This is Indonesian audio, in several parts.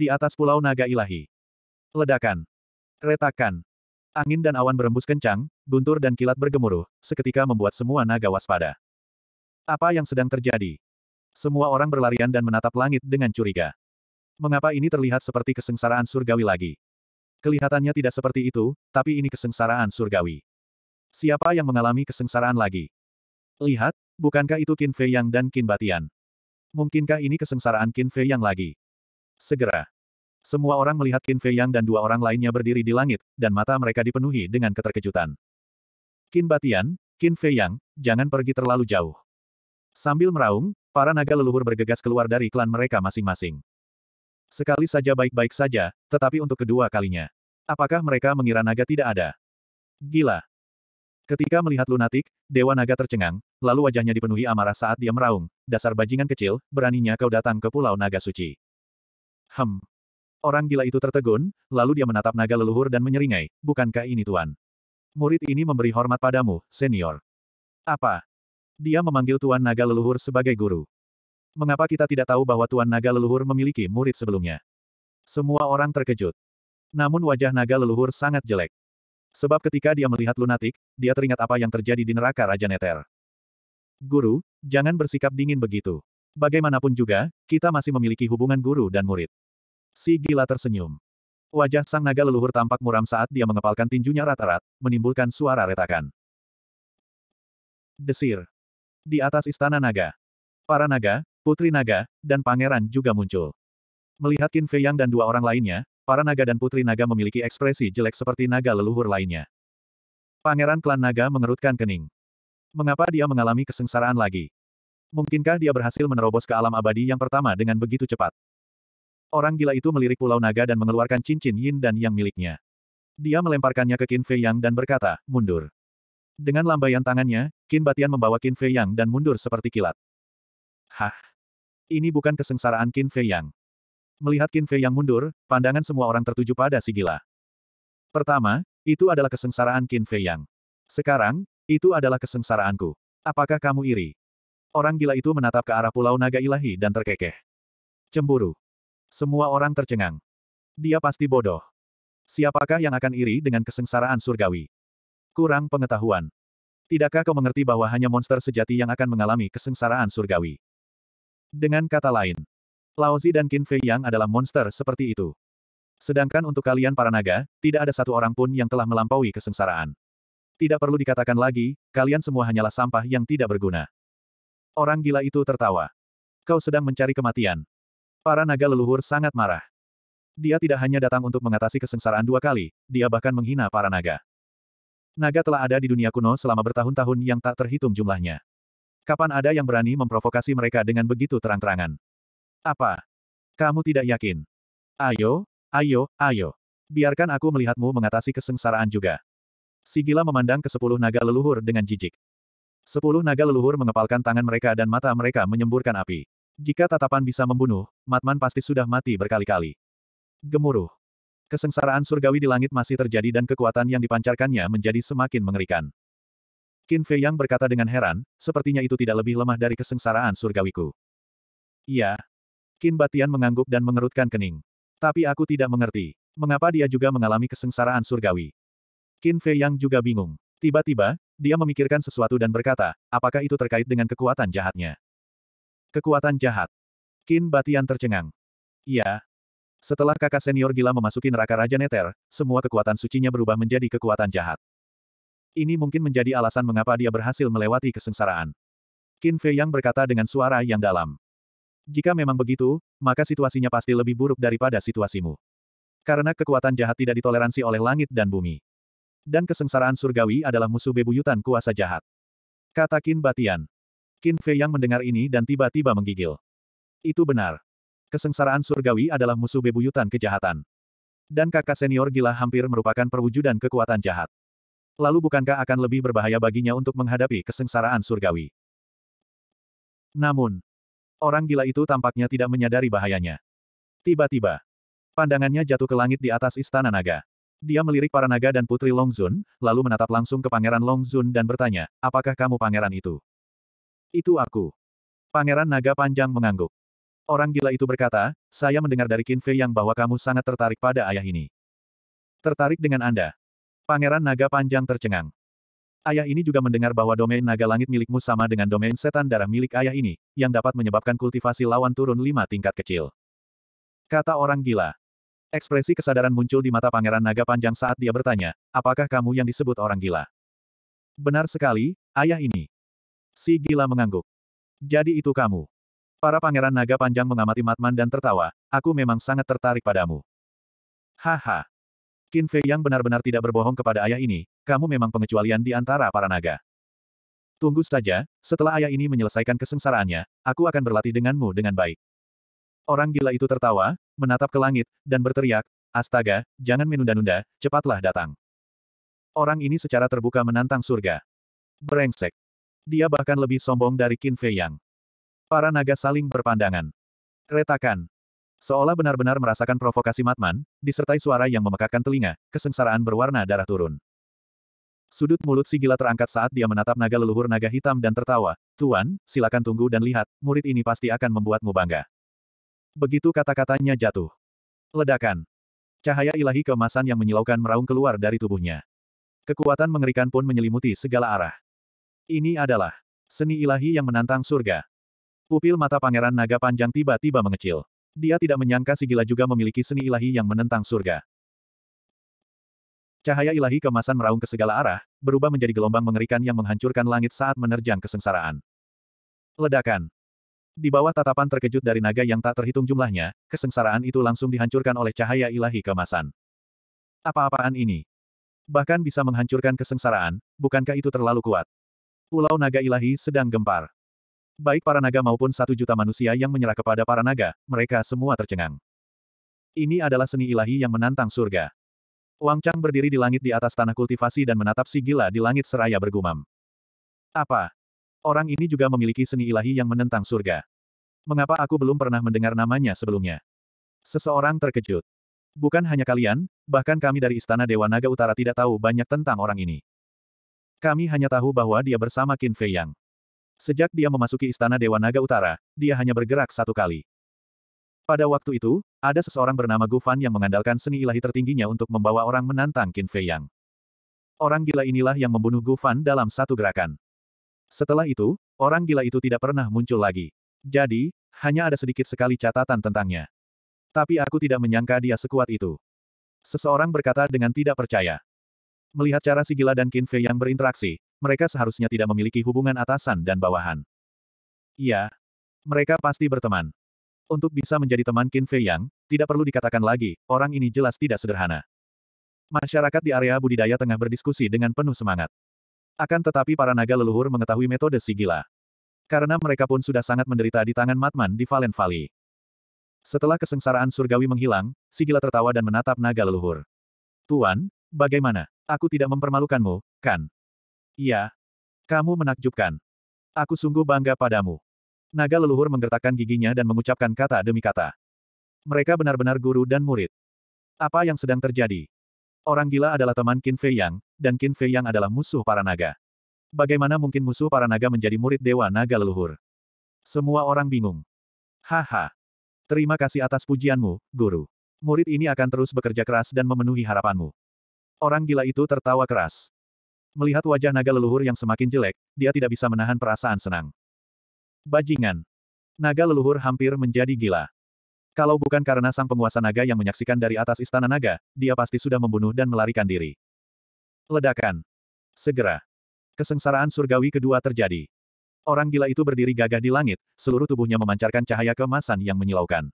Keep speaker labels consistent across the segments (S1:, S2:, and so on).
S1: di atas pulau naga ilahi. Ledakan. Retakan. Angin dan awan berembus kencang, guntur dan kilat bergemuruh, seketika membuat semua naga waspada. Apa yang sedang terjadi? Semua orang berlarian dan menatap langit dengan curiga. Mengapa ini terlihat seperti kesengsaraan surgawi lagi? Kelihatannya tidak seperti itu, tapi ini kesengsaraan surgawi. Siapa yang mengalami kesengsaraan lagi? Lihat, bukankah itu Qin Fei Yang dan Qin Batian? Mungkinkah ini kesengsaraan Qin Fei Yang lagi? Segera. Semua orang melihat Qin Fei Yang dan dua orang lainnya berdiri di langit, dan mata mereka dipenuhi dengan keterkejutan. Qin Batian, Qin Fei Yang, jangan pergi terlalu jauh. Sambil meraung, para naga leluhur bergegas keluar dari klan mereka masing-masing. Sekali saja baik-baik saja, tetapi untuk kedua kalinya. Apakah mereka mengira naga tidak ada? Gila. Ketika melihat lunatik, Dewa Naga tercengang, lalu wajahnya dipenuhi amarah saat dia meraung, dasar bajingan kecil, beraninya kau datang ke Pulau Naga Suci. Hem. Orang gila itu tertegun, lalu dia menatap naga leluhur dan menyeringai, bukankah ini Tuan? Murid ini memberi hormat padamu, senior. Apa? Dia memanggil Tuan Naga Leluhur sebagai guru. Mengapa kita tidak tahu bahwa Tuan Naga Leluhur memiliki murid sebelumnya? Semua orang terkejut. Namun wajah Naga Leluhur sangat jelek. Sebab ketika dia melihat lunatik, dia teringat apa yang terjadi di neraka Raja Neter. Guru, jangan bersikap dingin begitu. Bagaimanapun juga, kita masih memiliki hubungan guru dan murid. Si gila tersenyum. Wajah sang naga leluhur tampak muram saat dia mengepalkan tinjunya rata-rat, menimbulkan suara retakan. Desir. Di atas istana naga. Para naga, putri naga, dan pangeran juga muncul. Melihat Qin Fei Yang dan dua orang lainnya, para naga dan putri naga memiliki ekspresi jelek seperti naga leluhur lainnya. Pangeran klan naga mengerutkan kening. Mengapa dia mengalami kesengsaraan lagi? Mungkinkah dia berhasil menerobos ke alam abadi yang pertama dengan begitu cepat? Orang gila itu melirik Pulau Naga dan mengeluarkan cincin yin dan yang miliknya. Dia melemparkannya ke Qin Fei Yang dan berkata, mundur. Dengan lambaian tangannya, Qin Batian membawa Qin Fei Yang dan mundur seperti kilat. Hah? Ini bukan kesengsaraan Qin Fei Yang. Melihat Qin Fei Yang mundur, pandangan semua orang tertuju pada si gila. Pertama, itu adalah kesengsaraan Qin Fei Yang. Sekarang, itu adalah kesengsaraanku. Apakah kamu iri? Orang gila itu menatap ke arah Pulau Naga Ilahi dan terkekeh. Cemburu. Semua orang tercengang. Dia pasti bodoh. Siapakah yang akan iri dengan kesengsaraan surgawi? Kurang pengetahuan. Tidakkah kau mengerti bahwa hanya monster sejati yang akan mengalami kesengsaraan surgawi? Dengan kata lain, Laozi dan Qin Fei Yang adalah monster seperti itu. Sedangkan untuk kalian para naga, tidak ada satu orang pun yang telah melampaui kesengsaraan. Tidak perlu dikatakan lagi, kalian semua hanyalah sampah yang tidak berguna. Orang gila itu tertawa. Kau sedang mencari kematian. Para naga leluhur sangat marah. Dia tidak hanya datang untuk mengatasi kesengsaraan dua kali, dia bahkan menghina para naga. Naga telah ada di dunia kuno selama bertahun-tahun yang tak terhitung jumlahnya. Kapan ada yang berani memprovokasi mereka dengan begitu terang-terangan? Apa? Kamu tidak yakin? Ayo, ayo, ayo. Biarkan aku melihatmu mengatasi kesengsaraan juga. Sigila memandang ke sepuluh naga leluhur dengan jijik. Sepuluh naga leluhur mengepalkan tangan mereka dan mata mereka menyemburkan api. Jika tatapan bisa membunuh, Matman pasti sudah mati berkali-kali. Gemuruh. Kesengsaraan surgawi di langit masih terjadi dan kekuatan yang dipancarkannya menjadi semakin mengerikan. Qin Fei Yang berkata dengan heran, sepertinya itu tidak lebih lemah dari kesengsaraan surgawiku. Iya. Qin Batian mengangguk dan mengerutkan kening. Tapi aku tidak mengerti. Mengapa dia juga mengalami kesengsaraan surgawi? Qin Fei Yang juga bingung. Tiba-tiba, dia memikirkan sesuatu dan berkata, apakah itu terkait dengan kekuatan jahatnya? Kekuatan jahat. Kin Batian tercengang. Iya. Setelah kakak senior gila memasuki neraka Raja Neter, semua kekuatan sucinya berubah menjadi kekuatan jahat. Ini mungkin menjadi alasan mengapa dia berhasil melewati kesengsaraan. Kin Fei Yang berkata dengan suara yang dalam. Jika memang begitu, maka situasinya pasti lebih buruk daripada situasimu. Karena kekuatan jahat tidak ditoleransi oleh langit dan bumi. Dan kesengsaraan surgawi adalah musuh bebuyutan kuasa jahat. Kata Kin Batian. Qin Fei yang mendengar ini dan tiba-tiba menggigil. Itu benar. Kesengsaraan surgawi adalah musuh bebuyutan kejahatan. Dan kakak senior gila hampir merupakan perwujudan kekuatan jahat. Lalu bukankah akan lebih berbahaya baginya untuk menghadapi kesengsaraan surgawi? Namun, orang gila itu tampaknya tidak menyadari bahayanya. Tiba-tiba, pandangannya jatuh ke langit di atas istana naga. Dia melirik para naga dan putri Longzun, lalu menatap langsung ke Pangeran Longzun dan bertanya, apakah kamu pangeran itu? Itu aku. Pangeran Naga Panjang mengangguk. Orang gila itu berkata, saya mendengar dari Qin Fei yang bahwa kamu sangat tertarik pada ayah ini. Tertarik dengan Anda. Pangeran Naga Panjang tercengang. Ayah ini juga mendengar bahwa domain naga langit milikmu sama dengan domain setan darah milik ayah ini, yang dapat menyebabkan kultivasi lawan turun lima tingkat kecil. Kata orang gila. Ekspresi kesadaran muncul di mata pangeran naga panjang saat dia bertanya, apakah kamu yang disebut orang gila? Benar sekali, ayah ini. Si gila mengangguk. Jadi itu kamu. Para pangeran naga panjang mengamati Matman dan tertawa, aku memang sangat tertarik padamu. Haha. Qin Fei yang benar-benar tidak berbohong kepada ayah ini, kamu memang pengecualian di antara para naga. Tunggu saja, setelah ayah ini menyelesaikan kesengsaraannya, aku akan berlatih denganmu dengan baik. Orang gila itu tertawa, menatap ke langit, dan berteriak, Astaga, jangan menunda-nunda, cepatlah datang. Orang ini secara terbuka menantang surga. Brengsek. Dia bahkan lebih sombong dari Qin Fei Yang. Para naga saling berpandangan. Retakan. Seolah benar-benar merasakan provokasi Matman, disertai suara yang memekakkan telinga, kesengsaraan berwarna darah turun. Sudut mulut si gila terangkat saat dia menatap naga leluhur naga hitam dan tertawa, Tuan, silakan tunggu dan lihat, murid ini pasti akan membuatmu bangga. Begitu kata-katanya jatuh. Ledakan. Cahaya ilahi keemasan yang menyilaukan meraung keluar dari tubuhnya. Kekuatan mengerikan pun menyelimuti segala arah. Ini adalah seni ilahi yang menantang surga. Pupil mata Pangeran Naga panjang tiba-tiba mengecil. Dia tidak menyangka si gila juga memiliki seni ilahi yang menentang surga. Cahaya ilahi kemasan meraung ke segala arah, berubah menjadi gelombang mengerikan yang menghancurkan langit saat menerjang kesengsaraan. Ledakan. Di bawah tatapan terkejut dari naga yang tak terhitung jumlahnya, kesengsaraan itu langsung dihancurkan oleh cahaya ilahi kemasan. Apa-apaan ini? Bahkan bisa menghancurkan kesengsaraan, bukankah itu terlalu kuat? Pulau Naga Ilahi sedang gempar. Baik para naga maupun satu juta manusia yang menyerah kepada para naga, mereka semua tercengang. Ini adalah seni ilahi yang menantang surga. Wang Chang berdiri di langit di atas tanah kultivasi dan menatap si gila di langit seraya bergumam. Apa? Orang ini juga memiliki seni ilahi yang menentang surga. Mengapa aku belum pernah mendengar namanya sebelumnya? Seseorang terkejut. Bukan hanya kalian, bahkan kami dari Istana Dewa Naga Utara tidak tahu banyak tentang orang ini. Kami hanya tahu bahwa dia bersama Qin Fei Yang. Sejak dia memasuki Istana Dewa Naga Utara, dia hanya bergerak satu kali. Pada waktu itu, ada seseorang bernama Gu Fan yang mengandalkan seni ilahi tertingginya untuk membawa orang menantang Qin Fei Yang. Orang gila inilah yang membunuh Gu Fan dalam satu gerakan. Setelah itu, orang gila itu tidak pernah muncul lagi. Jadi, hanya ada sedikit sekali catatan tentangnya. Tapi aku tidak menyangka dia sekuat itu. Seseorang berkata dengan tidak percaya. Melihat cara Sigila dan Qin Fei yang berinteraksi, mereka seharusnya tidak memiliki hubungan atasan dan bawahan. Iya. Mereka pasti berteman. Untuk bisa menjadi teman Qin Fei Yang, tidak perlu dikatakan lagi, orang ini jelas tidak sederhana. Masyarakat di area budidaya tengah berdiskusi dengan penuh semangat. Akan tetapi para naga leluhur mengetahui metode Sigila. Karena mereka pun sudah sangat menderita di tangan Matman di Valen Valley. Setelah kesengsaraan surgawi menghilang, Sigila tertawa dan menatap naga leluhur. Tuan, Bagaimana? Aku tidak mempermalukanmu, kan? Iya. Kamu menakjubkan. Aku sungguh bangga padamu. Naga leluhur menggertakkan giginya dan mengucapkan kata demi kata. Mereka benar-benar guru dan murid. Apa yang sedang terjadi? Orang gila adalah teman Qin Fei Yang, dan Qin Fei Yang adalah musuh para naga. Bagaimana mungkin musuh para naga menjadi murid dewa naga leluhur? Semua orang bingung. Haha. Terima kasih atas pujianmu, guru. Murid ini akan terus bekerja keras dan memenuhi harapanmu. Orang gila itu tertawa keras. Melihat wajah naga leluhur yang semakin jelek, dia tidak bisa menahan perasaan senang. Bajingan. Naga leluhur hampir menjadi gila. Kalau bukan karena sang penguasa naga yang menyaksikan dari atas istana naga, dia pasti sudah membunuh dan melarikan diri. Ledakan. Segera. Kesengsaraan surgawi kedua terjadi. Orang gila itu berdiri gagah di langit, seluruh tubuhnya memancarkan cahaya kemasan yang menyilaukan.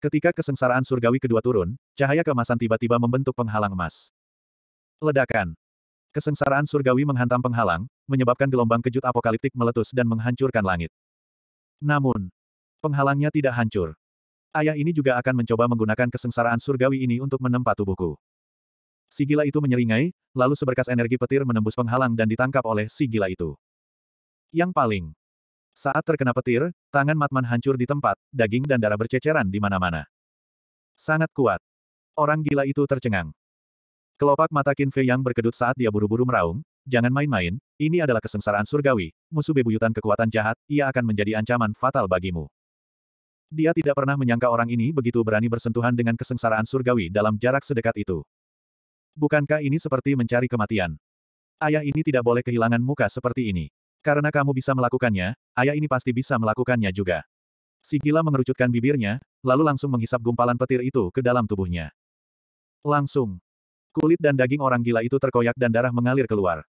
S1: Ketika kesengsaraan surgawi kedua turun, cahaya kemasan tiba-tiba membentuk penghalang emas. Ledakan. Kesengsaraan surgawi menghantam penghalang, menyebabkan gelombang kejut apokaliptik meletus dan menghancurkan langit. Namun, penghalangnya tidak hancur. Ayah ini juga akan mencoba menggunakan kesengsaraan surgawi ini untuk menempa tubuhku. Si gila itu menyeringai, lalu seberkas energi petir menembus penghalang dan ditangkap oleh si gila itu. Yang paling. Saat terkena petir, tangan Matman hancur di tempat, daging dan darah berceceran di mana-mana. Sangat kuat. Orang gila itu tercengang. Kelopak mata Qin Fei yang berkedut saat dia buru-buru meraung, jangan main-main, ini adalah kesengsaraan surgawi, musuh bebuyutan kekuatan jahat, ia akan menjadi ancaman fatal bagimu. Dia tidak pernah menyangka orang ini begitu berani bersentuhan dengan kesengsaraan surgawi dalam jarak sedekat itu. Bukankah ini seperti mencari kematian? Ayah ini tidak boleh kehilangan muka seperti ini. Karena kamu bisa melakukannya, ayah ini pasti bisa melakukannya juga. Si gila mengerucutkan bibirnya, lalu langsung menghisap gumpalan petir itu ke dalam tubuhnya. Langsung, Kulit dan daging orang gila itu terkoyak dan darah mengalir keluar.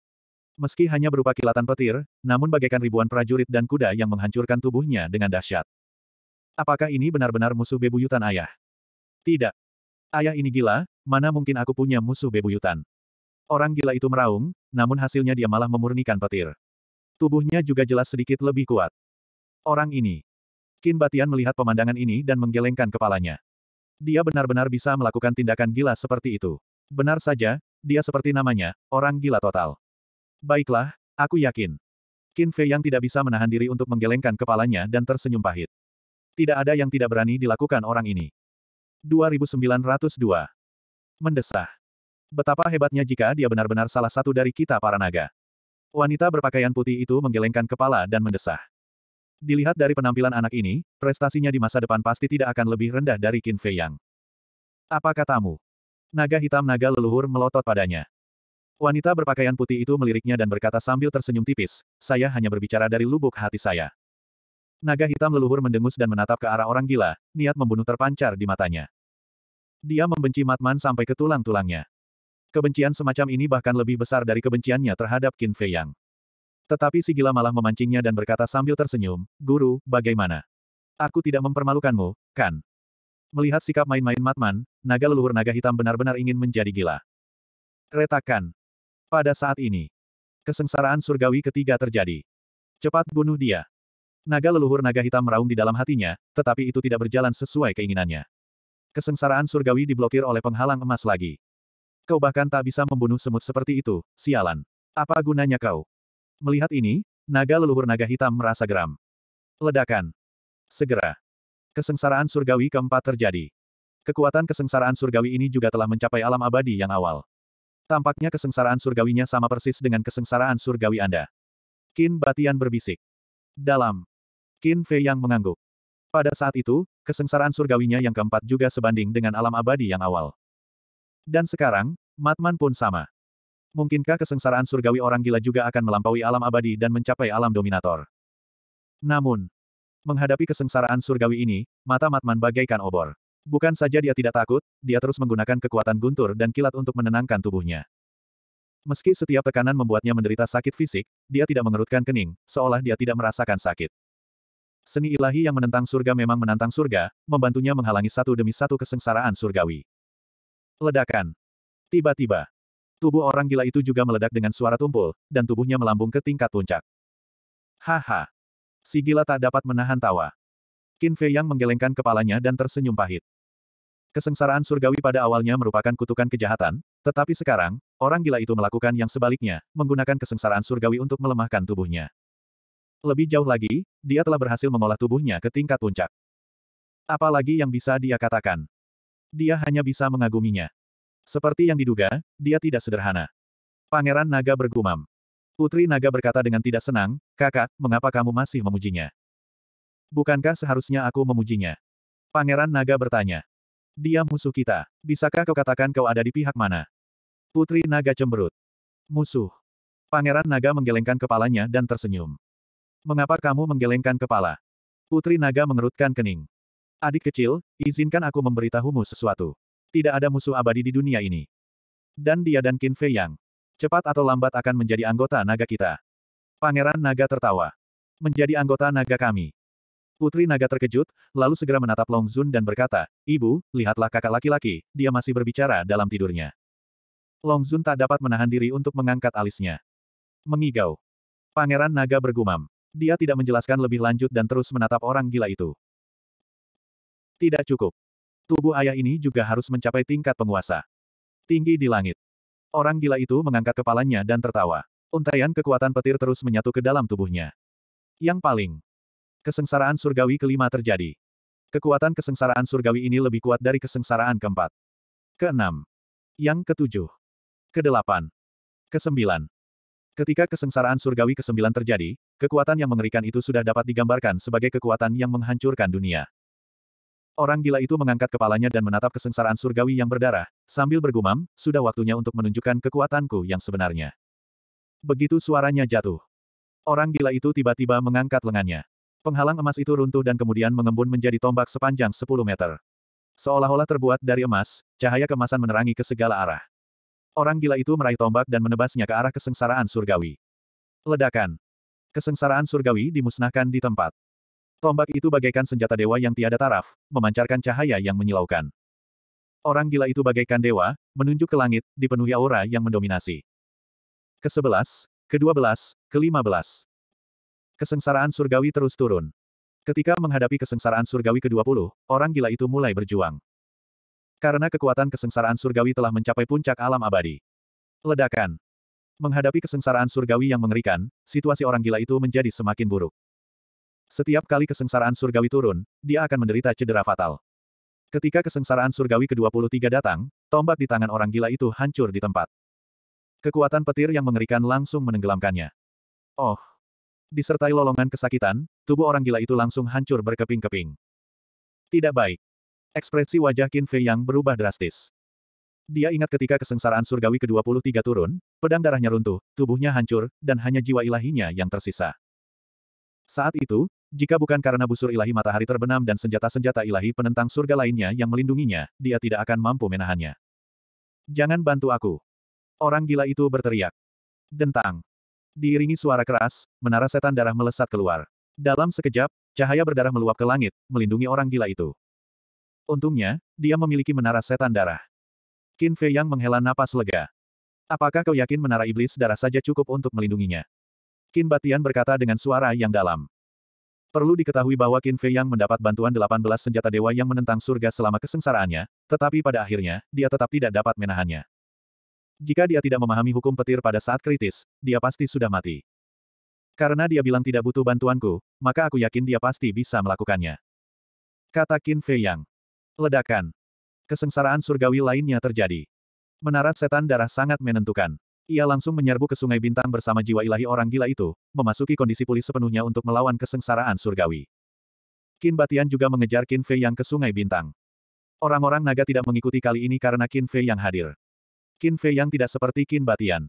S1: Meski hanya berupa kilatan petir, namun bagaikan ribuan prajurit dan kuda yang menghancurkan tubuhnya dengan dahsyat. Apakah ini benar-benar musuh bebuyutan ayah? Tidak. Ayah ini gila, mana mungkin aku punya musuh bebuyutan. Orang gila itu meraung, namun hasilnya dia malah memurnikan petir. Tubuhnya juga jelas sedikit lebih kuat. Orang ini. Kin Batian melihat pemandangan ini dan menggelengkan kepalanya. Dia benar-benar bisa melakukan tindakan gila seperti itu. Benar saja, dia seperti namanya, orang gila total. Baiklah, aku yakin. Qin Fei yang tidak bisa menahan diri untuk menggelengkan kepalanya dan tersenyum pahit. Tidak ada yang tidak berani dilakukan orang ini. 2902. Mendesah. Betapa hebatnya jika dia benar-benar salah satu dari kita para naga. Wanita berpakaian putih itu menggelengkan kepala dan mendesah. Dilihat dari penampilan anak ini, prestasinya di masa depan pasti tidak akan lebih rendah dari Qin Fei Yang. Apa katamu? Naga hitam naga leluhur melotot padanya. Wanita berpakaian putih itu meliriknya dan berkata sambil tersenyum tipis, saya hanya berbicara dari lubuk hati saya. Naga hitam leluhur mendengus dan menatap ke arah orang gila, niat membunuh terpancar di matanya. Dia membenci Matman sampai ke tulang-tulangnya. Kebencian semacam ini bahkan lebih besar dari kebenciannya terhadap Qin Fei Yang. Tetapi si gila malah memancingnya dan berkata sambil tersenyum, Guru, bagaimana? Aku tidak mempermalukanmu, kan? Melihat sikap main-main Matman, naga leluhur naga hitam benar-benar ingin menjadi gila. Retakan. Pada saat ini, kesengsaraan surgawi ketiga terjadi. Cepat bunuh dia. Naga leluhur naga hitam meraung di dalam hatinya, tetapi itu tidak berjalan sesuai keinginannya. Kesengsaraan surgawi diblokir oleh penghalang emas lagi. Kau bahkan tak bisa membunuh semut seperti itu, sialan. Apa gunanya kau? Melihat ini, naga leluhur naga hitam merasa geram. Ledakan. Segera. Kesengsaraan surgawi keempat terjadi. Kekuatan kesengsaraan surgawi ini juga telah mencapai alam abadi yang awal. Tampaknya kesengsaraan surgawinya sama persis dengan kesengsaraan surgawi Anda. Qin Batian berbisik. Dalam. Qin Fei yang mengangguk. Pada saat itu, kesengsaraan surgawinya yang keempat juga sebanding dengan alam abadi yang awal. Dan sekarang, Matman pun sama. Mungkinkah kesengsaraan surgawi orang gila juga akan melampaui alam abadi dan mencapai alam dominator? Namun, Menghadapi kesengsaraan surgawi ini, mata Matman bagaikan obor. Bukan saja dia tidak takut, dia terus menggunakan kekuatan guntur dan kilat untuk menenangkan tubuhnya. Meski setiap tekanan membuatnya menderita sakit fisik, dia tidak mengerutkan kening, seolah dia tidak merasakan sakit. Seni ilahi yang menentang surga memang menantang surga, membantunya menghalangi satu demi satu kesengsaraan surgawi. Ledakan. Tiba-tiba. Tubuh orang gila itu juga meledak dengan suara tumpul, dan tubuhnya melambung ke tingkat puncak. Haha. Si gila tak dapat menahan tawa. Qin Fei Yang menggelengkan kepalanya dan tersenyum pahit. Kesengsaraan surgawi pada awalnya merupakan kutukan kejahatan, tetapi sekarang, orang gila itu melakukan yang sebaliknya, menggunakan kesengsaraan surgawi untuk melemahkan tubuhnya. Lebih jauh lagi, dia telah berhasil mengolah tubuhnya ke tingkat puncak. Apalagi yang bisa dia katakan. Dia hanya bisa mengaguminya. Seperti yang diduga, dia tidak sederhana. Pangeran Naga bergumam. Putri Naga berkata dengan tidak senang, kakak, mengapa kamu masih memujinya? Bukankah seharusnya aku memujinya? Pangeran Naga bertanya. Dia musuh kita. Bisakah kau katakan kau ada di pihak mana? Putri Naga cemberut. Musuh. Pangeran Naga menggelengkan kepalanya dan tersenyum. Mengapa kamu menggelengkan kepala? Putri Naga mengerutkan kening. Adik kecil, izinkan aku memberitahumu sesuatu. Tidak ada musuh abadi di dunia ini. Dan dia dan Qin Fei Yang. Cepat atau lambat akan menjadi anggota naga kita. Pangeran naga tertawa. Menjadi anggota naga kami. Putri naga terkejut, lalu segera menatap Long Zun dan berkata, Ibu, lihatlah kakak laki-laki, dia masih berbicara dalam tidurnya. Long Zun tak dapat menahan diri untuk mengangkat alisnya. Mengigau. Pangeran naga bergumam. Dia tidak menjelaskan lebih lanjut dan terus menatap orang gila itu. Tidak cukup. Tubuh ayah ini juga harus mencapai tingkat penguasa. Tinggi di langit. Orang gila itu mengangkat kepalanya dan tertawa. Untaian kekuatan petir terus menyatu ke dalam tubuhnya. Yang paling kesengsaraan surgawi kelima terjadi. Kekuatan kesengsaraan surgawi ini lebih kuat dari kesengsaraan keempat. Keenam. Yang ketujuh. Kedelapan. Kesembilan. Ketika kesengsaraan surgawi kesembilan terjadi, kekuatan yang mengerikan itu sudah dapat digambarkan sebagai kekuatan yang menghancurkan dunia. Orang gila itu mengangkat kepalanya dan menatap kesengsaraan surgawi yang berdarah, sambil bergumam, sudah waktunya untuk menunjukkan kekuatanku yang sebenarnya. Begitu suaranya jatuh. Orang gila itu tiba-tiba mengangkat lengannya. Penghalang emas itu runtuh dan kemudian mengembun menjadi tombak sepanjang 10 meter. Seolah-olah terbuat dari emas, cahaya kemasan menerangi ke segala arah. Orang gila itu meraih tombak dan menebasnya ke arah kesengsaraan surgawi. Ledakan. Kesengsaraan surgawi dimusnahkan di tempat. Tombak itu bagaikan senjata dewa yang tiada taraf, memancarkan cahaya yang menyilaukan. Orang gila itu bagaikan dewa, menunjuk ke langit, dipenuhi aura yang mendominasi. Kesebelas, kedua belas, kelima belas. Kesengsaraan surgawi terus turun. Ketika menghadapi kesengsaraan surgawi ke-20, orang gila itu mulai berjuang. Karena kekuatan kesengsaraan surgawi telah mencapai puncak alam abadi. Ledakan. Menghadapi kesengsaraan surgawi yang mengerikan, situasi orang gila itu menjadi semakin buruk. Setiap kali kesengsaraan surgawi turun, dia akan menderita cedera fatal. Ketika kesengsaraan surgawi ke-23 datang, tombak di tangan orang gila itu hancur di tempat. Kekuatan petir yang mengerikan langsung menenggelamkannya. Oh! Disertai lolongan kesakitan, tubuh orang gila itu langsung hancur berkeping-keping. Tidak baik. Ekspresi wajah Qin Fei yang berubah drastis. Dia ingat ketika kesengsaraan surgawi ke-23 turun, pedang darahnya runtuh, tubuhnya hancur, dan hanya jiwa ilahinya yang tersisa. Saat itu, jika bukan karena busur ilahi matahari terbenam dan senjata-senjata ilahi penentang surga lainnya yang melindunginya, dia tidak akan mampu menahannya. Jangan bantu aku. Orang gila itu berteriak. Dentang. Diiringi suara keras, menara setan darah melesat keluar. Dalam sekejap, cahaya berdarah meluap ke langit, melindungi orang gila itu. Untungnya, dia memiliki menara setan darah. Qin Fei Yang menghela napas lega. Apakah kau yakin menara iblis darah saja cukup untuk melindunginya? Qin Batian berkata dengan suara yang dalam. Perlu diketahui bahwa Qin Fei yang mendapat bantuan 18 senjata dewa yang menentang surga selama kesengsaraannya, tetapi pada akhirnya, dia tetap tidak dapat menahannya. Jika dia tidak memahami hukum petir pada saat kritis, dia pasti sudah mati. Karena dia bilang tidak butuh bantuanku, maka aku yakin dia pasti bisa melakukannya. Kata Qin Fei Yang. Ledakan. Kesengsaraan surgawi lainnya terjadi. Menara setan darah sangat menentukan. Ia langsung menyerbu ke Sungai Bintang bersama jiwa ilahi orang gila itu, memasuki kondisi pulih sepenuhnya untuk melawan kesengsaraan surgawi. Kin Batian juga mengejar Kin Fei yang ke Sungai Bintang. Orang-orang naga tidak mengikuti kali ini karena Kin Fei yang hadir. Kin Fei yang tidak seperti Kin Batian.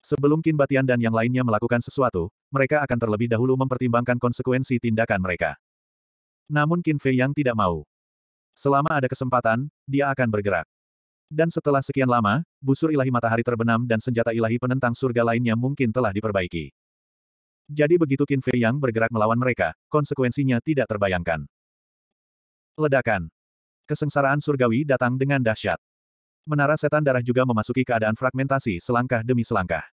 S1: Sebelum Kin Batian dan yang lainnya melakukan sesuatu, mereka akan terlebih dahulu mempertimbangkan konsekuensi tindakan mereka. Namun Kin Fei yang tidak mau. Selama ada kesempatan, dia akan bergerak. Dan setelah sekian lama, busur ilahi matahari terbenam dan senjata ilahi penentang surga lainnya mungkin telah diperbaiki. Jadi begitu Qin Fei Yang bergerak melawan mereka, konsekuensinya tidak terbayangkan. Ledakan. Kesengsaraan surgawi datang dengan dahsyat. Menara setan darah juga memasuki keadaan fragmentasi selangkah demi selangkah.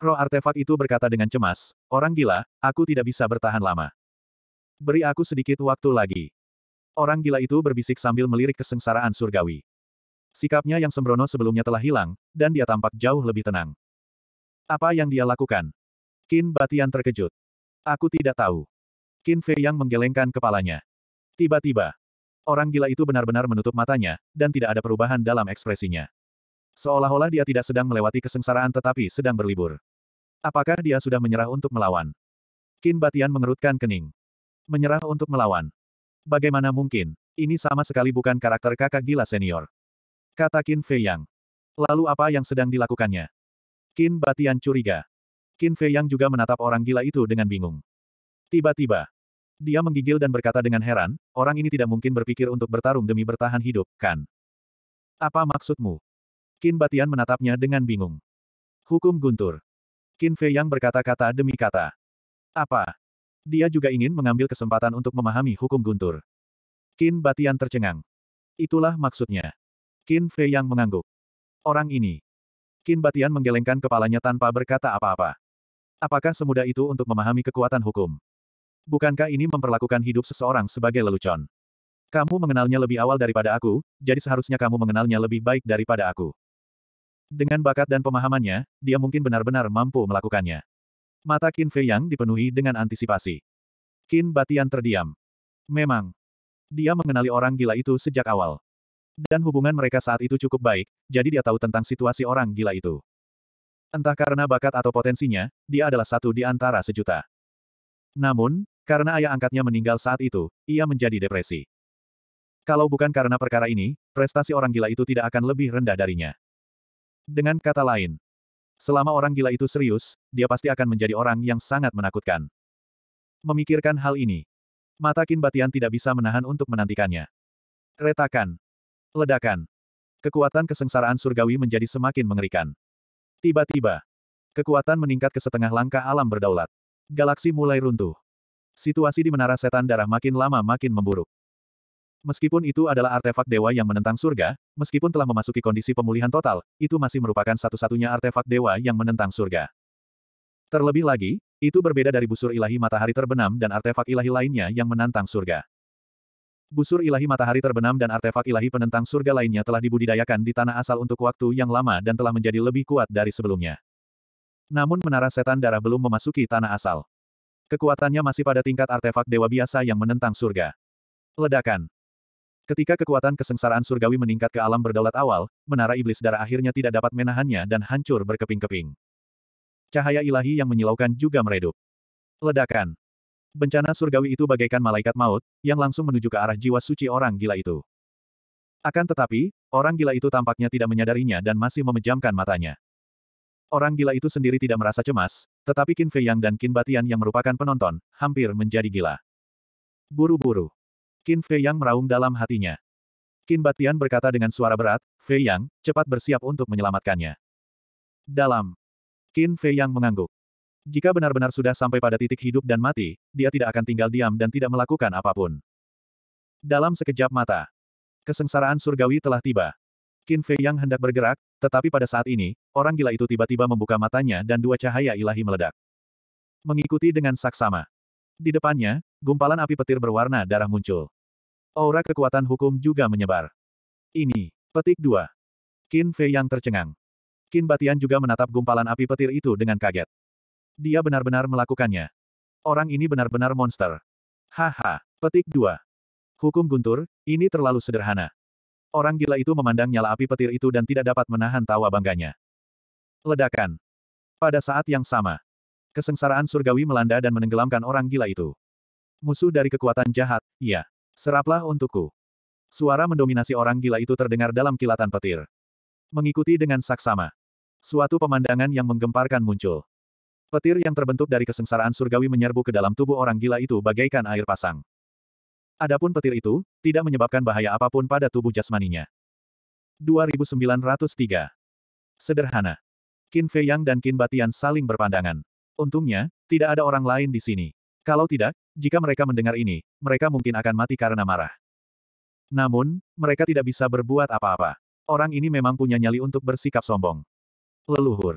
S1: Roh artefak itu berkata dengan cemas, Orang gila, aku tidak bisa bertahan lama. Beri aku sedikit waktu lagi. Orang gila itu berbisik sambil melirik kesengsaraan surgawi. Sikapnya yang sembrono sebelumnya telah hilang, dan dia tampak jauh lebih tenang. Apa yang dia lakukan? Qin Batian terkejut. Aku tidak tahu. Qin Fei yang menggelengkan kepalanya. Tiba-tiba, orang gila itu benar-benar menutup matanya, dan tidak ada perubahan dalam ekspresinya. Seolah-olah dia tidak sedang melewati kesengsaraan tetapi sedang berlibur. Apakah dia sudah menyerah untuk melawan? Qin Batian mengerutkan kening. Menyerah untuk melawan. Bagaimana mungkin? Ini sama sekali bukan karakter kakak gila senior. Kata Qin Fei Yang. Lalu apa yang sedang dilakukannya? Qin Batian curiga. Qin Fei Yang juga menatap orang gila itu dengan bingung. Tiba-tiba, dia menggigil dan berkata dengan heran, orang ini tidak mungkin berpikir untuk bertarung demi bertahan hidup, kan? Apa maksudmu? Qin Batian menatapnya dengan bingung. Hukum guntur. Qin Fei Yang berkata-kata demi kata. Apa? Dia juga ingin mengambil kesempatan untuk memahami hukum guntur. Qin Batian tercengang. Itulah maksudnya. Qin Fei yang mengangguk. Orang ini. Qin Batian menggelengkan kepalanya tanpa berkata apa-apa. Apakah semudah itu untuk memahami kekuatan hukum? Bukankah ini memperlakukan hidup seseorang sebagai lelucon? Kamu mengenalnya lebih awal daripada aku, jadi seharusnya kamu mengenalnya lebih baik daripada aku. Dengan bakat dan pemahamannya, dia mungkin benar-benar mampu melakukannya. Mata Qin Fei Yang dipenuhi dengan antisipasi. Qin Batian terdiam. Memang. Dia mengenali orang gila itu sejak awal. Dan hubungan mereka saat itu cukup baik, jadi dia tahu tentang situasi orang gila itu. Entah karena bakat atau potensinya, dia adalah satu di antara sejuta. Namun, karena ayah angkatnya meninggal saat itu, ia menjadi depresi. Kalau bukan karena perkara ini, prestasi orang gila itu tidak akan lebih rendah darinya. Dengan kata lain, selama orang gila itu serius, dia pasti akan menjadi orang yang sangat menakutkan. Memikirkan hal ini, mata Kin Batian tidak bisa menahan untuk menantikannya. Retakan. Ledakan. Kekuatan kesengsaraan surgawi menjadi semakin mengerikan. Tiba-tiba, kekuatan meningkat ke setengah langkah alam berdaulat. Galaksi mulai runtuh. Situasi di Menara Setan Darah makin lama makin memburuk. Meskipun itu adalah artefak dewa yang menentang surga, meskipun telah memasuki kondisi pemulihan total, itu masih merupakan satu-satunya artefak dewa yang menentang surga. Terlebih lagi, itu berbeda dari busur ilahi matahari terbenam dan artefak ilahi lainnya yang menantang surga. Busur ilahi matahari terbenam dan artefak ilahi penentang surga lainnya telah dibudidayakan di tanah asal untuk waktu yang lama dan telah menjadi lebih kuat dari sebelumnya. Namun menara setan darah belum memasuki tanah asal. Kekuatannya masih pada tingkat artefak dewa biasa yang menentang surga. Ledakan. Ketika kekuatan kesengsaraan surgawi meningkat ke alam berdaulat awal, menara iblis darah akhirnya tidak dapat menahannya dan hancur berkeping-keping. Cahaya ilahi yang menyilaukan juga meredup. Ledakan. Bencana surgawi itu bagaikan malaikat maut, yang langsung menuju ke arah jiwa suci orang gila itu. Akan tetapi, orang gila itu tampaknya tidak menyadarinya dan masih memejamkan matanya. Orang gila itu sendiri tidak merasa cemas, tetapi Qin Fei Yang dan Qin Batian yang merupakan penonton, hampir menjadi gila. Buru-buru. Qin Fei Yang meraung dalam hatinya. Qin Batian berkata dengan suara berat, Fei Yang, cepat bersiap untuk menyelamatkannya. Dalam. Qin Fei Yang mengangguk. Jika benar-benar sudah sampai pada titik hidup dan mati, dia tidak akan tinggal diam dan tidak melakukan apapun. Dalam sekejap mata, kesengsaraan surgawi telah tiba. Qin Fei yang hendak bergerak, tetapi pada saat ini, orang gila itu tiba-tiba membuka matanya dan dua cahaya ilahi meledak. Mengikuti dengan saksama. Di depannya, gumpalan api petir berwarna darah muncul. Aura kekuatan hukum juga menyebar. Ini, petik dua. Qin Fei yang tercengang. Qin Batian juga menatap gumpalan api petir itu dengan kaget. Dia benar-benar melakukannya. Orang ini benar-benar monster. Haha, petik dua. Hukum guntur, ini terlalu sederhana. Orang gila itu memandang nyala api petir itu dan tidak dapat menahan tawa bangganya. Ledakan. Pada saat yang sama, kesengsaraan surgawi melanda dan menenggelamkan orang gila itu. Musuh dari kekuatan jahat, iya. Seraplah untukku. Suara mendominasi orang gila itu terdengar dalam kilatan petir. Mengikuti dengan saksama. Suatu pemandangan yang menggemparkan muncul. Petir yang terbentuk dari kesengsaraan surgawi menyerbu ke dalam tubuh orang gila itu bagaikan air pasang. Adapun petir itu, tidak menyebabkan bahaya apapun pada tubuh jasmaninya. 2903 Sederhana. Qin Fei Yang dan Qin Batian saling berpandangan. Untungnya, tidak ada orang lain di sini. Kalau tidak, jika mereka mendengar ini, mereka mungkin akan mati karena marah. Namun, mereka tidak bisa berbuat apa-apa. Orang ini memang punya nyali untuk bersikap sombong. Leluhur.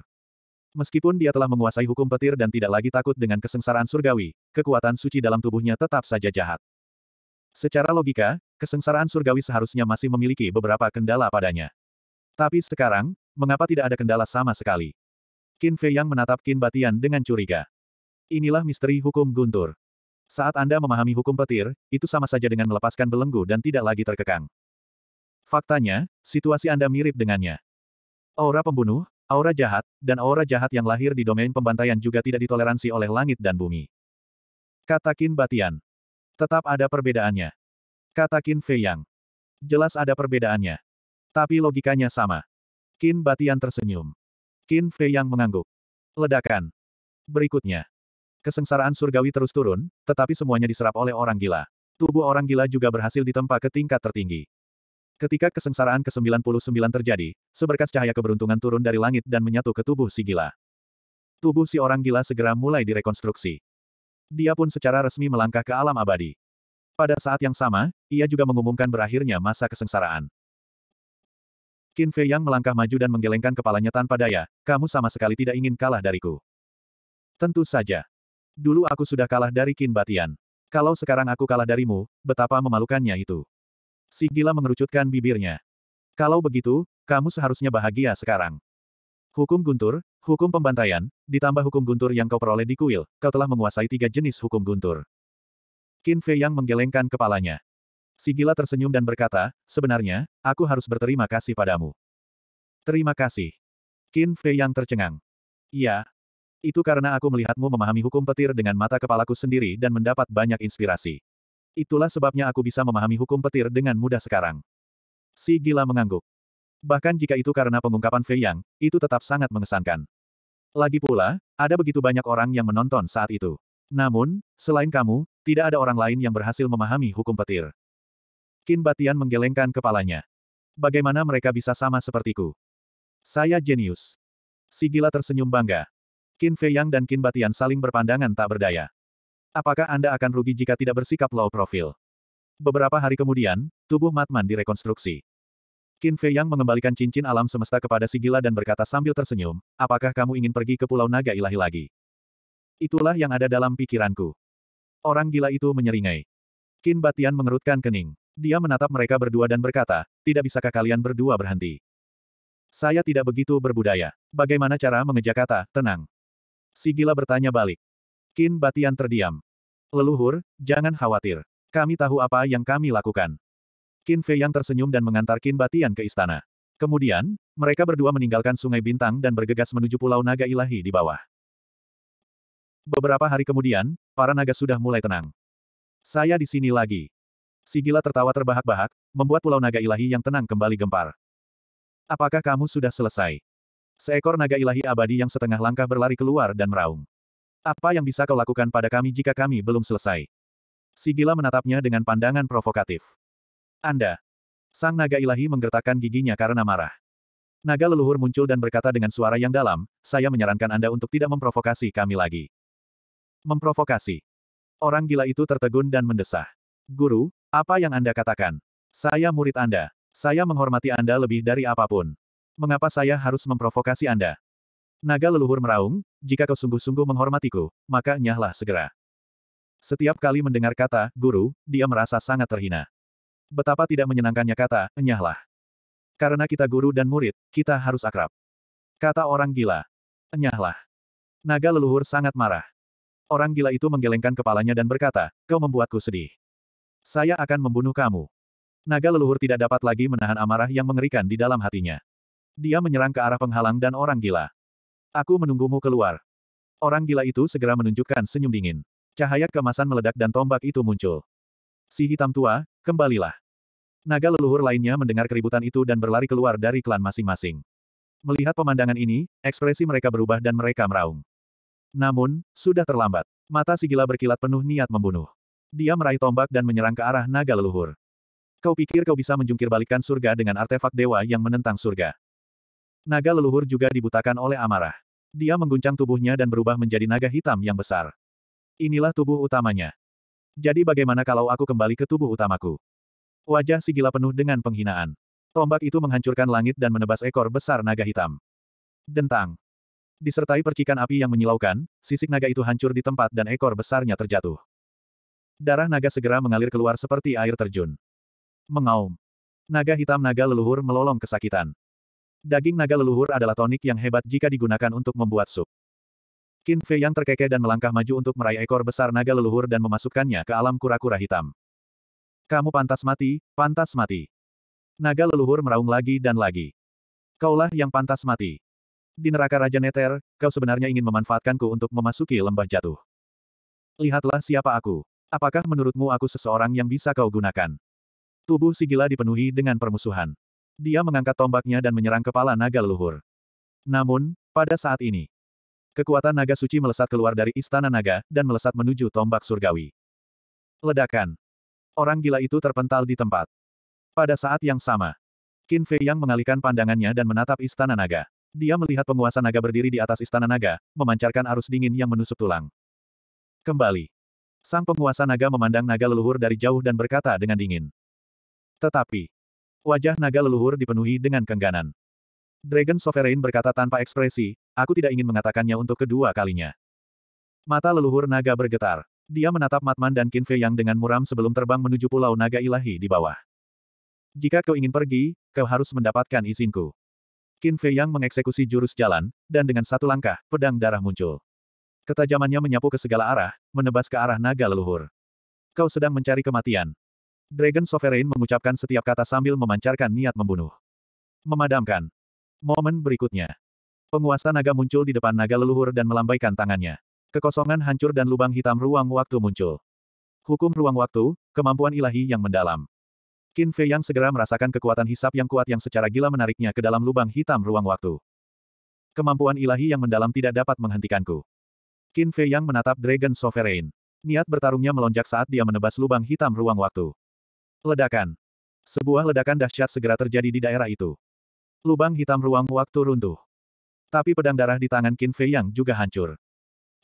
S1: Meskipun dia telah menguasai hukum petir dan tidak lagi takut dengan kesengsaraan surgawi, kekuatan suci dalam tubuhnya tetap saja jahat. Secara logika, kesengsaraan surgawi seharusnya masih memiliki beberapa kendala padanya. Tapi sekarang, mengapa tidak ada kendala sama sekali? Qin Fei Yang menatap Qin Batian dengan curiga. Inilah misteri hukum guntur. Saat Anda memahami hukum petir, itu sama saja dengan melepaskan belenggu dan tidak lagi terkekang. Faktanya, situasi Anda mirip dengannya. Aura pembunuh, Aura jahat, dan aura jahat yang lahir di domain pembantaian juga tidak ditoleransi oleh langit dan bumi. Katakin Batian. Tetap ada perbedaannya. Katakin Yang, Jelas ada perbedaannya. Tapi logikanya sama. Kin Batian tersenyum. Kin Fei yang mengangguk. Ledakan. Berikutnya. Kesengsaraan surgawi terus turun, tetapi semuanya diserap oleh orang gila. Tubuh orang gila juga berhasil ditempa ke tingkat tertinggi. Ketika kesengsaraan ke-99 terjadi, seberkas cahaya keberuntungan turun dari langit dan menyatu ke tubuh si gila. Tubuh si orang gila segera mulai direkonstruksi. Dia pun secara resmi melangkah ke alam abadi. Pada saat yang sama, ia juga mengumumkan berakhirnya masa kesengsaraan. Qin Fei Yang melangkah maju dan menggelengkan kepalanya tanpa daya, kamu sama sekali tidak ingin kalah dariku. Tentu saja. Dulu aku sudah kalah dari Qin Batian. Kalau sekarang aku kalah darimu, betapa memalukannya itu. Si gila mengerucutkan bibirnya. Kalau begitu, kamu seharusnya bahagia sekarang. Hukum guntur, hukum pembantaian, ditambah hukum guntur yang kau peroleh di kuil, kau telah menguasai tiga jenis hukum guntur. Qin Fei yang menggelengkan kepalanya. Si gila tersenyum dan berkata, sebenarnya, aku harus berterima kasih padamu. Terima kasih. Qin Fei yang tercengang. Iya. Itu karena aku melihatmu memahami hukum petir dengan mata kepalaku sendiri dan mendapat banyak inspirasi. Itulah sebabnya aku bisa memahami hukum petir dengan mudah sekarang. Si gila mengangguk. Bahkan jika itu karena pengungkapan Fei Yang, itu tetap sangat mengesankan. Lagi pula, ada begitu banyak orang yang menonton saat itu. Namun, selain kamu, tidak ada orang lain yang berhasil memahami hukum petir. Qin Batian menggelengkan kepalanya. Bagaimana mereka bisa sama sepertiku? Saya jenius. Si gila tersenyum bangga. Qin Fei Yang dan Qin Batian saling berpandangan tak berdaya. Apakah Anda akan rugi jika tidak bersikap low profile? Beberapa hari kemudian, tubuh Matman direkonstruksi. Qin Fei Yang mengembalikan cincin alam semesta kepada Sigila dan berkata sambil tersenyum, apakah kamu ingin pergi ke Pulau Naga Ilahi lagi? Itulah yang ada dalam pikiranku. Orang gila itu menyeringai. Qin Batian mengerutkan kening. Dia menatap mereka berdua dan berkata, tidak bisakah kalian berdua berhenti? Saya tidak begitu berbudaya. Bagaimana cara mengejak kata, tenang? Sigila bertanya balik. Qin Batian terdiam. Leluhur, jangan khawatir. Kami tahu apa yang kami lakukan. Qin Fei yang tersenyum dan mengantar Qin Batian ke istana. Kemudian, mereka berdua meninggalkan Sungai Bintang dan bergegas menuju Pulau Naga Ilahi di bawah. Beberapa hari kemudian, para naga sudah mulai tenang. Saya di sini lagi. Sigila tertawa terbahak-bahak, membuat pulau naga ilahi yang tenang kembali gempar. Apakah kamu sudah selesai? Seekor naga ilahi abadi yang setengah langkah berlari keluar dan meraung. Apa yang bisa kau lakukan pada kami jika kami belum selesai? Sigila menatapnya dengan pandangan provokatif. Anda. Sang naga ilahi menggertakkan giginya karena marah. Naga leluhur muncul dan berkata dengan suara yang dalam, saya menyarankan Anda untuk tidak memprovokasi kami lagi. Memprovokasi. Orang gila itu tertegun dan mendesah. Guru, apa yang Anda katakan? Saya murid Anda. Saya menghormati Anda lebih dari apapun. Mengapa saya harus memprovokasi Anda? Naga leluhur meraung, jika kau sungguh-sungguh menghormatiku, maka nyahlah segera. Setiap kali mendengar kata, guru, dia merasa sangat terhina. Betapa tidak menyenangkannya kata, enyahlah. Karena kita guru dan murid, kita harus akrab. Kata orang gila. Enyahlah. Naga leluhur sangat marah. Orang gila itu menggelengkan kepalanya dan berkata, kau membuatku sedih. Saya akan membunuh kamu. Naga leluhur tidak dapat lagi menahan amarah yang mengerikan di dalam hatinya. Dia menyerang ke arah penghalang dan orang gila. Aku menunggumu keluar. Orang gila itu segera menunjukkan senyum dingin. Cahaya kemasan meledak dan tombak itu muncul. Si hitam tua, kembalilah. Naga leluhur lainnya mendengar keributan itu dan berlari keluar dari klan masing-masing. Melihat pemandangan ini, ekspresi mereka berubah dan mereka meraung. Namun, sudah terlambat. Mata si gila berkilat penuh niat membunuh. Dia meraih tombak dan menyerang ke arah naga leluhur. Kau pikir kau bisa menjungkir balikan surga dengan artefak dewa yang menentang surga. Naga leluhur juga dibutakan oleh amarah. Dia mengguncang tubuhnya dan berubah menjadi naga hitam yang besar. Inilah tubuh utamanya. Jadi bagaimana kalau aku kembali ke tubuh utamaku? Wajah si gila penuh dengan penghinaan. Tombak itu menghancurkan langit dan menebas ekor besar naga hitam. Dentang. Disertai percikan api yang menyilaukan, sisik naga itu hancur di tempat dan ekor besarnya terjatuh. Darah naga segera mengalir keluar seperti air terjun. Mengaum. Naga hitam naga leluhur melolong kesakitan. Daging naga leluhur adalah tonik yang hebat jika digunakan untuk membuat sup. Qin Fei yang terkekeh dan melangkah maju untuk meraih ekor besar naga leluhur dan memasukkannya ke alam kura-kura hitam. Kamu pantas mati, pantas mati. Naga leluhur meraung lagi dan lagi. Kaulah yang pantas mati. Di neraka Raja Neter, kau sebenarnya ingin memanfaatkanku untuk memasuki lembah jatuh. Lihatlah siapa aku. Apakah menurutmu aku seseorang yang bisa kau gunakan? Tubuh si gila dipenuhi dengan permusuhan. Dia mengangkat tombaknya dan menyerang kepala naga leluhur. Namun, pada saat ini, kekuatan naga suci melesat keluar dari istana naga dan melesat menuju tombak surgawi. Ledakan. Orang gila itu terpental di tempat. Pada saat yang sama, Qin Fei Yang mengalihkan pandangannya dan menatap istana naga. Dia melihat penguasa naga berdiri di atas istana naga, memancarkan arus dingin yang menusuk tulang. Kembali. Sang penguasa naga memandang naga leluhur dari jauh dan berkata dengan dingin. Tetapi, Wajah naga leluhur dipenuhi dengan kengganan. Dragon Sovereign berkata tanpa ekspresi, aku tidak ingin mengatakannya untuk kedua kalinya. Mata leluhur naga bergetar. Dia menatap Matman dan Qin Fei Yang dengan muram sebelum terbang menuju pulau naga ilahi di bawah. Jika kau ingin pergi, kau harus mendapatkan izinku. Qin Fei Yang mengeksekusi jurus jalan, dan dengan satu langkah, pedang darah muncul. Ketajamannya menyapu ke segala arah, menebas ke arah naga leluhur. Kau sedang mencari kematian. Dragon Sovereign mengucapkan setiap kata sambil memancarkan niat membunuh. Memadamkan. Momen berikutnya. Penguasa naga muncul di depan naga leluhur dan melambaikan tangannya. Kekosongan hancur dan lubang hitam ruang waktu muncul. Hukum ruang waktu, kemampuan ilahi yang mendalam. Qin Fei yang segera merasakan kekuatan hisap yang kuat yang secara gila menariknya ke dalam lubang hitam ruang waktu. Kemampuan ilahi yang mendalam tidak dapat menghentikanku. Qin Fei yang menatap Dragon Sovereign. Niat bertarungnya melonjak saat dia menebas lubang hitam ruang waktu. Ledakan. Sebuah ledakan dahsyat segera terjadi di daerah itu. Lubang hitam ruang waktu runtuh. Tapi pedang darah di tangan Qin Fei Yang juga hancur.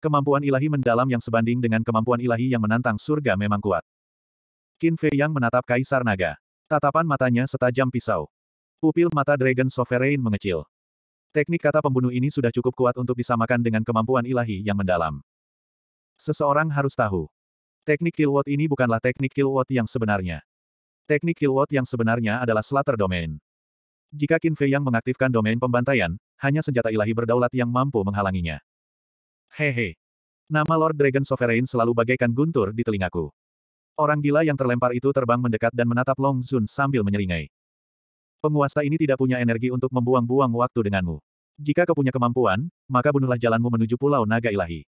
S1: Kemampuan ilahi mendalam yang sebanding dengan kemampuan ilahi yang menantang surga memang kuat. Qin Fei Yang menatap Kaisar Naga. Tatapan matanya setajam pisau. Pupil mata Dragon Sovereign mengecil. Teknik kata pembunuh ini sudah cukup kuat untuk disamakan dengan kemampuan ilahi yang mendalam. Seseorang harus tahu. Teknik Kilwot ini bukanlah teknik Kilwot yang sebenarnya. Teknik Kilowatt yang sebenarnya adalah Slater Domain. Jika Qin Fei yang mengaktifkan domain pembantaian, hanya senjata ilahi berdaulat yang mampu menghalanginya. Hehe. Nama Lord Dragon Sovereign selalu bagaikan guntur di telingaku. Orang gila yang terlempar itu terbang mendekat dan menatap Long Zun sambil menyeringai. Penguasa ini tidak punya energi untuk membuang-buang waktu denganmu. Jika kau punya kemampuan, maka bunuhlah jalanmu menuju Pulau Naga Ilahi.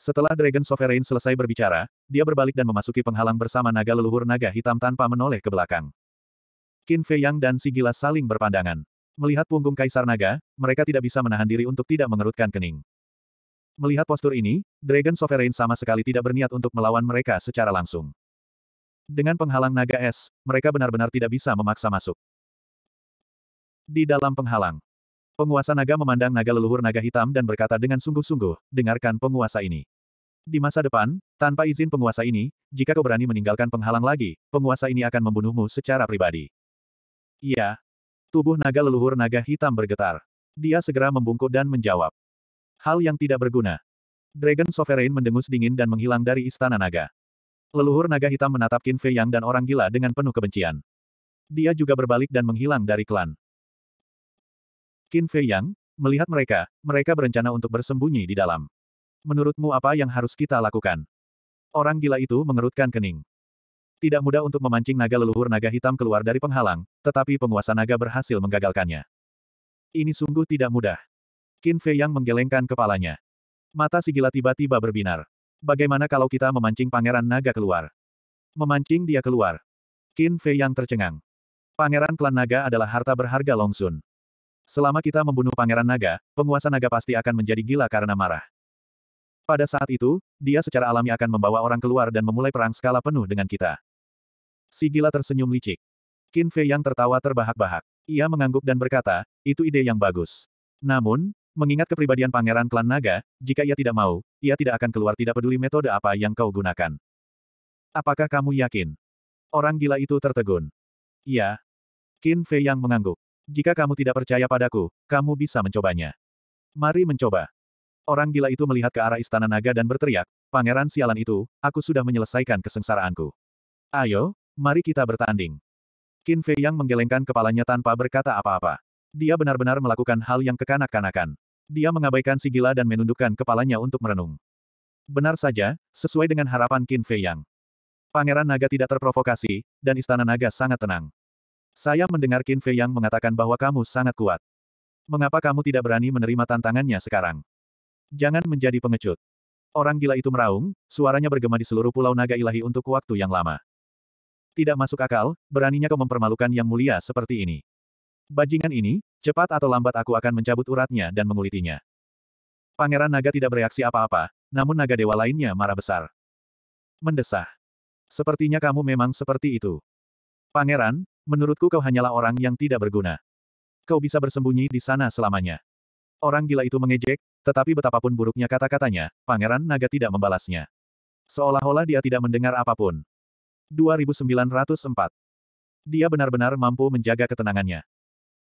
S1: Setelah Dragon Sovereign selesai berbicara, dia berbalik dan memasuki penghalang bersama naga leluhur naga hitam tanpa menoleh ke belakang. Qin Fei Yang dan Sigila saling berpandangan. Melihat punggung Kaisar Naga, mereka tidak bisa menahan diri untuk tidak mengerutkan kening. Melihat postur ini, Dragon Sovereign sama sekali tidak berniat untuk melawan mereka secara langsung. Dengan penghalang naga es, mereka benar-benar tidak bisa memaksa masuk. Di dalam penghalang, Penguasa naga memandang naga leluhur naga hitam dan berkata dengan sungguh-sungguh, dengarkan penguasa ini. Di masa depan, tanpa izin penguasa ini, jika kau berani meninggalkan penghalang lagi, penguasa ini akan membunuhmu secara pribadi. Iya. Tubuh naga leluhur naga hitam bergetar. Dia segera membungkuk dan menjawab. Hal yang tidak berguna. Dragon Sovereign mendengus dingin dan menghilang dari istana naga. Leluhur naga hitam menatap Qin Fei Yang dan orang gila dengan penuh kebencian. Dia juga berbalik dan menghilang dari klan. Qin Fei Yang, melihat mereka, mereka berencana untuk bersembunyi di dalam. Menurutmu apa yang harus kita lakukan? Orang gila itu mengerutkan kening. Tidak mudah untuk memancing naga leluhur naga hitam keluar dari penghalang, tetapi penguasa naga berhasil menggagalkannya. Ini sungguh tidak mudah. Qin Fei Yang menggelengkan kepalanya. Mata si gila tiba-tiba berbinar. Bagaimana kalau kita memancing pangeran naga keluar? Memancing dia keluar. Qin Fei Yang tercengang. Pangeran klan naga adalah harta berharga Long Sun. Selama kita membunuh Pangeran Naga, penguasa naga pasti akan menjadi gila karena marah. Pada saat itu, dia secara alami akan membawa orang keluar dan memulai perang skala penuh dengan kita. Si gila tersenyum licik. Qin Fei yang tertawa terbahak-bahak. Ia mengangguk dan berkata, itu ide yang bagus. Namun, mengingat kepribadian pangeran klan naga, jika ia tidak mau, ia tidak akan keluar tidak peduli metode apa yang kau gunakan. Apakah kamu yakin? Orang gila itu tertegun. Iya. Qin Fei yang mengangguk. Jika kamu tidak percaya padaku, kamu bisa mencobanya. Mari mencoba. Orang gila itu melihat ke arah istana naga dan berteriak, Pangeran sialan itu, aku sudah menyelesaikan kesengsaraanku. Ayo, mari kita bertanding. Qin Fei Yang menggelengkan kepalanya tanpa berkata apa-apa. Dia benar-benar melakukan hal yang kekanak-kanakan. Dia mengabaikan si gila dan menundukkan kepalanya untuk merenung. Benar saja, sesuai dengan harapan Qin Fei Yang. Pangeran naga tidak terprovokasi, dan istana naga sangat tenang. Saya mendengar Qin Fei yang mengatakan bahwa kamu sangat kuat. Mengapa kamu tidak berani menerima tantangannya sekarang? Jangan menjadi pengecut. Orang gila itu meraung, suaranya bergema di seluruh pulau naga ilahi untuk waktu yang lama. Tidak masuk akal, beraninya kau mempermalukan yang mulia seperti ini. Bajingan ini, cepat atau lambat aku akan mencabut uratnya dan mengulitinya. Pangeran naga tidak bereaksi apa-apa, namun naga dewa lainnya marah besar. Mendesah. Sepertinya kamu memang seperti itu. Pangeran, Menurutku kau hanyalah orang yang tidak berguna. Kau bisa bersembunyi di sana selamanya. Orang gila itu mengejek, tetapi betapapun buruknya kata-katanya, Pangeran Naga tidak membalasnya. Seolah-olah dia tidak mendengar apapun. 2904 Dia benar-benar mampu menjaga ketenangannya.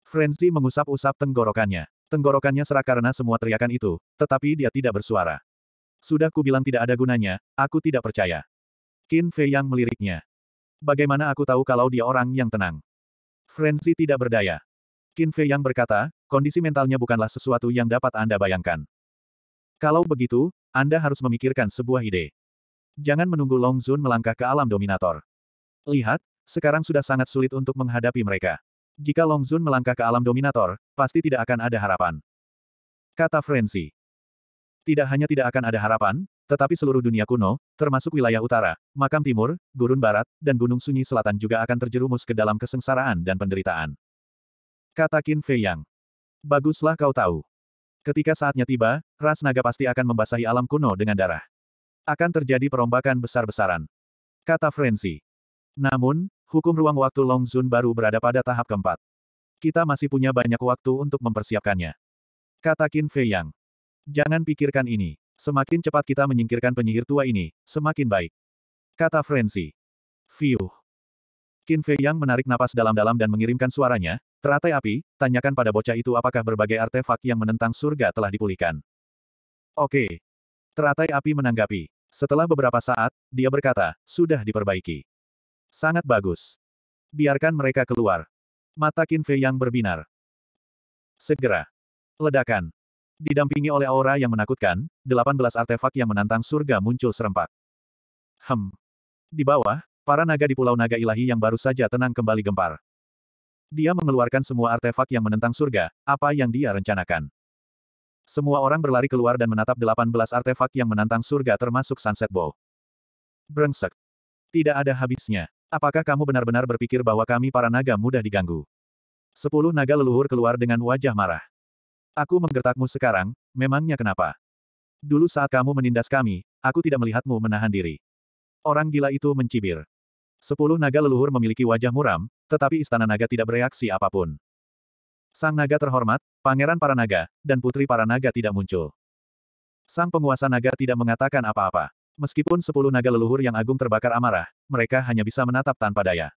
S1: Frenzy mengusap-usap tenggorokannya. Tenggorokannya serak karena semua teriakan itu, tetapi dia tidak bersuara. Sudah kubilang tidak ada gunanya, aku tidak percaya. Qin Fei yang meliriknya. Bagaimana aku tahu kalau dia orang yang tenang? Frenzy tidak berdaya. Qin Fei yang berkata, kondisi mentalnya bukanlah sesuatu yang dapat Anda bayangkan. Kalau begitu, Anda harus memikirkan sebuah ide. Jangan menunggu Long Zun melangkah ke alam dominator. Lihat, sekarang sudah sangat sulit untuk menghadapi mereka. Jika Long Zun melangkah ke alam dominator, pasti tidak akan ada harapan. Kata Frenzy. Tidak hanya tidak akan ada harapan, tetapi seluruh dunia kuno, termasuk wilayah utara, makam timur, gurun barat, dan gunung sunyi selatan juga akan terjerumus ke dalam kesengsaraan dan penderitaan. Kata Qin Fei Yang. Baguslah kau tahu. Ketika saatnya tiba, ras naga pasti akan membasahi alam kuno dengan darah. Akan terjadi perombakan besar-besaran. Kata Frenzy. Namun, hukum ruang waktu Long Zun baru berada pada tahap keempat. Kita masih punya banyak waktu untuk mempersiapkannya. Kata Qin Fei Yang. Jangan pikirkan ini. Semakin cepat kita menyingkirkan penyihir tua ini, semakin baik. Kata Frenzy. Fiuh. Qin Fei Yang menarik napas dalam-dalam dan mengirimkan suaranya, teratai api, tanyakan pada bocah itu apakah berbagai artefak yang menentang surga telah dipulihkan. Oke. Teratai api menanggapi. Setelah beberapa saat, dia berkata, sudah diperbaiki. Sangat bagus. Biarkan mereka keluar. Mata Qin Fei Yang berbinar. Segera. Ledakan. Didampingi oleh aura yang menakutkan, 18 artefak yang menantang surga muncul serempak. Hem. Di bawah, para naga di Pulau Naga Ilahi yang baru saja tenang kembali gempar. Dia mengeluarkan semua artefak yang menentang surga, apa yang dia rencanakan. Semua orang berlari keluar dan menatap 18 artefak yang menantang surga termasuk Sunset Bow. Brengsek. Tidak ada habisnya. Apakah kamu benar-benar berpikir bahwa kami para naga mudah diganggu? Sepuluh naga leluhur keluar dengan wajah marah. Aku menggertakmu sekarang, memangnya kenapa? Dulu saat kamu menindas kami, aku tidak melihatmu menahan diri. Orang gila itu mencibir. Sepuluh naga leluhur memiliki wajah muram, tetapi istana naga tidak bereaksi apapun. Sang naga terhormat, pangeran para naga, dan putri para naga tidak muncul. Sang penguasa naga tidak mengatakan apa-apa. Meskipun sepuluh naga leluhur yang agung terbakar amarah, mereka hanya bisa menatap tanpa daya.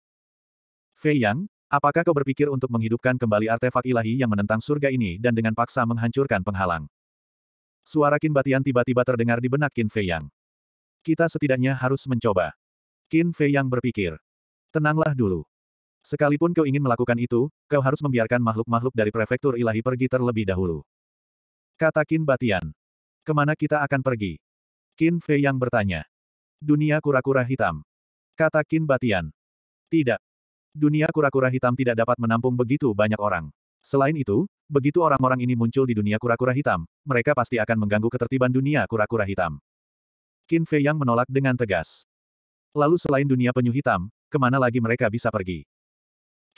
S1: Fei Yang, Apakah kau berpikir untuk menghidupkan kembali artefak ilahi yang menentang surga ini dan dengan paksa menghancurkan penghalang? Suara Qin Batian tiba-tiba terdengar di benak Qin Fei Yang. Kita setidaknya harus mencoba. Qin Fei Yang berpikir. Tenanglah dulu. Sekalipun kau ingin melakukan itu, kau harus membiarkan makhluk-makhluk dari prefektur ilahi pergi terlebih dahulu. Kata Qin Batian. Kemana kita akan pergi? Qin Fei Yang bertanya. Dunia kura-kura hitam. Kata Qin Batian. Tidak, Dunia kura-kura hitam tidak dapat menampung begitu banyak orang. Selain itu, begitu orang-orang ini muncul di dunia kura-kura hitam, mereka pasti akan mengganggu ketertiban dunia kura-kura hitam. Qin Fei Yang menolak dengan tegas. Lalu selain dunia penyu hitam, kemana lagi mereka bisa pergi?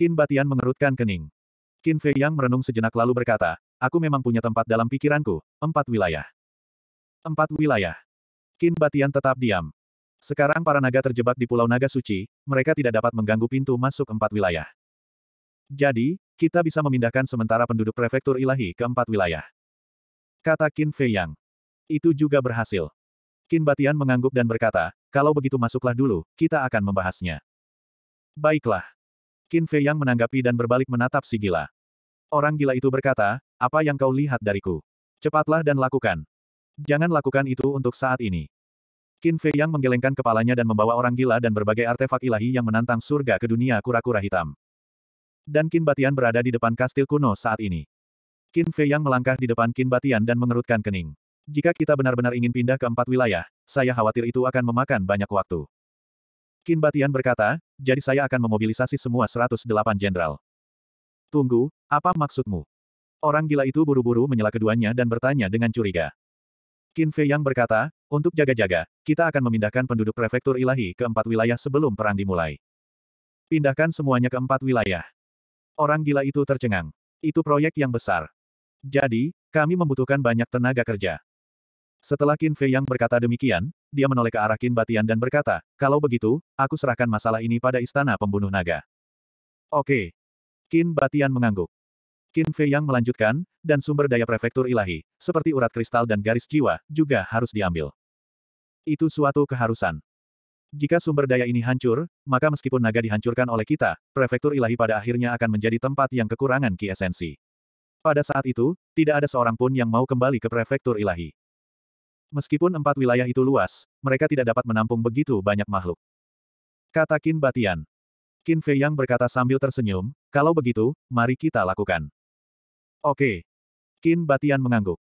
S1: Qin Batian mengerutkan kening. Qin Fei Yang merenung sejenak lalu berkata, aku memang punya tempat dalam pikiranku, empat wilayah. Empat wilayah. Qin Batian tetap diam. Sekarang para naga terjebak di Pulau Naga Suci, mereka tidak dapat mengganggu pintu masuk empat wilayah. Jadi, kita bisa memindahkan sementara penduduk prefektur ilahi ke empat wilayah. Kata Qin Fei Yang. Itu juga berhasil. Qin Batian mengangguk dan berkata, kalau begitu masuklah dulu, kita akan membahasnya. Baiklah. Qin Fei Yang menanggapi dan berbalik menatap si gila. Orang gila itu berkata, apa yang kau lihat dariku? Cepatlah dan lakukan. Jangan lakukan itu untuk saat ini. Qin Fei Yang menggelengkan kepalanya dan membawa orang gila dan berbagai artefak ilahi yang menantang surga ke dunia kura-kura hitam. Dan Qin Batian berada di depan kastil kuno saat ini. Qin Fei Yang melangkah di depan Qin Batian dan mengerutkan kening. Jika kita benar-benar ingin pindah ke empat wilayah, saya khawatir itu akan memakan banyak waktu. Qin Batian berkata, jadi saya akan memobilisasi semua 108 jenderal. Tunggu, apa maksudmu? Orang gila itu buru-buru menyela keduanya dan bertanya dengan curiga. Qin Fei yang berkata, untuk jaga-jaga, kita akan memindahkan penduduk prefektur ilahi ke empat wilayah sebelum perang dimulai. Pindahkan semuanya ke empat wilayah. Orang gila itu tercengang. Itu proyek yang besar. Jadi, kami membutuhkan banyak tenaga kerja. Setelah Qin Fei yang berkata demikian, dia menoleh ke arah Qin Batian dan berkata, kalau begitu, aku serahkan masalah ini pada istana pembunuh naga. Oke. Qin Batian mengangguk. Qin Fei Yang melanjutkan, dan sumber daya prefektur ilahi, seperti urat kristal dan garis jiwa, juga harus diambil. Itu suatu keharusan. Jika sumber daya ini hancur, maka meskipun naga dihancurkan oleh kita, prefektur ilahi pada akhirnya akan menjadi tempat yang kekurangan ki esensi. Pada saat itu, tidak ada seorang pun yang mau kembali ke prefektur ilahi. Meskipun empat wilayah itu luas, mereka tidak dapat menampung begitu banyak makhluk. Kata Qin Batian. Qin Fei Yang berkata sambil tersenyum, kalau begitu, mari kita lakukan. Oke. Kin Batian mengangguk.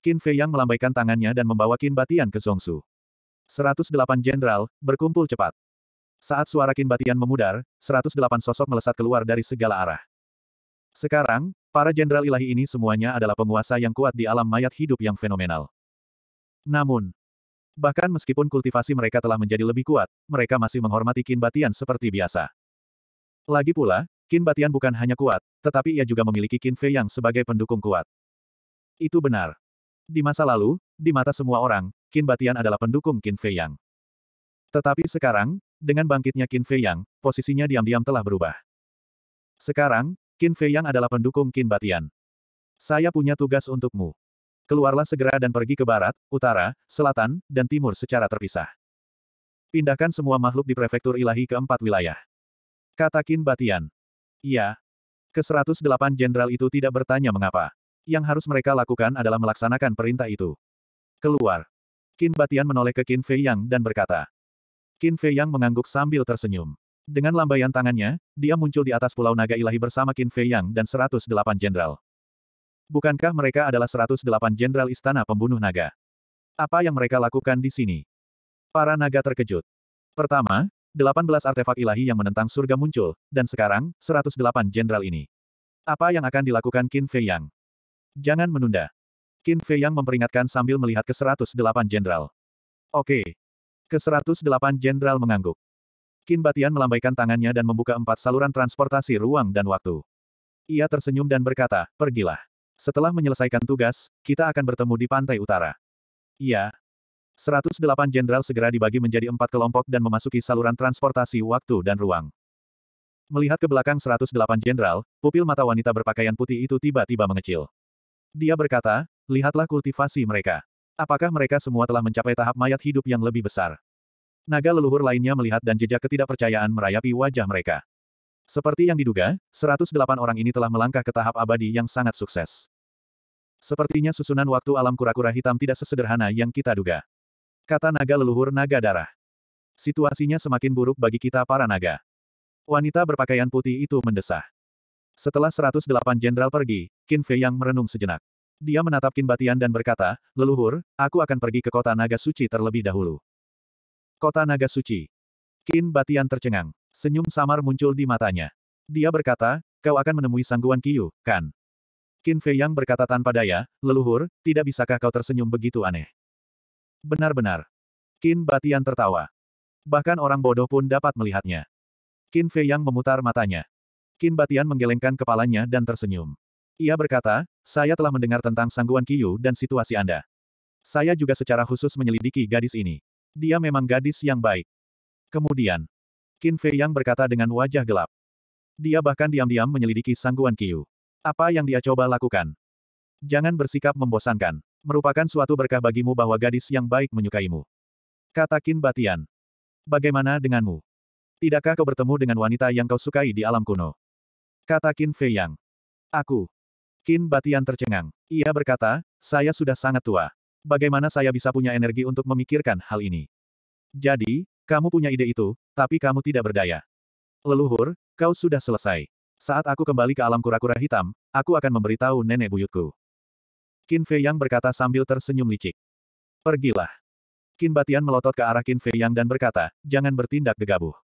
S1: Kin Fei Yang melambaikan tangannya dan membawa Kin Batian ke Seratus 108 jenderal, berkumpul cepat. Saat suara Kin Batian memudar, 108 sosok melesat keluar dari segala arah. Sekarang, para jenderal ilahi ini semuanya adalah penguasa yang kuat di alam mayat hidup yang fenomenal. Namun, bahkan meskipun kultivasi mereka telah menjadi lebih kuat, mereka masih menghormati Kin Batian seperti biasa. Lagi pula, Kin Batian bukan hanya kuat, tetapi ia juga memiliki Qin Fei yang sebagai pendukung kuat. Itu benar. Di masa lalu, di mata semua orang, Qin Batian adalah pendukung Qin Fei Yang. Tetapi sekarang, dengan bangkitnya Qin Fei Yang, posisinya diam-diam telah berubah. Sekarang, Qin Fei Yang adalah pendukung Qin Batian. Saya punya tugas untukmu. Keluarlah segera dan pergi ke barat, utara, selatan, dan timur secara terpisah. Pindahkan semua makhluk di prefektur ilahi ke empat wilayah. Kata Qin Batian. Iya, ke-108 jenderal itu tidak bertanya mengapa. Yang harus mereka lakukan adalah melaksanakan perintah itu. Keluar. Qin Batian menoleh ke Qin Fei Yang dan berkata. Qin Fei Yang mengangguk sambil tersenyum. Dengan lambaian tangannya, dia muncul di atas Pulau Naga Ilahi bersama Qin Fei Yang dan 108 jenderal. Bukankah mereka adalah 108 jenderal istana pembunuh naga? Apa yang mereka lakukan di sini? Para naga terkejut. Pertama, 18 artefak ilahi yang menentang surga muncul, dan sekarang, 108 jenderal ini. Apa yang akan dilakukan Qin Fei Yang? Jangan menunda. Qin Fei Yang memperingatkan sambil melihat ke 108 jenderal. Oke. Ke 108 jenderal mengangguk. Qin Batian melambaikan tangannya dan membuka empat saluran transportasi ruang dan waktu. Ia tersenyum dan berkata, pergilah. Setelah menyelesaikan tugas, kita akan bertemu di pantai utara. Iya, 108 jenderal segera dibagi menjadi empat kelompok dan memasuki saluran transportasi waktu dan ruang. Melihat ke belakang 108 jenderal, pupil mata wanita berpakaian putih itu tiba-tiba mengecil. Dia berkata, lihatlah kultivasi mereka. Apakah mereka semua telah mencapai tahap mayat hidup yang lebih besar? Naga leluhur lainnya melihat dan jejak ketidakpercayaan merayapi wajah mereka. Seperti yang diduga, 108 orang ini telah melangkah ke tahap abadi yang sangat sukses. Sepertinya susunan waktu alam kura-kura hitam tidak sesederhana yang kita duga. Kata naga leluhur naga darah. Situasinya semakin buruk bagi kita para naga. Wanita berpakaian putih itu mendesah. Setelah 108 jenderal pergi, Qin Fei yang merenung sejenak. Dia menatap Qin Batian dan berkata, Leluhur, aku akan pergi ke kota naga suci terlebih dahulu. Kota naga suci. Qin Batian tercengang. Senyum samar muncul di matanya. Dia berkata, kau akan menemui sangguan Kiyu, kan? Qin Fei yang berkata tanpa daya, Leluhur, tidak bisakah kau tersenyum begitu aneh? Benar-benar. Qin Batian tertawa. Bahkan orang bodoh pun dapat melihatnya. Qin Fei yang memutar matanya. Qin Batian menggelengkan kepalanya dan tersenyum. Ia berkata, saya telah mendengar tentang sangguan Qiyu dan situasi Anda. Saya juga secara khusus menyelidiki gadis ini. Dia memang gadis yang baik. Kemudian, Qin Fei Yang berkata dengan wajah gelap. Dia bahkan diam-diam menyelidiki sangguan Qiyu. Apa yang dia coba lakukan? Jangan bersikap membosankan. Merupakan suatu berkah bagimu bahwa gadis yang baik menyukaimu. Kata Qin Batian. Bagaimana denganmu? Tidakkah kau bertemu dengan wanita yang kau sukai di alam kuno? Kata Qin Fei Yang. Aku. Kin Batian tercengang. Ia berkata, saya sudah sangat tua. Bagaimana saya bisa punya energi untuk memikirkan hal ini? Jadi, kamu punya ide itu, tapi kamu tidak berdaya. Leluhur, kau sudah selesai. Saat aku kembali ke alam kura-kura hitam, aku akan memberitahu nenek buyutku. Qin Fei Yang berkata sambil tersenyum licik. Pergilah. Qin Batian melotot ke arah Qin Fei Yang dan berkata, jangan bertindak gegabah.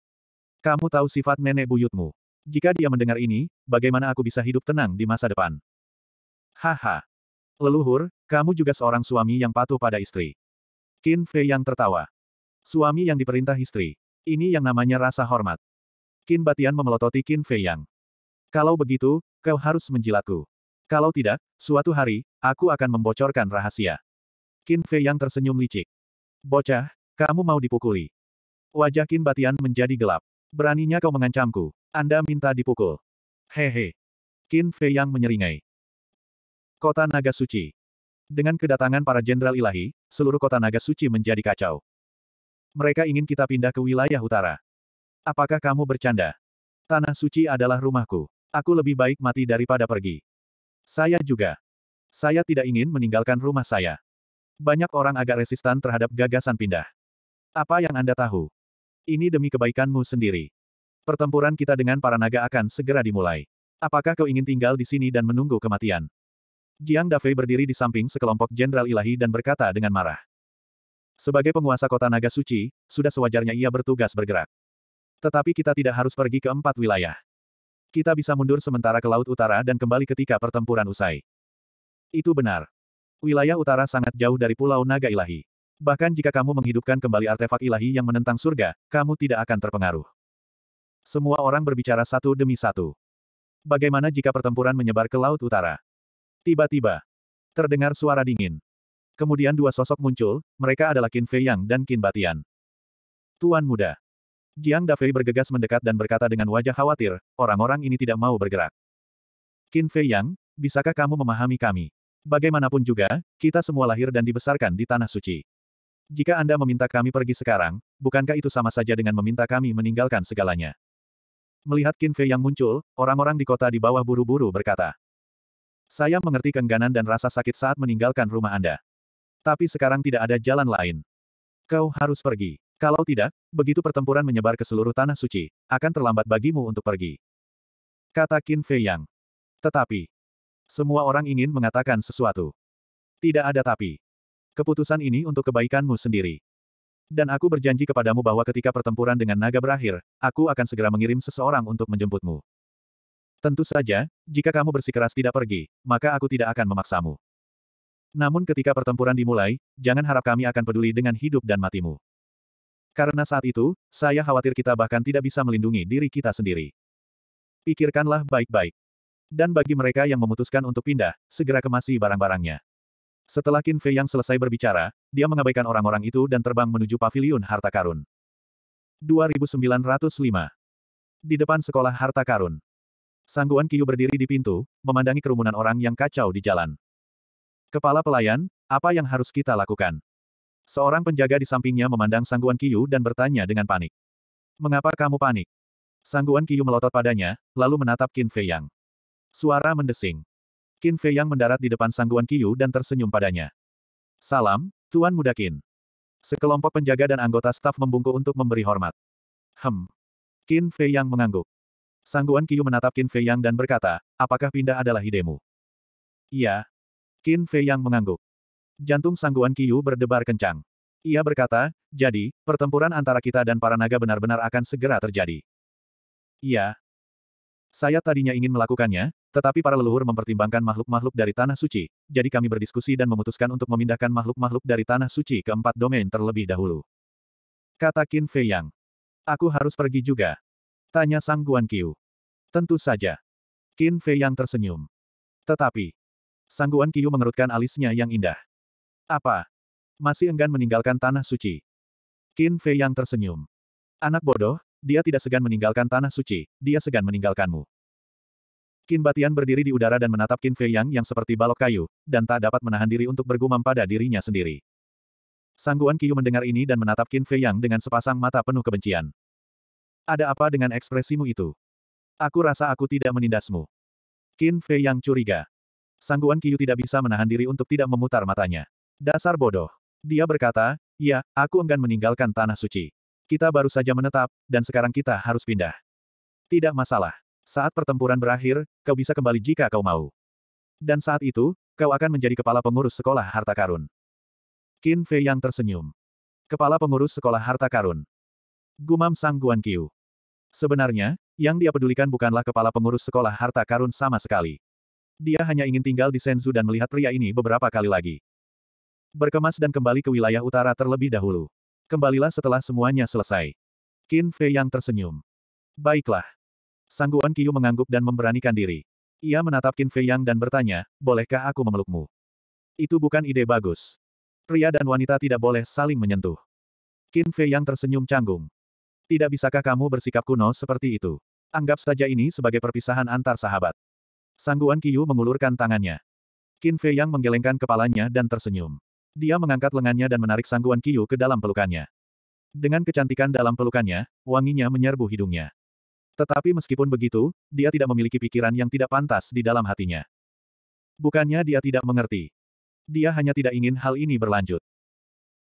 S1: Kamu tahu sifat nenek buyutmu. Jika dia mendengar ini, bagaimana aku bisa hidup tenang di masa depan? Haha. Leluhur, kamu juga seorang suami yang patuh pada istri. Qin Fei Yang tertawa. Suami yang diperintah istri. Ini yang namanya rasa hormat. Qin Batian memelototi Qin Fei Yang. Kalau begitu, kau harus menjilatku. Kalau tidak, suatu hari, aku akan membocorkan rahasia. Qin Fei yang tersenyum licik. Bocah, kamu mau dipukuli. Wajah Qin Batian menjadi gelap. Beraninya kau mengancamku. Anda minta dipukul. Hehe. Qin Fei yang menyeringai. Kota Naga Suci. Dengan kedatangan para jenderal ilahi, seluruh kota Naga Suci menjadi kacau. Mereka ingin kita pindah ke wilayah utara. Apakah kamu bercanda? Tanah suci adalah rumahku. Aku lebih baik mati daripada pergi. Saya juga. Saya tidak ingin meninggalkan rumah saya. Banyak orang agak resistan terhadap gagasan pindah. Apa yang Anda tahu? Ini demi kebaikanmu sendiri. Pertempuran kita dengan para naga akan segera dimulai. Apakah kau ingin tinggal di sini dan menunggu kematian? Jiang Dafei berdiri di samping sekelompok jenderal ilahi dan berkata dengan marah. Sebagai penguasa kota naga suci, sudah sewajarnya ia bertugas bergerak. Tetapi kita tidak harus pergi ke empat wilayah. Kita bisa mundur sementara ke Laut Utara dan kembali ketika pertempuran usai. Itu benar. Wilayah utara sangat jauh dari Pulau Naga Ilahi. Bahkan jika kamu menghidupkan kembali artefak ilahi yang menentang surga, kamu tidak akan terpengaruh. Semua orang berbicara satu demi satu. Bagaimana jika pertempuran menyebar ke Laut Utara? Tiba-tiba, terdengar suara dingin. Kemudian dua sosok muncul, mereka adalah Qin Fei Yang dan Qin Batian. Tuan muda, Jiang Dafei bergegas mendekat dan berkata dengan wajah khawatir, orang-orang ini tidak mau bergerak. Qin Fei Yang, bisakah kamu memahami kami? Bagaimanapun juga, kita semua lahir dan dibesarkan di Tanah Suci. Jika Anda meminta kami pergi sekarang, bukankah itu sama saja dengan meminta kami meninggalkan segalanya? Melihat Qin Fei yang muncul, orang-orang di kota di bawah buru-buru berkata. Saya mengerti kengganan dan rasa sakit saat meninggalkan rumah Anda. Tapi sekarang tidak ada jalan lain. Kau harus pergi. Kalau tidak, begitu pertempuran menyebar ke seluruh tanah suci, akan terlambat bagimu untuk pergi. Kata Qin Fei Yang. Tetapi, semua orang ingin mengatakan sesuatu. Tidak ada tapi. Keputusan ini untuk kebaikanmu sendiri. Dan aku berjanji kepadamu bahwa ketika pertempuran dengan naga berakhir, aku akan segera mengirim seseorang untuk menjemputmu. Tentu saja, jika kamu bersikeras tidak pergi, maka aku tidak akan memaksamu. Namun ketika pertempuran dimulai, jangan harap kami akan peduli dengan hidup dan matimu. Karena saat itu, saya khawatir kita bahkan tidak bisa melindungi diri kita sendiri. Pikirkanlah baik-baik. Dan bagi mereka yang memutuskan untuk pindah, segera kemasi barang-barangnya. Setelah Qin Fei yang selesai berbicara, dia mengabaikan orang-orang itu dan terbang menuju paviliun harta karun. 2905 Di depan sekolah harta karun. Sangguan Kiyu berdiri di pintu, memandangi kerumunan orang yang kacau di jalan. Kepala pelayan, apa yang harus kita lakukan? Seorang penjaga di sampingnya memandang Sangguan Kiyu dan bertanya dengan panik. Mengapa kamu panik? Sangguan Kiyu melotot padanya, lalu menatap Qin Fei Yang. Suara mendesing. Qin Fei Yang mendarat di depan Sangguan Kiyu dan tersenyum padanya. Salam, Tuan Muda Qin. Sekelompok penjaga dan anggota staf membungkuk untuk memberi hormat. Hem. Qin Fei Yang mengangguk. Sangguan Kiyu menatap Qin Fei Yang dan berkata, apakah pindah adalah idemu? Iya. Qin Fei Yang mengangguk. Jantung sangguan Kiyu berdebar kencang. Ia berkata, jadi, pertempuran antara kita dan para naga benar-benar akan segera terjadi. Iya. Saya tadinya ingin melakukannya, tetapi para leluhur mempertimbangkan makhluk-makhluk dari Tanah Suci, jadi kami berdiskusi dan memutuskan untuk memindahkan makhluk-makhluk dari Tanah Suci ke empat domain terlebih dahulu. Kata Qin Fei Yang. Aku harus pergi juga. Tanya Sang Guan Qiu. Tentu saja. Qin Fei Yang tersenyum. Tetapi, Sang Guan Qiu mengerutkan alisnya yang indah. Apa? Masih enggan meninggalkan tanah suci. Qin Fei yang tersenyum. Anak bodoh, dia tidak segan meninggalkan tanah suci, dia segan meninggalkanmu. Qin Batian berdiri di udara dan menatap Qin Fei Yang yang seperti balok kayu, dan tak dapat menahan diri untuk bergumam pada dirinya sendiri. Sangguan Qiu mendengar ini dan menatap Qin Fei Yang dengan sepasang mata penuh kebencian. Ada apa dengan ekspresimu itu? Aku rasa aku tidak menindasmu. Qin Fei Yang curiga. Sangguan Qiu tidak bisa menahan diri untuk tidak memutar matanya. Dasar bodoh. Dia berkata, ya, aku enggan meninggalkan tanah suci. Kita baru saja menetap, dan sekarang kita harus pindah. Tidak masalah. Saat pertempuran berakhir, kau bisa kembali jika kau mau. Dan saat itu, kau akan menjadi kepala pengurus sekolah harta karun. Qin Fei yang tersenyum. Kepala pengurus sekolah harta karun. Gumam Sang Guan Qiu. Sebenarnya, yang dia pedulikan bukanlah kepala pengurus sekolah harta karun sama sekali. Dia hanya ingin tinggal di Senzu dan melihat pria ini beberapa kali lagi. Berkemas dan kembali ke wilayah utara terlebih dahulu. Kembalilah setelah semuanya selesai. Qin Fei yang tersenyum. Baiklah. Sangguan Qiu mengangguk dan memberanikan diri. Ia menatap Qin Fei Yang dan bertanya, bolehkah aku memelukmu? Itu bukan ide bagus. Pria dan wanita tidak boleh saling menyentuh. Qin Fei Yang tersenyum canggung. Tidak bisakah kamu bersikap kuno seperti itu? Anggap saja ini sebagai perpisahan antar sahabat. Sangguan Qiu mengulurkan tangannya. Qin Fei Yang menggelengkan kepalanya dan tersenyum. Dia mengangkat lengannya dan menarik sangguan Kiyu ke dalam pelukannya. Dengan kecantikan dalam pelukannya, wanginya menyerbu hidungnya. Tetapi meskipun begitu, dia tidak memiliki pikiran yang tidak pantas di dalam hatinya. Bukannya dia tidak mengerti. Dia hanya tidak ingin hal ini berlanjut.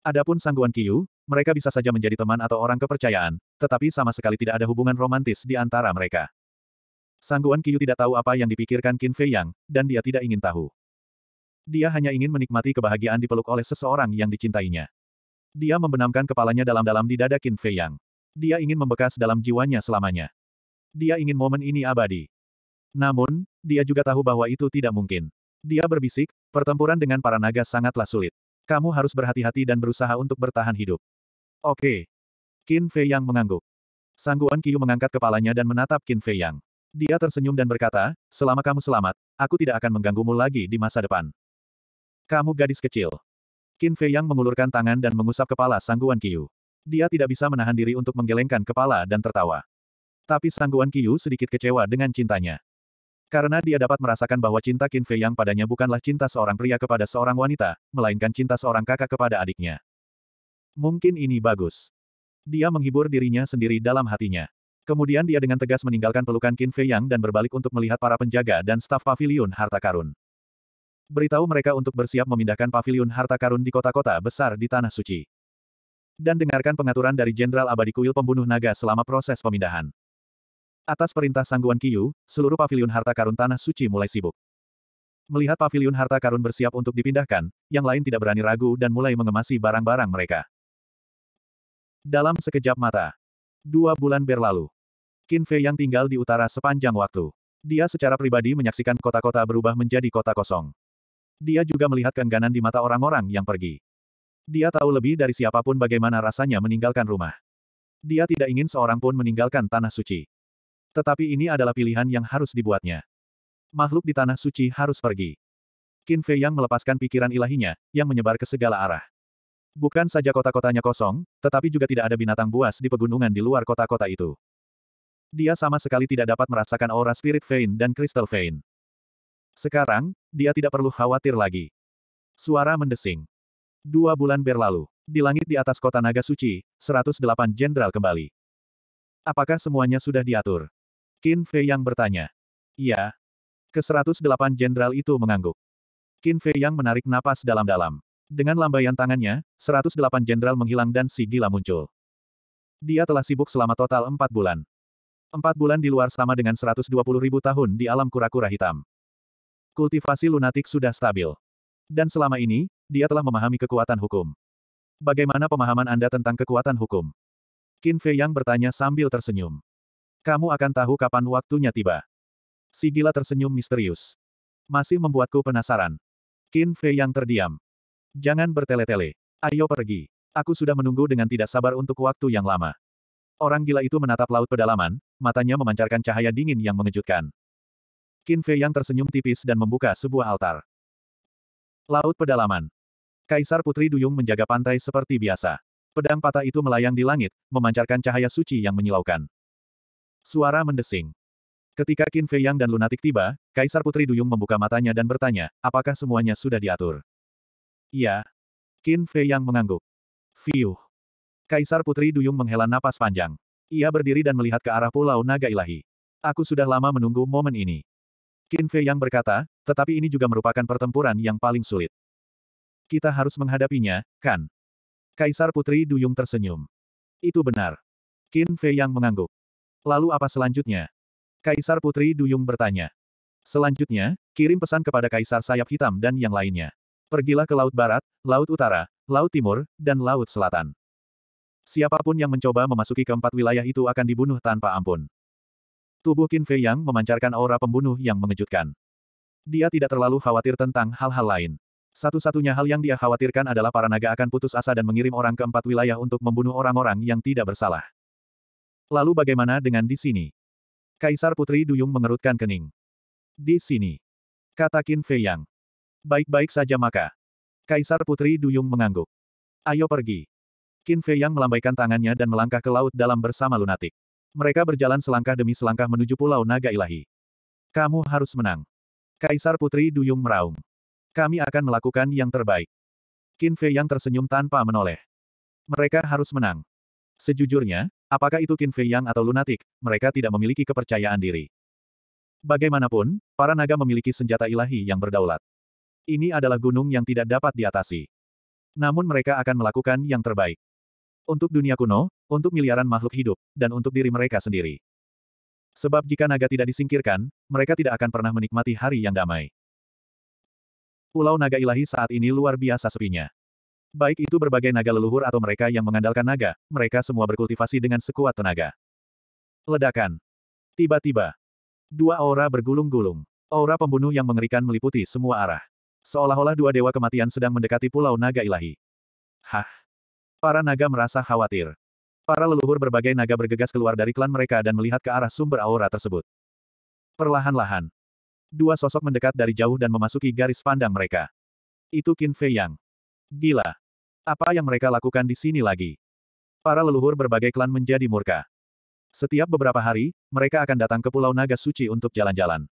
S1: Adapun sangguan Kiyu, mereka bisa saja menjadi teman atau orang kepercayaan, tetapi sama sekali tidak ada hubungan romantis di antara mereka. Sangguan Kiyu tidak tahu apa yang dipikirkan Qin Fei Yang, dan dia tidak ingin tahu. Dia hanya ingin menikmati kebahagiaan dipeluk oleh seseorang yang dicintainya. Dia membenamkan kepalanya dalam-dalam di dada Qin Fei Yang. Dia ingin membekas dalam jiwanya selamanya. Dia ingin momen ini abadi. Namun, dia juga tahu bahwa itu tidak mungkin. Dia berbisik, pertempuran dengan para naga sangatlah sulit. Kamu harus berhati-hati dan berusaha untuk bertahan hidup. Oke. Qin Fei Yang mengangguk. Sangguan Qiu mengangkat kepalanya dan menatap Qin Fei Yang. Dia tersenyum dan berkata, selama kamu selamat, aku tidak akan mengganggumu lagi di masa depan. Kamu gadis kecil. Qin Fei Yang mengulurkan tangan dan mengusap kepala Sangguan Qiu. Dia tidak bisa menahan diri untuk menggelengkan kepala dan tertawa. Tapi Sangguan Qiu sedikit kecewa dengan cintanya. Karena dia dapat merasakan bahwa cinta Qin Fei Yang padanya bukanlah cinta seorang pria kepada seorang wanita, melainkan cinta seorang kakak kepada adiknya. Mungkin ini bagus. Dia menghibur dirinya sendiri dalam hatinya. Kemudian dia dengan tegas meninggalkan pelukan Qin Fei Yang dan berbalik untuk melihat para penjaga dan staf pavilion harta karun. Beritahu mereka untuk bersiap memindahkan pavilion harta karun di kota-kota besar di Tanah Suci. Dan dengarkan pengaturan dari Jenderal Abadi Kuil Pembunuh Naga selama proses pemindahan. Atas perintah Sangguan Kiyu, seluruh pavilion harta karun Tanah Suci mulai sibuk. Melihat pavilion harta karun bersiap untuk dipindahkan, yang lain tidak berani ragu dan mulai mengemasi barang-barang mereka. Dalam sekejap mata. Dua bulan berlalu. Qin Fei yang tinggal di utara sepanjang waktu. Dia secara pribadi menyaksikan kota-kota berubah menjadi kota kosong. Dia juga melihat keengganan di mata orang-orang yang pergi. Dia tahu lebih dari siapapun bagaimana rasanya meninggalkan rumah. Dia tidak ingin seorang pun meninggalkan tanah suci. Tetapi ini adalah pilihan yang harus dibuatnya. Makhluk di tanah suci harus pergi. Qin Fei yang melepaskan pikiran ilahinya, yang menyebar ke segala arah. Bukan saja kota-kotanya kosong, tetapi juga tidak ada binatang buas di pegunungan di luar kota-kota itu. Dia sama sekali tidak dapat merasakan aura spirit vein dan crystal vein. Sekarang, dia tidak perlu khawatir lagi. Suara mendesing. Dua bulan berlalu. Di langit di atas kota Naga Suci, 108 jenderal kembali. Apakah semuanya sudah diatur? Qin Fei yang bertanya. Iya. Ke-108 jenderal itu mengangguk. Qin Fei yang menarik napas dalam-dalam. Dengan lambaian tangannya, 108 jenderal menghilang dan si gila muncul. Dia telah sibuk selama total empat bulan. Empat bulan di luar sama dengan 120 ribu tahun di alam kura-kura hitam kultivasi lunatik sudah stabil. Dan selama ini, dia telah memahami kekuatan hukum. Bagaimana pemahaman Anda tentang kekuatan hukum? Qin Fei Yang bertanya sambil tersenyum. Kamu akan tahu kapan waktunya tiba. Si gila tersenyum misterius. Masih membuatku penasaran. Qin Fei Yang terdiam. Jangan bertele-tele. Ayo pergi. Aku sudah menunggu dengan tidak sabar untuk waktu yang lama. Orang gila itu menatap laut pedalaman, matanya memancarkan cahaya dingin yang mengejutkan. Qin Fei yang tersenyum tipis dan membuka sebuah altar. Laut pedalaman. Kaisar Putri Duyung menjaga pantai seperti biasa. Pedang patah itu melayang di langit, memancarkan cahaya suci yang menyilaukan. Suara mendesing. Ketika Qin Fei Yang dan Lunatik tiba, Kaisar Putri Duyung membuka matanya dan bertanya, apakah semuanya sudah diatur? Iya. Qin Fei Yang mengangguk. Fiuh. Kaisar Putri Duyung menghela napas panjang. Ia berdiri dan melihat ke arah Pulau Naga Ilahi. Aku sudah lama menunggu momen ini. Qin Fei yang berkata, tetapi ini juga merupakan pertempuran yang paling sulit. Kita harus menghadapinya, kan? Kaisar Putri Duyung tersenyum. Itu benar. Qin Fei yang mengangguk. Lalu apa selanjutnya? Kaisar Putri Duyung bertanya. Selanjutnya, kirim pesan kepada Kaisar Sayap Hitam dan yang lainnya. Pergilah ke Laut Barat, Laut Utara, Laut Timur, dan Laut Selatan. Siapapun yang mencoba memasuki keempat wilayah itu akan dibunuh tanpa ampun. Tubuh Qin Fei Yang memancarkan aura pembunuh yang mengejutkan. Dia tidak terlalu khawatir tentang hal-hal lain. Satu-satunya hal yang dia khawatirkan adalah para naga akan putus asa dan mengirim orang ke empat wilayah untuk membunuh orang-orang yang tidak bersalah. Lalu bagaimana dengan di sini? Kaisar Putri Duyung mengerutkan kening. Di sini. Kata Qin Fei Yang. Baik-baik saja maka. Kaisar Putri Duyung mengangguk. Ayo pergi. Qin Fei Yang melambaikan tangannya dan melangkah ke laut dalam bersama lunatik. Mereka berjalan selangkah demi selangkah menuju Pulau Naga Ilahi. Kamu harus menang. Kaisar Putri Duyung meraung. Kami akan melakukan yang terbaik. Qin Fei yang tersenyum tanpa menoleh. Mereka harus menang. Sejujurnya, apakah itu Qin Fei yang atau lunatik, mereka tidak memiliki kepercayaan diri. Bagaimanapun, para naga memiliki senjata ilahi yang berdaulat. Ini adalah gunung yang tidak dapat diatasi. Namun mereka akan melakukan yang terbaik. Untuk dunia kuno, untuk miliaran makhluk hidup, dan untuk diri mereka sendiri. Sebab jika naga tidak disingkirkan, mereka tidak akan pernah menikmati hari yang damai. Pulau naga ilahi saat ini luar biasa sepinya. Baik itu berbagai naga leluhur atau mereka yang mengandalkan naga, mereka semua berkultivasi dengan sekuat tenaga. Ledakan. Tiba-tiba. Dua aura bergulung-gulung. Aura pembunuh yang mengerikan meliputi semua arah. Seolah-olah dua dewa kematian sedang mendekati pulau naga ilahi. Hah. Para naga merasa khawatir. Para leluhur berbagai naga bergegas keluar dari klan mereka dan melihat ke arah sumber aura tersebut. Perlahan-lahan. Dua sosok mendekat dari jauh dan memasuki garis pandang mereka. Itu Qin Fei Yang. Gila. Apa yang mereka lakukan di sini lagi? Para leluhur berbagai klan menjadi murka. Setiap beberapa hari, mereka akan datang ke Pulau Naga Suci untuk jalan-jalan.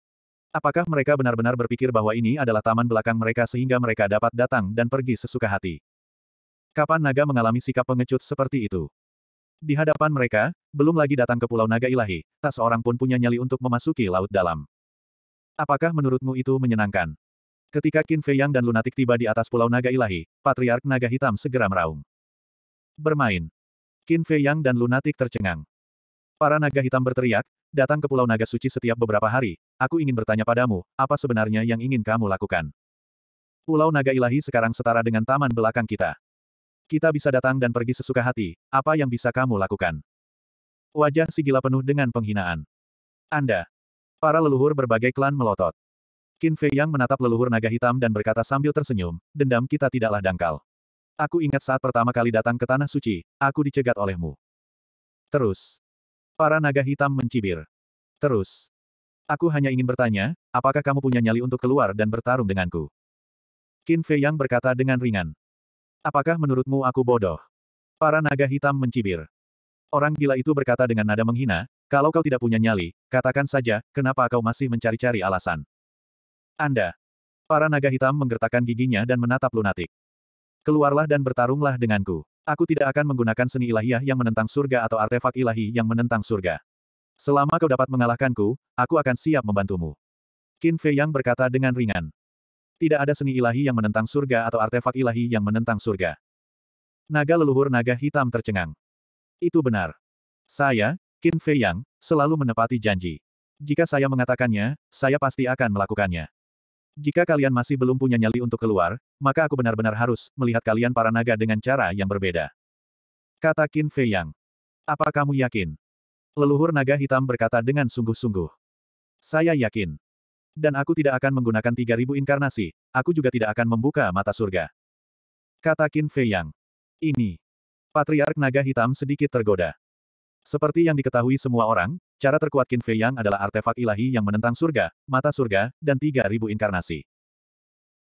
S1: Apakah mereka benar-benar berpikir bahwa ini adalah taman belakang mereka sehingga mereka dapat datang dan pergi sesuka hati? Kapan naga mengalami sikap pengecut seperti itu? Di hadapan mereka, belum lagi datang ke Pulau Naga Ilahi, tak seorang pun punya nyali untuk memasuki Laut Dalam. Apakah menurutmu itu menyenangkan? Ketika Qin Fei Yang dan Lunatik tiba di atas Pulau Naga Ilahi, Patriark Naga Hitam segera meraung. Bermain. Qin Fei Yang dan Lunatik tercengang. Para naga hitam berteriak, datang ke Pulau Naga Suci setiap beberapa hari, aku ingin bertanya padamu, apa sebenarnya yang ingin kamu lakukan? Pulau Naga Ilahi sekarang setara dengan taman belakang kita. Kita bisa datang dan pergi sesuka hati, apa yang bisa kamu lakukan? Wajah si gila penuh dengan penghinaan. Anda. Para leluhur berbagai klan melotot. Qin Fei Yang menatap leluhur naga hitam dan berkata sambil tersenyum, dendam kita tidaklah dangkal. Aku ingat saat pertama kali datang ke Tanah Suci, aku dicegat olehmu. Terus. Para naga hitam mencibir. Terus. Aku hanya ingin bertanya, apakah kamu punya nyali untuk keluar dan bertarung denganku? Qin Fei Yang berkata dengan ringan. Apakah menurutmu aku bodoh? Para naga hitam mencibir. Orang gila itu berkata dengan nada menghina, kalau kau tidak punya nyali, katakan saja, kenapa kau masih mencari-cari alasan? Anda. Para naga hitam menggertakkan giginya dan menatap lunatik. Keluarlah dan bertarunglah denganku. Aku tidak akan menggunakan seni ilahiyah yang menentang surga atau artefak ilahi yang menentang surga. Selama kau dapat mengalahkanku, aku akan siap membantumu. Qin Fei Yang berkata dengan ringan. Tidak ada seni ilahi yang menentang surga atau artefak ilahi yang menentang surga. Naga leluhur naga hitam tercengang. Itu benar. Saya, Qin Fei Yang, selalu menepati janji. Jika saya mengatakannya, saya pasti akan melakukannya. Jika kalian masih belum punya nyali untuk keluar, maka aku benar-benar harus melihat kalian para naga dengan cara yang berbeda. Kata Qin Fei Yang. Apa kamu yakin? Leluhur naga hitam berkata dengan sungguh-sungguh. Saya yakin. Dan aku tidak akan menggunakan 3000 inkarnasi, aku juga tidak akan membuka mata surga. Kata Qin Fei Yang. Ini. Patriark Naga Hitam sedikit tergoda. Seperti yang diketahui semua orang, cara terkuat Qin Fei Yang adalah artefak ilahi yang menentang surga, mata surga, dan 3000 inkarnasi.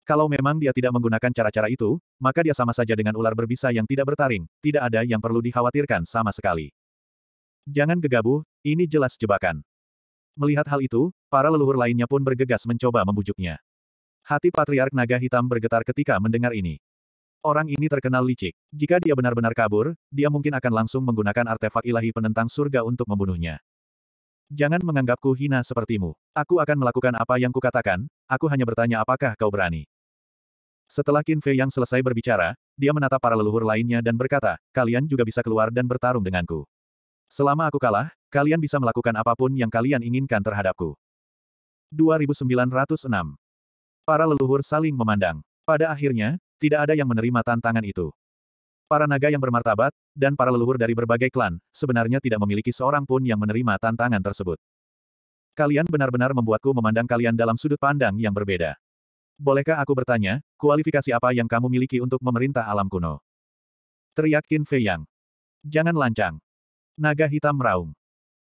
S1: Kalau memang dia tidak menggunakan cara-cara itu, maka dia sama saja dengan ular berbisa yang tidak bertaring, tidak ada yang perlu dikhawatirkan sama sekali. Jangan gegabah, ini jelas jebakan. Melihat hal itu, para leluhur lainnya pun bergegas mencoba membujuknya. Hati Patriark Naga Hitam bergetar ketika mendengar ini. Orang ini terkenal licik. Jika dia benar-benar kabur, dia mungkin akan langsung menggunakan artefak ilahi penentang surga untuk membunuhnya. Jangan menganggapku hina sepertimu. Aku akan melakukan apa yang kukatakan, aku hanya bertanya apakah kau berani. Setelah Qin Fei yang selesai berbicara, dia menatap para leluhur lainnya dan berkata, kalian juga bisa keluar dan bertarung denganku. Selama aku kalah, kalian bisa melakukan apapun yang kalian inginkan terhadapku. 2906. Para leluhur saling memandang. Pada akhirnya, tidak ada yang menerima tantangan itu. Para naga yang bermartabat, dan para leluhur dari berbagai klan, sebenarnya tidak memiliki seorang pun yang menerima tantangan tersebut. Kalian benar-benar membuatku memandang kalian dalam sudut pandang yang berbeda. Bolehkah aku bertanya, kualifikasi apa yang kamu miliki untuk memerintah alam kuno? Teriak Qin Fei Yang. Jangan lancang. Naga hitam meraung.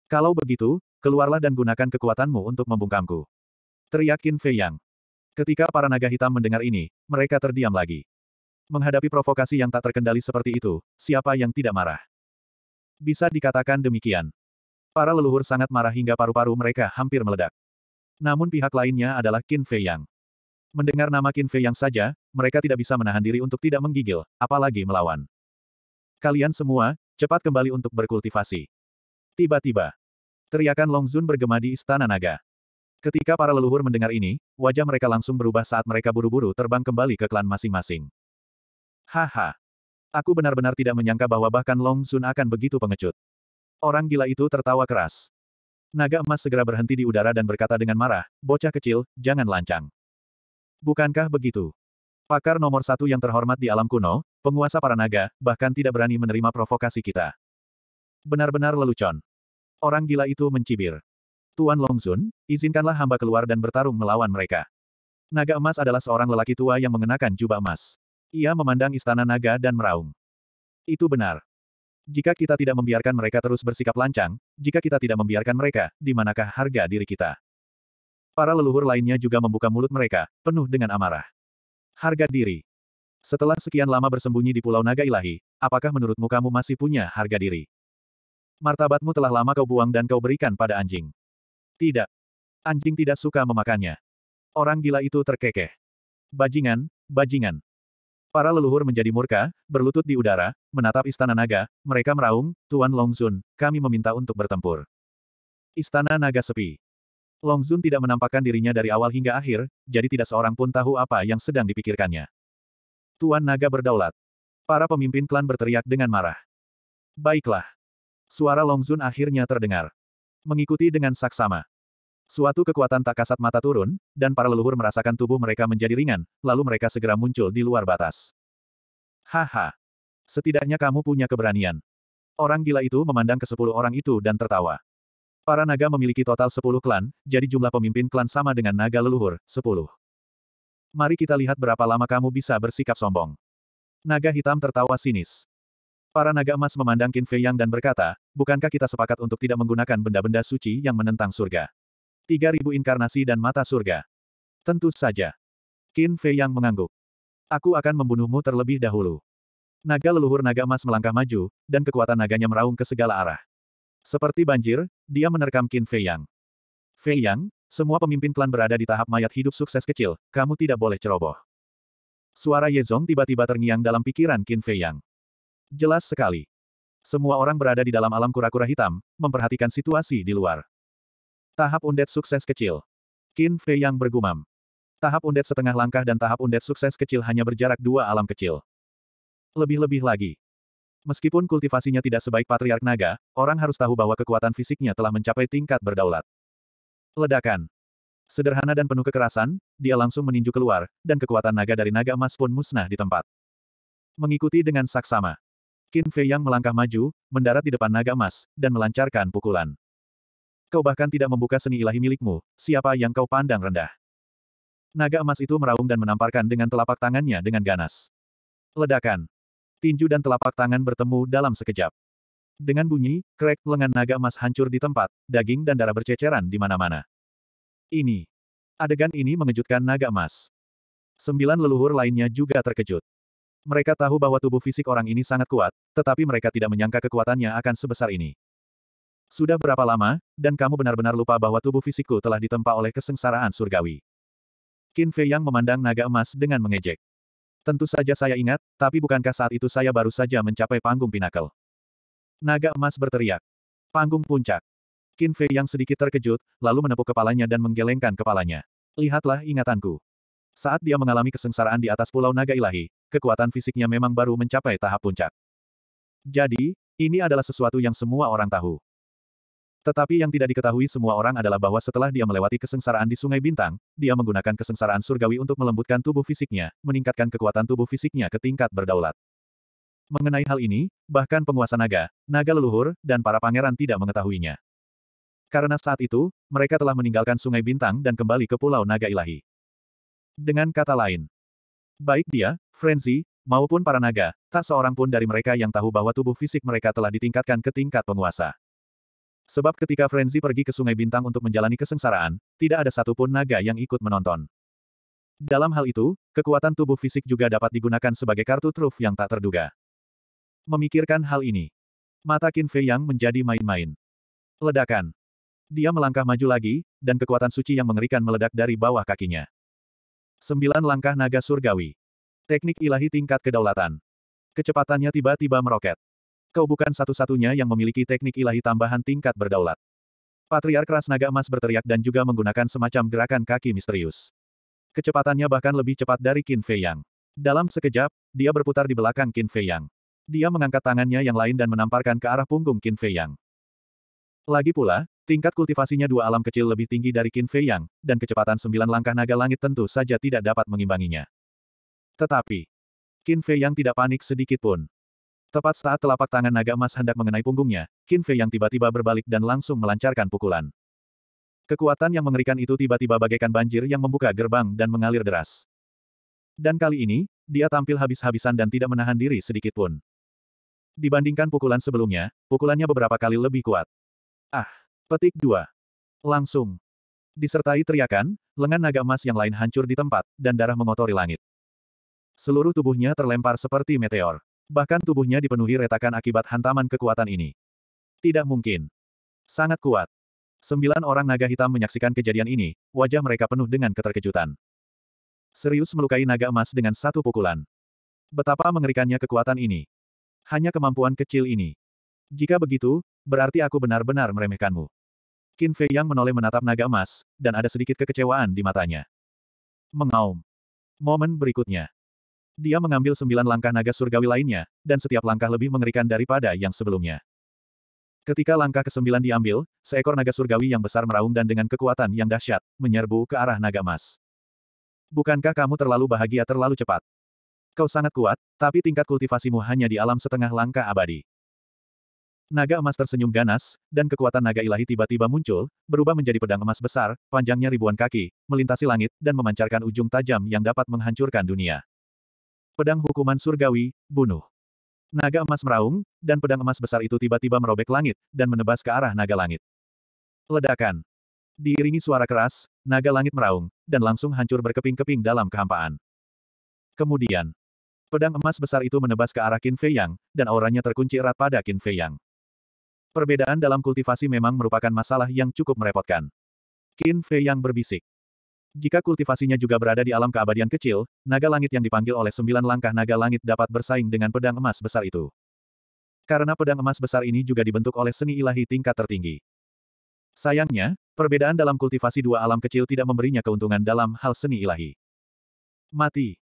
S1: Kalau begitu, keluarlah dan gunakan kekuatanmu untuk membungkamku. Teriakin Fei Yang. Ketika para naga hitam mendengar ini, mereka terdiam lagi. Menghadapi provokasi yang tak terkendali seperti itu, siapa yang tidak marah? Bisa dikatakan demikian. Para leluhur sangat marah hingga paru-paru mereka hampir meledak. Namun pihak lainnya adalah Qin Fei Yang. Mendengar nama Qin Fei Yang saja, mereka tidak bisa menahan diri untuk tidak menggigil, apalagi melawan. Kalian semua, Cepat kembali untuk berkultivasi. Tiba-tiba, teriakan Long Zun bergema di Istana Naga. Ketika para leluhur mendengar ini, wajah mereka langsung berubah saat mereka buru-buru terbang kembali ke klan masing-masing. Haha. Aku benar-benar tidak menyangka bahwa bahkan Long Zun akan begitu pengecut. Orang gila itu tertawa keras. Naga emas segera berhenti di udara dan berkata dengan marah, bocah kecil, jangan lancang. Bukankah begitu? Pakar nomor satu yang terhormat di alam kuno, Penguasa para naga, bahkan tidak berani menerima provokasi kita. Benar-benar lelucon. Orang gila itu mencibir. Tuan Longzun, izinkanlah hamba keluar dan bertarung melawan mereka. Naga emas adalah seorang lelaki tua yang mengenakan jubah emas. Ia memandang istana naga dan meraung. Itu benar. Jika kita tidak membiarkan mereka terus bersikap lancang, jika kita tidak membiarkan mereka, di manakah harga diri kita? Para leluhur lainnya juga membuka mulut mereka, penuh dengan amarah. Harga diri. Setelah sekian lama bersembunyi di Pulau Naga Ilahi, apakah menurutmu kamu masih punya harga diri? Martabatmu telah lama kau buang dan kau berikan pada anjing. Tidak. Anjing tidak suka memakannya. Orang gila itu terkekeh. Bajingan, bajingan. Para leluhur menjadi murka, berlutut di udara, menatap istana naga, mereka meraung, Tuan Longzun, kami meminta untuk bertempur. Istana naga sepi. Longzun tidak menampakkan dirinya dari awal hingga akhir, jadi tidak seorang pun tahu apa yang sedang dipikirkannya. Tuan Naga berdaulat. Para pemimpin klan berteriak dengan marah. Baiklah. Suara Longzun akhirnya terdengar. Mengikuti dengan saksama. Suatu kekuatan tak kasat mata turun, dan para leluhur merasakan tubuh mereka menjadi ringan, lalu mereka segera muncul di luar batas. Haha. Setidaknya kamu punya keberanian. Orang gila itu memandang ke sepuluh orang itu dan tertawa. Para naga memiliki total sepuluh klan, jadi jumlah pemimpin klan sama dengan naga leluhur, sepuluh. Mari kita lihat berapa lama kamu bisa bersikap sombong. Naga hitam tertawa sinis. Para naga emas memandang Qin Fei Yang dan berkata, bukankah kita sepakat untuk tidak menggunakan benda-benda suci yang menentang surga? Tiga ribu inkarnasi dan mata surga. Tentu saja. Qin Fei Yang mengangguk. Aku akan membunuhmu terlebih dahulu. Naga leluhur naga emas melangkah maju, dan kekuatan naganya meraung ke segala arah. Seperti banjir, dia menerkam Qin Fei Yang. Fei Yang, semua pemimpin klan berada di tahap mayat hidup sukses kecil, kamu tidak boleh ceroboh. Suara Ye Yezong tiba-tiba terngiang dalam pikiran Qin Fei Yang. Jelas sekali. Semua orang berada di dalam alam kura-kura hitam, memperhatikan situasi di luar. Tahap undet sukses kecil. Qin Fei Yang bergumam. Tahap undet setengah langkah dan tahap undet sukses kecil hanya berjarak dua alam kecil. Lebih-lebih lagi. Meskipun kultivasinya tidak sebaik patriark naga, orang harus tahu bahwa kekuatan fisiknya telah mencapai tingkat berdaulat. Ledakan. Sederhana dan penuh kekerasan, dia langsung meninju keluar, dan kekuatan naga dari naga emas pun musnah di tempat. Mengikuti dengan saksama. Qin Fei Yang melangkah maju, mendarat di depan naga emas, dan melancarkan pukulan. Kau bahkan tidak membuka seni ilahi milikmu, siapa yang kau pandang rendah. Naga emas itu meraung dan menamparkan dengan telapak tangannya dengan ganas. Ledakan. Tinju dan telapak tangan bertemu dalam sekejap. Dengan bunyi, krek, lengan naga emas hancur di tempat, daging dan darah berceceran di mana-mana. Ini. Adegan ini mengejutkan naga emas. Sembilan leluhur lainnya juga terkejut. Mereka tahu bahwa tubuh fisik orang ini sangat kuat, tetapi mereka tidak menyangka kekuatannya akan sebesar ini. Sudah berapa lama, dan kamu benar-benar lupa bahwa tubuh fisikku telah ditempa oleh kesengsaraan surgawi. Qin Fei yang memandang naga emas dengan mengejek. Tentu saja saya ingat, tapi bukankah saat itu saya baru saja mencapai panggung pinakel? Naga emas berteriak. Panggung puncak. Qin Fei yang sedikit terkejut, lalu menepuk kepalanya dan menggelengkan kepalanya. Lihatlah ingatanku. Saat dia mengalami kesengsaraan di atas pulau naga ilahi, kekuatan fisiknya memang baru mencapai tahap puncak. Jadi, ini adalah sesuatu yang semua orang tahu. Tetapi yang tidak diketahui semua orang adalah bahwa setelah dia melewati kesengsaraan di Sungai Bintang, dia menggunakan kesengsaraan surgawi untuk melembutkan tubuh fisiknya, meningkatkan kekuatan tubuh fisiknya ke tingkat berdaulat. Mengenai hal ini, bahkan penguasa naga, naga leluhur, dan para pangeran tidak mengetahuinya. Karena saat itu, mereka telah meninggalkan Sungai Bintang dan kembali ke Pulau Naga Ilahi. Dengan kata lain, baik dia, Frenzy, maupun para naga, tak seorang pun dari mereka yang tahu bahwa tubuh fisik mereka telah ditingkatkan ke tingkat penguasa. Sebab ketika Frenzy pergi ke Sungai Bintang untuk menjalani kesengsaraan, tidak ada satupun naga yang ikut menonton. Dalam hal itu, kekuatan tubuh fisik juga dapat digunakan sebagai kartu truf yang tak terduga. Memikirkan hal ini. Mata Qin Fei yang menjadi main-main. Ledakan. Dia melangkah maju lagi, dan kekuatan suci yang mengerikan meledak dari bawah kakinya. Sembilan langkah naga surgawi. Teknik ilahi tingkat kedaulatan. Kecepatannya tiba-tiba meroket. Kau bukan satu-satunya yang memiliki teknik ilahi tambahan tingkat berdaulat. Patriark Ras Naga Emas berteriak dan juga menggunakan semacam gerakan kaki misterius. Kecepatannya bahkan lebih cepat dari Qin Fei Yang. Dalam sekejap, dia berputar di belakang Qin Fei Yang. Dia mengangkat tangannya yang lain dan menamparkan ke arah punggung Qin Fei Yang. Lagi pula, tingkat kultivasinya dua alam kecil lebih tinggi dari Qin Fei Yang, dan kecepatan sembilan langkah naga langit tentu saja tidak dapat mengimbanginya. Tetapi, Qin Fei Yang tidak panik sedikit pun. Tepat saat telapak tangan naga emas hendak mengenai punggungnya, Qin Fei Yang tiba-tiba berbalik dan langsung melancarkan pukulan. Kekuatan yang mengerikan itu tiba-tiba bagaikan banjir yang membuka gerbang dan mengalir deras. Dan kali ini, dia tampil habis-habisan dan tidak menahan diri sedikit pun. Dibandingkan pukulan sebelumnya, pukulannya beberapa kali lebih kuat. Ah! Petik dua. Langsung. Disertai teriakan, lengan naga emas yang lain hancur di tempat, dan darah mengotori langit. Seluruh tubuhnya terlempar seperti meteor. Bahkan tubuhnya dipenuhi retakan akibat hantaman kekuatan ini. Tidak mungkin. Sangat kuat. Sembilan orang naga hitam menyaksikan kejadian ini, wajah mereka penuh dengan keterkejutan. Serius melukai naga emas dengan satu pukulan. Betapa mengerikannya kekuatan ini. Hanya kemampuan kecil ini. Jika begitu, berarti aku benar-benar meremehkanmu. Qin Fei yang menoleh menatap naga emas, dan ada sedikit kekecewaan di matanya. Mengaum. Momen berikutnya. Dia mengambil sembilan langkah naga surgawi lainnya, dan setiap langkah lebih mengerikan daripada yang sebelumnya. Ketika langkah kesembilan diambil, seekor naga surgawi yang besar meraung dan dengan kekuatan yang dahsyat, menyerbu ke arah naga emas. Bukankah kamu terlalu bahagia terlalu cepat? Kau sangat kuat, tapi tingkat kultivasimu hanya di alam setengah langkah abadi. Naga emas tersenyum ganas, dan kekuatan naga ilahi tiba-tiba muncul, berubah menjadi pedang emas besar, panjangnya ribuan kaki, melintasi langit, dan memancarkan ujung tajam yang dapat menghancurkan dunia. Pedang hukuman surgawi, bunuh. Naga emas meraung, dan pedang emas besar itu tiba-tiba merobek langit, dan menebas ke arah naga langit. Ledakan. Diiringi suara keras, naga langit meraung, dan langsung hancur berkeping-keping dalam kehampaan. Kemudian, Pedang emas besar itu menebas ke arah Qin Fei Yang, dan auranya terkunci erat pada Qin Fei Yang. Perbedaan dalam kultivasi memang merupakan masalah yang cukup merepotkan. Qin Fei Yang berbisik. Jika kultivasinya juga berada di alam keabadian kecil, naga langit yang dipanggil oleh sembilan langkah naga langit dapat bersaing dengan pedang emas besar itu. Karena pedang emas besar ini juga dibentuk oleh seni ilahi tingkat tertinggi. Sayangnya, perbedaan dalam kultivasi dua alam kecil tidak memberinya keuntungan dalam hal seni ilahi. Mati.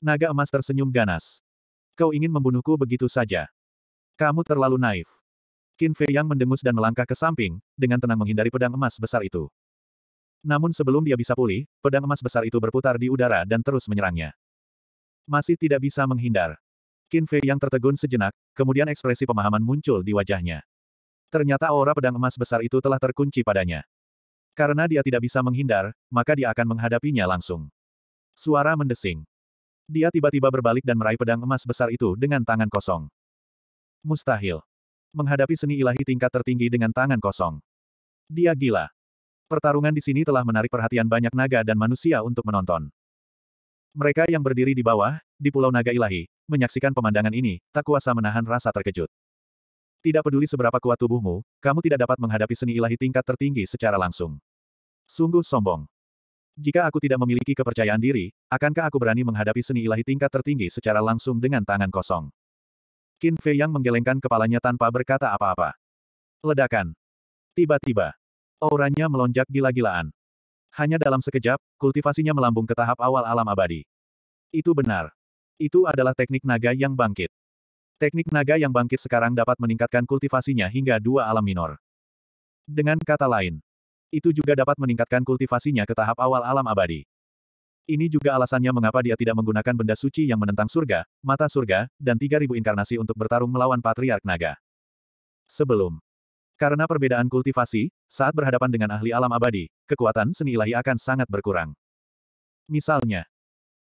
S1: Naga emas tersenyum ganas. Kau ingin membunuhku begitu saja. Kamu terlalu naif. Qin Fei Yang mendengus dan melangkah ke samping, dengan tenang menghindari pedang emas besar itu. Namun sebelum dia bisa pulih, pedang emas besar itu berputar di udara dan terus menyerangnya. Masih tidak bisa menghindar. Qin Fei Yang tertegun sejenak, kemudian ekspresi pemahaman muncul di wajahnya. Ternyata aura pedang emas besar itu telah terkunci padanya. Karena dia tidak bisa menghindar, maka dia akan menghadapinya langsung. Suara mendesing. Dia tiba-tiba berbalik dan meraih pedang emas besar itu dengan tangan kosong. Mustahil. Menghadapi seni ilahi tingkat tertinggi dengan tangan kosong. Dia gila. Pertarungan di sini telah menarik perhatian banyak naga dan manusia untuk menonton. Mereka yang berdiri di bawah, di Pulau Naga Ilahi, menyaksikan pemandangan ini, tak kuasa menahan rasa terkejut. Tidak peduli seberapa kuat tubuhmu, kamu tidak dapat menghadapi seni ilahi tingkat tertinggi secara langsung. Sungguh sombong. Jika aku tidak memiliki kepercayaan diri, akankah aku berani menghadapi seni ilahi tingkat tertinggi secara langsung dengan tangan kosong? Qin Fei yang menggelengkan kepalanya tanpa berkata apa-apa. Ledakan. Tiba-tiba. Auranya melonjak gila-gilaan. Hanya dalam sekejap, kultivasinya melambung ke tahap awal alam abadi. Itu benar. Itu adalah teknik naga yang bangkit. Teknik naga yang bangkit sekarang dapat meningkatkan kultivasinya hingga dua alam minor. Dengan kata lain, itu juga dapat meningkatkan kultivasinya ke tahap awal alam abadi. Ini juga alasannya mengapa dia tidak menggunakan benda suci yang menentang surga, mata surga, dan 3000 inkarnasi untuk bertarung melawan Patriark Naga. Sebelum. Karena perbedaan kultivasi, saat berhadapan dengan ahli alam abadi, kekuatan seni ilahi akan sangat berkurang. Misalnya,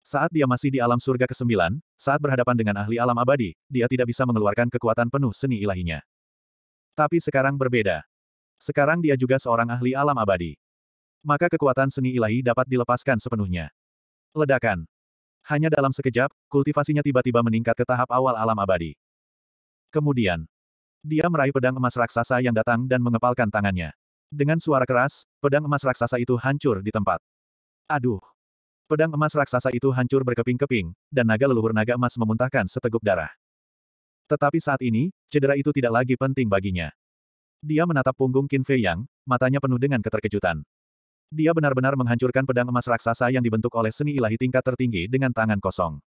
S1: saat dia masih di alam surga ke-9, saat berhadapan dengan ahli alam abadi, dia tidak bisa mengeluarkan kekuatan penuh seni ilahinya. Tapi sekarang berbeda. Sekarang dia juga seorang ahli alam abadi. Maka kekuatan seni ilahi dapat dilepaskan sepenuhnya. Ledakan. Hanya dalam sekejap, kultivasinya tiba-tiba meningkat ke tahap awal alam abadi. Kemudian, dia meraih pedang emas raksasa yang datang dan mengepalkan tangannya. Dengan suara keras, pedang emas raksasa itu hancur di tempat. Aduh, Pedang emas raksasa itu hancur berkeping-keping, dan naga leluhur naga emas memuntahkan seteguk darah. Tetapi saat ini, cedera itu tidak lagi penting baginya. Dia menatap punggung Qin Fei Yang, matanya penuh dengan keterkejutan. Dia benar-benar menghancurkan pedang emas raksasa yang dibentuk oleh seni ilahi tingkat tertinggi dengan tangan kosong.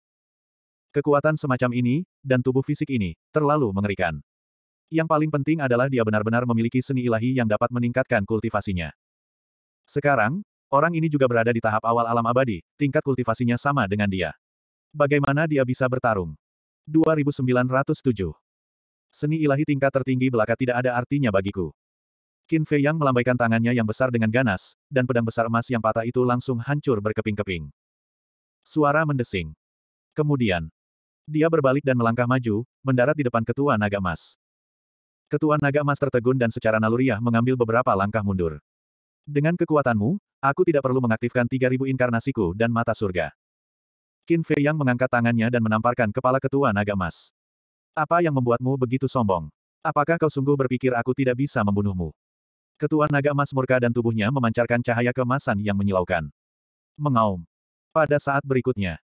S1: Kekuatan semacam ini, dan tubuh fisik ini, terlalu mengerikan. Yang paling penting adalah dia benar-benar memiliki seni ilahi yang dapat meningkatkan kultivasinya. Sekarang, orang ini juga berada di tahap awal alam abadi, tingkat kultivasinya sama dengan dia. Bagaimana dia bisa bertarung? 2907 Seni ilahi tingkat tertinggi belaka tidak ada artinya bagiku. Qin Fei Yang melambaikan tangannya yang besar dengan ganas, dan pedang besar emas yang patah itu langsung hancur berkeping-keping. Suara mendesing. Kemudian, dia berbalik dan melangkah maju, mendarat di depan ketua naga emas. Ketua naga emas tertegun dan secara naluriah mengambil beberapa langkah mundur. Dengan kekuatanmu, aku tidak perlu mengaktifkan 3000 inkarnasiku dan mata surga. Qin Fei Yang mengangkat tangannya dan menamparkan kepala ketua naga emas. Apa yang membuatmu begitu sombong? Apakah kau sungguh berpikir aku tidak bisa membunuhmu? Ketua naga emas murka dan tubuhnya memancarkan cahaya kemasan yang menyilaukan. Mengaum. Pada saat berikutnya,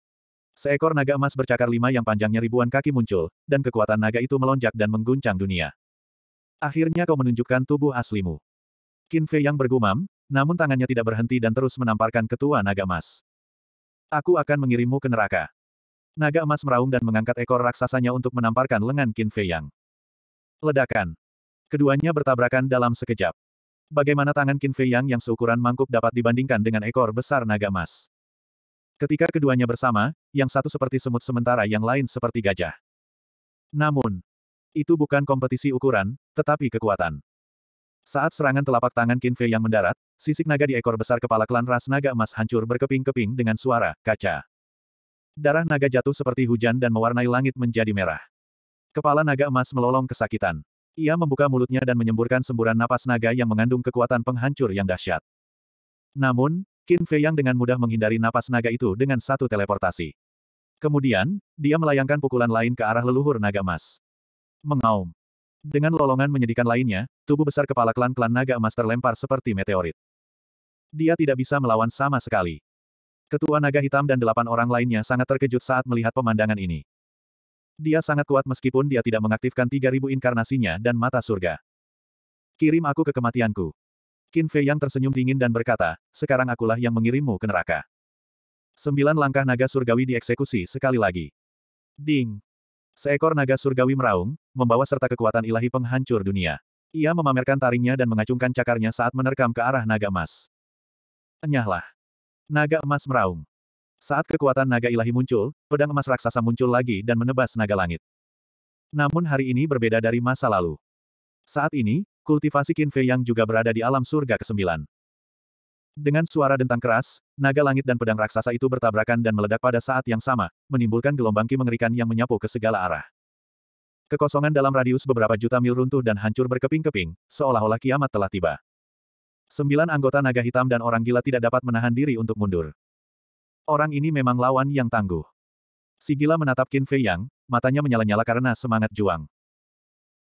S1: seekor naga emas bercakar lima yang panjangnya ribuan kaki muncul, dan kekuatan naga itu melonjak dan mengguncang dunia. Akhirnya kau menunjukkan tubuh aslimu. Qin Fei yang bergumam, namun tangannya tidak berhenti dan terus menamparkan ketua naga emas. Aku akan mengirimmu ke neraka. Naga emas meraung dan mengangkat ekor raksasanya untuk menamparkan lengan Qin Fei Yang. Ledakan. Keduanya bertabrakan dalam sekejap. Bagaimana tangan Qin Fei Yang yang seukuran mangkuk dapat dibandingkan dengan ekor besar naga emas? Ketika keduanya bersama, yang satu seperti semut sementara yang lain seperti gajah. Namun, itu bukan kompetisi ukuran, tetapi kekuatan. Saat serangan telapak tangan Qin Fei Yang mendarat, sisik naga di ekor besar kepala klan ras naga emas hancur berkeping-keping dengan suara kaca. Darah naga jatuh seperti hujan dan mewarnai langit menjadi merah. Kepala naga emas melolong kesakitan. Ia membuka mulutnya dan menyemburkan semburan napas naga yang mengandung kekuatan penghancur yang dahsyat. Namun, Qin Fei Yang dengan mudah menghindari napas naga itu dengan satu teleportasi. Kemudian, dia melayangkan pukulan lain ke arah leluhur naga emas. Mengaum. Dengan lolongan menyedihkan lainnya, tubuh besar kepala klan-klan naga emas terlempar seperti meteorit. Dia tidak bisa melawan sama sekali. Ketua Naga Hitam dan delapan orang lainnya sangat terkejut saat melihat pemandangan ini. Dia sangat kuat meskipun dia tidak mengaktifkan 3000 inkarnasinya dan mata surga. Kirim aku ke kematianku. Qin Fei yang tersenyum dingin dan berkata, sekarang akulah yang mengirimmu ke neraka. Sembilan langkah naga surgawi dieksekusi sekali lagi. Ding! Seekor naga surgawi meraung, membawa serta kekuatan ilahi penghancur dunia. Ia memamerkan taringnya dan mengacungkan cakarnya saat menerkam ke arah naga emas. Enyahlah. Naga emas meraung. Saat kekuatan naga ilahi muncul, pedang emas raksasa muncul lagi dan menebas naga langit. Namun hari ini berbeda dari masa lalu. Saat ini, kultivasi Qin Fei yang juga berada di alam surga ke-9. Dengan suara dentang keras, naga langit dan pedang raksasa itu bertabrakan dan meledak pada saat yang sama, menimbulkan gelombang ki mengerikan yang menyapu ke segala arah. Kekosongan dalam radius beberapa juta mil runtuh dan hancur berkeping-keping, seolah-olah kiamat telah tiba. Sembilan anggota naga hitam dan orang gila tidak dapat menahan diri untuk mundur. Orang ini memang lawan yang tangguh. Si gila menatap Qin Fei Yang, matanya menyala-nyala karena semangat juang.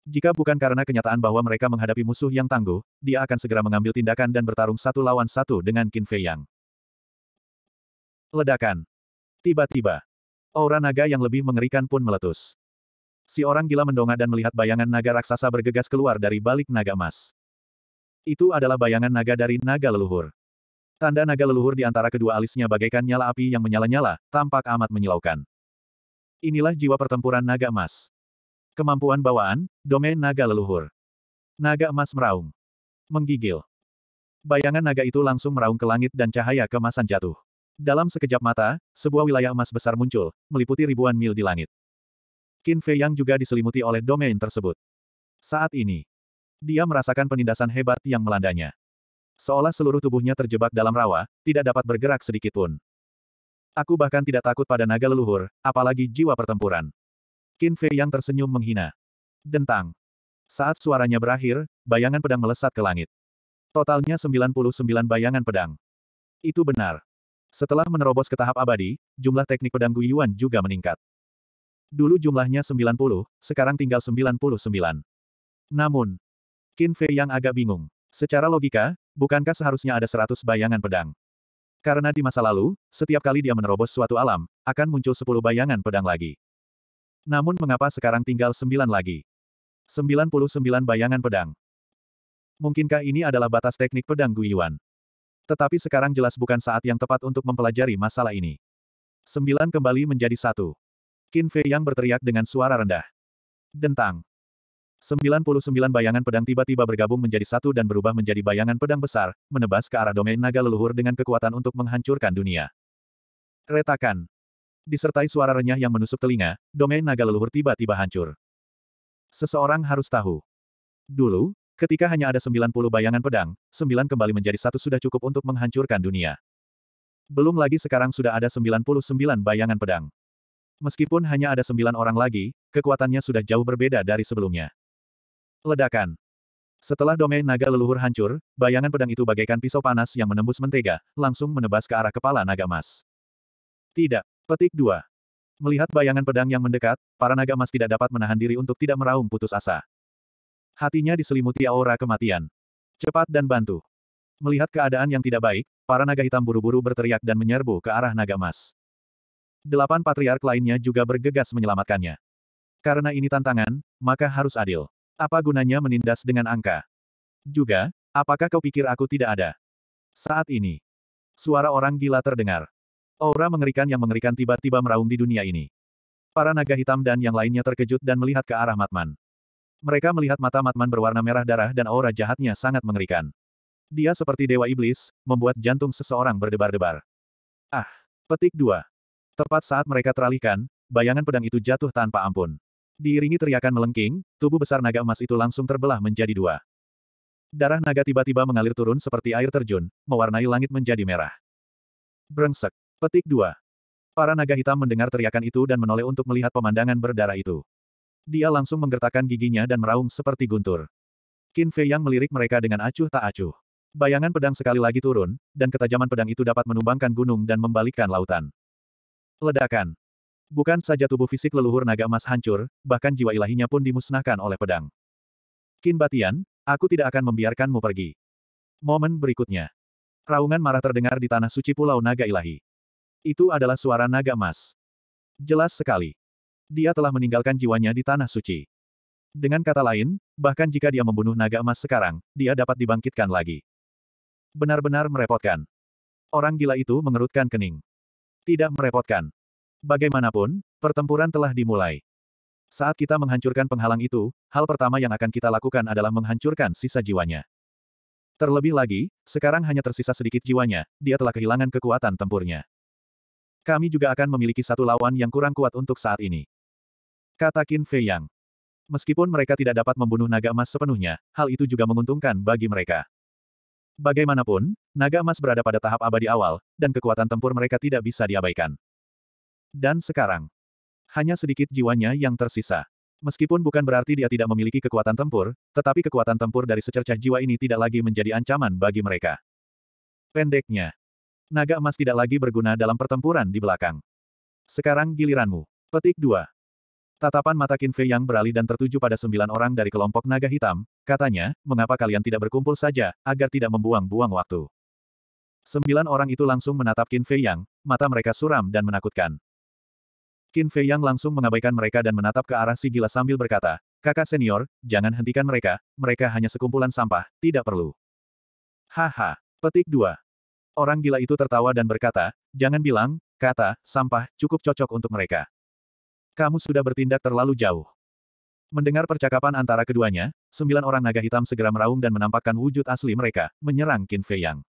S1: Jika bukan karena kenyataan bahwa mereka menghadapi musuh yang tangguh, dia akan segera mengambil tindakan dan bertarung satu lawan satu dengan Qin Fei Yang. Ledakan. Tiba-tiba, aura naga yang lebih mengerikan pun meletus. Si orang gila mendongak dan melihat bayangan naga raksasa bergegas keluar dari balik naga emas. Itu adalah bayangan naga dari naga leluhur. Tanda naga leluhur di antara kedua alisnya bagaikan nyala api yang menyala-nyala, tampak amat menyilaukan. Inilah jiwa pertempuran naga emas. Kemampuan bawaan, domain naga leluhur. Naga emas meraung. Menggigil. Bayangan naga itu langsung meraung ke langit dan cahaya kemasan jatuh. Dalam sekejap mata, sebuah wilayah emas besar muncul, meliputi ribuan mil di langit. Qin Fei yang juga diselimuti oleh domain tersebut. Saat ini, dia merasakan penindasan hebat yang melandanya. Seolah seluruh tubuhnya terjebak dalam rawa, tidak dapat bergerak sedikit pun. Aku bahkan tidak takut pada naga leluhur, apalagi jiwa pertempuran. Qin Fei yang tersenyum menghina. Dentang. Saat suaranya berakhir, bayangan pedang melesat ke langit. Totalnya 99 bayangan pedang. Itu benar. Setelah menerobos ke tahap abadi, jumlah teknik pedang Guyuan juga meningkat. Dulu jumlahnya 90, sekarang tinggal 99. Namun, Qin Fei yang agak bingung. Secara logika, bukankah seharusnya ada seratus bayangan pedang? Karena di masa lalu, setiap kali dia menerobos suatu alam, akan muncul sepuluh bayangan pedang lagi. Namun mengapa sekarang tinggal sembilan lagi? Sembilan puluh sembilan bayangan pedang. Mungkinkah ini adalah batas teknik pedang Guiyuan? Tetapi sekarang jelas bukan saat yang tepat untuk mempelajari masalah ini. Sembilan kembali menjadi satu. Qin Fei yang berteriak dengan suara rendah. Dentang. 99 bayangan pedang tiba-tiba bergabung menjadi satu dan berubah menjadi bayangan pedang besar, menebas ke arah domain naga leluhur dengan kekuatan untuk menghancurkan dunia. Retakan. Disertai suara renyah yang menusuk telinga, domain naga leluhur tiba-tiba hancur. Seseorang harus tahu. Dulu, ketika hanya ada 90 bayangan pedang, 9 kembali menjadi satu sudah cukup untuk menghancurkan dunia. Belum lagi sekarang sudah ada 99 bayangan pedang. Meskipun hanya ada 9 orang lagi, kekuatannya sudah jauh berbeda dari sebelumnya. Ledakan. Setelah domain naga leluhur hancur, bayangan pedang itu bagaikan pisau panas yang menembus mentega, langsung menebas ke arah kepala naga Emas. Tidak. Petik 2. Melihat bayangan pedang yang mendekat, para naga Emas tidak dapat menahan diri untuk tidak meraung putus asa. Hatinya diselimuti aura kematian. Cepat dan bantu. Melihat keadaan yang tidak baik, para naga hitam buru-buru berteriak dan menyerbu ke arah naga Emas. Delapan patriark lainnya juga bergegas menyelamatkannya. Karena ini tantangan, maka harus adil. Apa gunanya menindas dengan angka? Juga, apakah kau pikir aku tidak ada? Saat ini, suara orang gila terdengar. Aura mengerikan yang mengerikan tiba-tiba meraung di dunia ini. Para naga hitam dan yang lainnya terkejut dan melihat ke arah Matman. Mereka melihat mata Matman berwarna merah darah dan aura jahatnya sangat mengerikan. Dia seperti dewa iblis, membuat jantung seseorang berdebar-debar. Ah, petik dua. Tepat saat mereka teralihkan, bayangan pedang itu jatuh tanpa ampun. Diiringi teriakan melengking, tubuh besar naga emas itu langsung terbelah menjadi dua. Darah naga tiba-tiba mengalir turun seperti air terjun, mewarnai langit menjadi merah. Brengsek. Petik dua. Para naga hitam mendengar teriakan itu dan menoleh untuk melihat pemandangan berdarah itu. Dia langsung menggertakkan giginya dan meraung seperti guntur. Qin Fei Yang melirik mereka dengan acuh tak acuh. Bayangan pedang sekali lagi turun, dan ketajaman pedang itu dapat menumbangkan gunung dan membalikkan lautan. Ledakan. Bukan saja tubuh fisik leluhur naga emas hancur, bahkan jiwa ilahinya pun dimusnahkan oleh pedang. Kin Batian, aku tidak akan membiarkanmu pergi. Momen berikutnya. Raungan marah terdengar di tanah suci Pulau Naga Ilahi. Itu adalah suara naga emas. Jelas sekali. Dia telah meninggalkan jiwanya di tanah suci. Dengan kata lain, bahkan jika dia membunuh naga emas sekarang, dia dapat dibangkitkan lagi. Benar-benar merepotkan. Orang gila itu mengerutkan kening. Tidak merepotkan. Bagaimanapun, pertempuran telah dimulai. Saat kita menghancurkan penghalang itu, hal pertama yang akan kita lakukan adalah menghancurkan sisa jiwanya. Terlebih lagi, sekarang hanya tersisa sedikit jiwanya, dia telah kehilangan kekuatan tempurnya. Kami juga akan memiliki satu lawan yang kurang kuat untuk saat ini. Kata Qin Fei Yang. Meskipun mereka tidak dapat membunuh naga emas sepenuhnya, hal itu juga menguntungkan bagi mereka. Bagaimanapun, naga emas berada pada tahap abadi awal, dan kekuatan tempur mereka tidak bisa diabaikan. Dan sekarang, hanya sedikit jiwanya yang tersisa. Meskipun bukan berarti dia tidak memiliki kekuatan tempur, tetapi kekuatan tempur dari secercah jiwa ini tidak lagi menjadi ancaman bagi mereka. Pendeknya, naga emas tidak lagi berguna dalam pertempuran di belakang. Sekarang giliranmu. Petik 2. Tatapan mata Kinfe yang beralih dan tertuju pada sembilan orang dari kelompok naga hitam, katanya, mengapa kalian tidak berkumpul saja, agar tidak membuang-buang waktu. Sembilan orang itu langsung menatap Kinfe yang, mata mereka suram dan menakutkan. Qin Fei Yang langsung mengabaikan mereka dan menatap ke arah si gila sambil berkata, Kakak senior, jangan hentikan mereka, mereka hanya sekumpulan sampah, tidak perlu. Haha, petik dua. Orang gila itu tertawa dan berkata, jangan bilang, kata, sampah, cukup cocok untuk mereka. Kamu sudah bertindak terlalu jauh. Mendengar percakapan antara keduanya, sembilan orang naga hitam segera meraung dan menampakkan wujud asli mereka, menyerang Qin Fei Yang.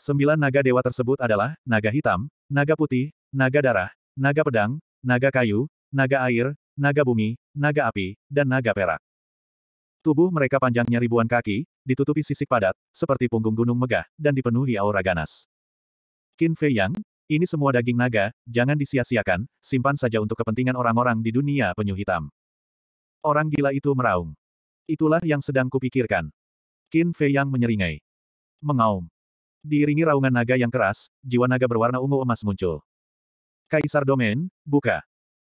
S1: Sembilan naga dewa tersebut adalah, naga hitam, naga putih, naga darah, naga pedang, naga kayu, naga air, naga bumi, naga api, dan naga perak. Tubuh mereka panjangnya ribuan kaki, ditutupi sisik padat, seperti punggung gunung megah, dan dipenuhi aura ganas. Qin Fei Yang, ini semua daging naga, jangan disia-siakan, simpan saja untuk kepentingan orang-orang di dunia penyu hitam. Orang gila itu meraung. Itulah yang sedang kupikirkan. Qin Fei Yang menyeringai. Mengaum. Diiringi raungan naga yang keras, jiwa naga berwarna ungu emas muncul. Kaisar Domain, buka.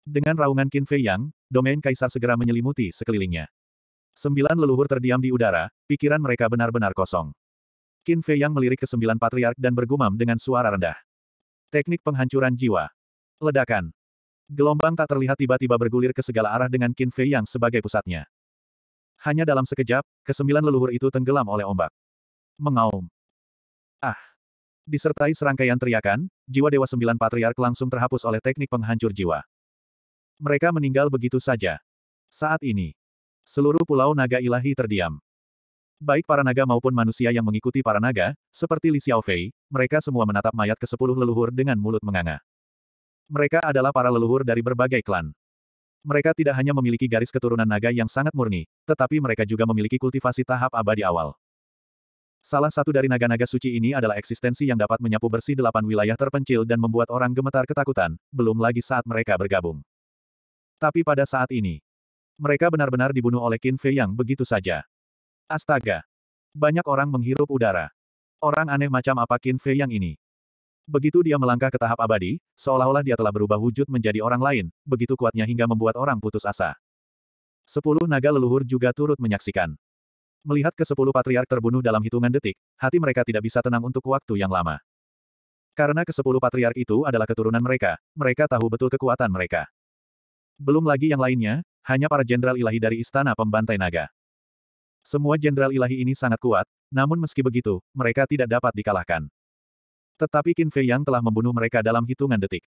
S1: Dengan raungan Qin Fei Yang, domain kaisar segera menyelimuti sekelilingnya. Sembilan leluhur terdiam di udara, pikiran mereka benar-benar kosong. Qin Fei Yang melirik ke sembilan patriark dan bergumam dengan suara rendah. Teknik penghancuran jiwa. Ledakan. Gelombang tak terlihat tiba-tiba bergulir ke segala arah dengan Qin Fei Yang sebagai pusatnya. Hanya dalam sekejap, kesembilan leluhur itu tenggelam oleh ombak. Mengaum. Ah! Disertai serangkaian teriakan, jiwa Dewa Sembilan Patriark langsung terhapus oleh teknik penghancur jiwa. Mereka meninggal begitu saja. Saat ini, seluruh pulau naga ilahi terdiam. Baik para naga maupun manusia yang mengikuti para naga, seperti Li Xiaofei, mereka semua menatap mayat ke sepuluh leluhur dengan mulut menganga. Mereka adalah para leluhur dari berbagai klan. Mereka tidak hanya memiliki garis keturunan naga yang sangat murni, tetapi mereka juga memiliki kultivasi tahap abadi awal. Salah satu dari naga-naga suci ini adalah eksistensi yang dapat menyapu bersih delapan wilayah terpencil dan membuat orang gemetar ketakutan, belum lagi saat mereka bergabung. Tapi pada saat ini, mereka benar-benar dibunuh oleh Qin Fei yang begitu saja. Astaga! Banyak orang menghirup udara. Orang aneh macam apa Qin Fei yang ini? Begitu dia melangkah ke tahap abadi, seolah-olah dia telah berubah wujud menjadi orang lain, begitu kuatnya hingga membuat orang putus asa. Sepuluh naga leluhur juga turut menyaksikan. Melihat ke sepuluh patriark terbunuh dalam hitungan detik, hati mereka tidak bisa tenang untuk waktu yang lama. Karena ke sepuluh patriark itu adalah keturunan mereka, mereka tahu betul kekuatan mereka. Belum lagi yang lainnya, hanya para jenderal ilahi dari istana pembantai naga. Semua jenderal ilahi ini sangat kuat, namun meski begitu, mereka tidak dapat dikalahkan. Tetapi Qin Fei yang telah membunuh mereka dalam hitungan detik.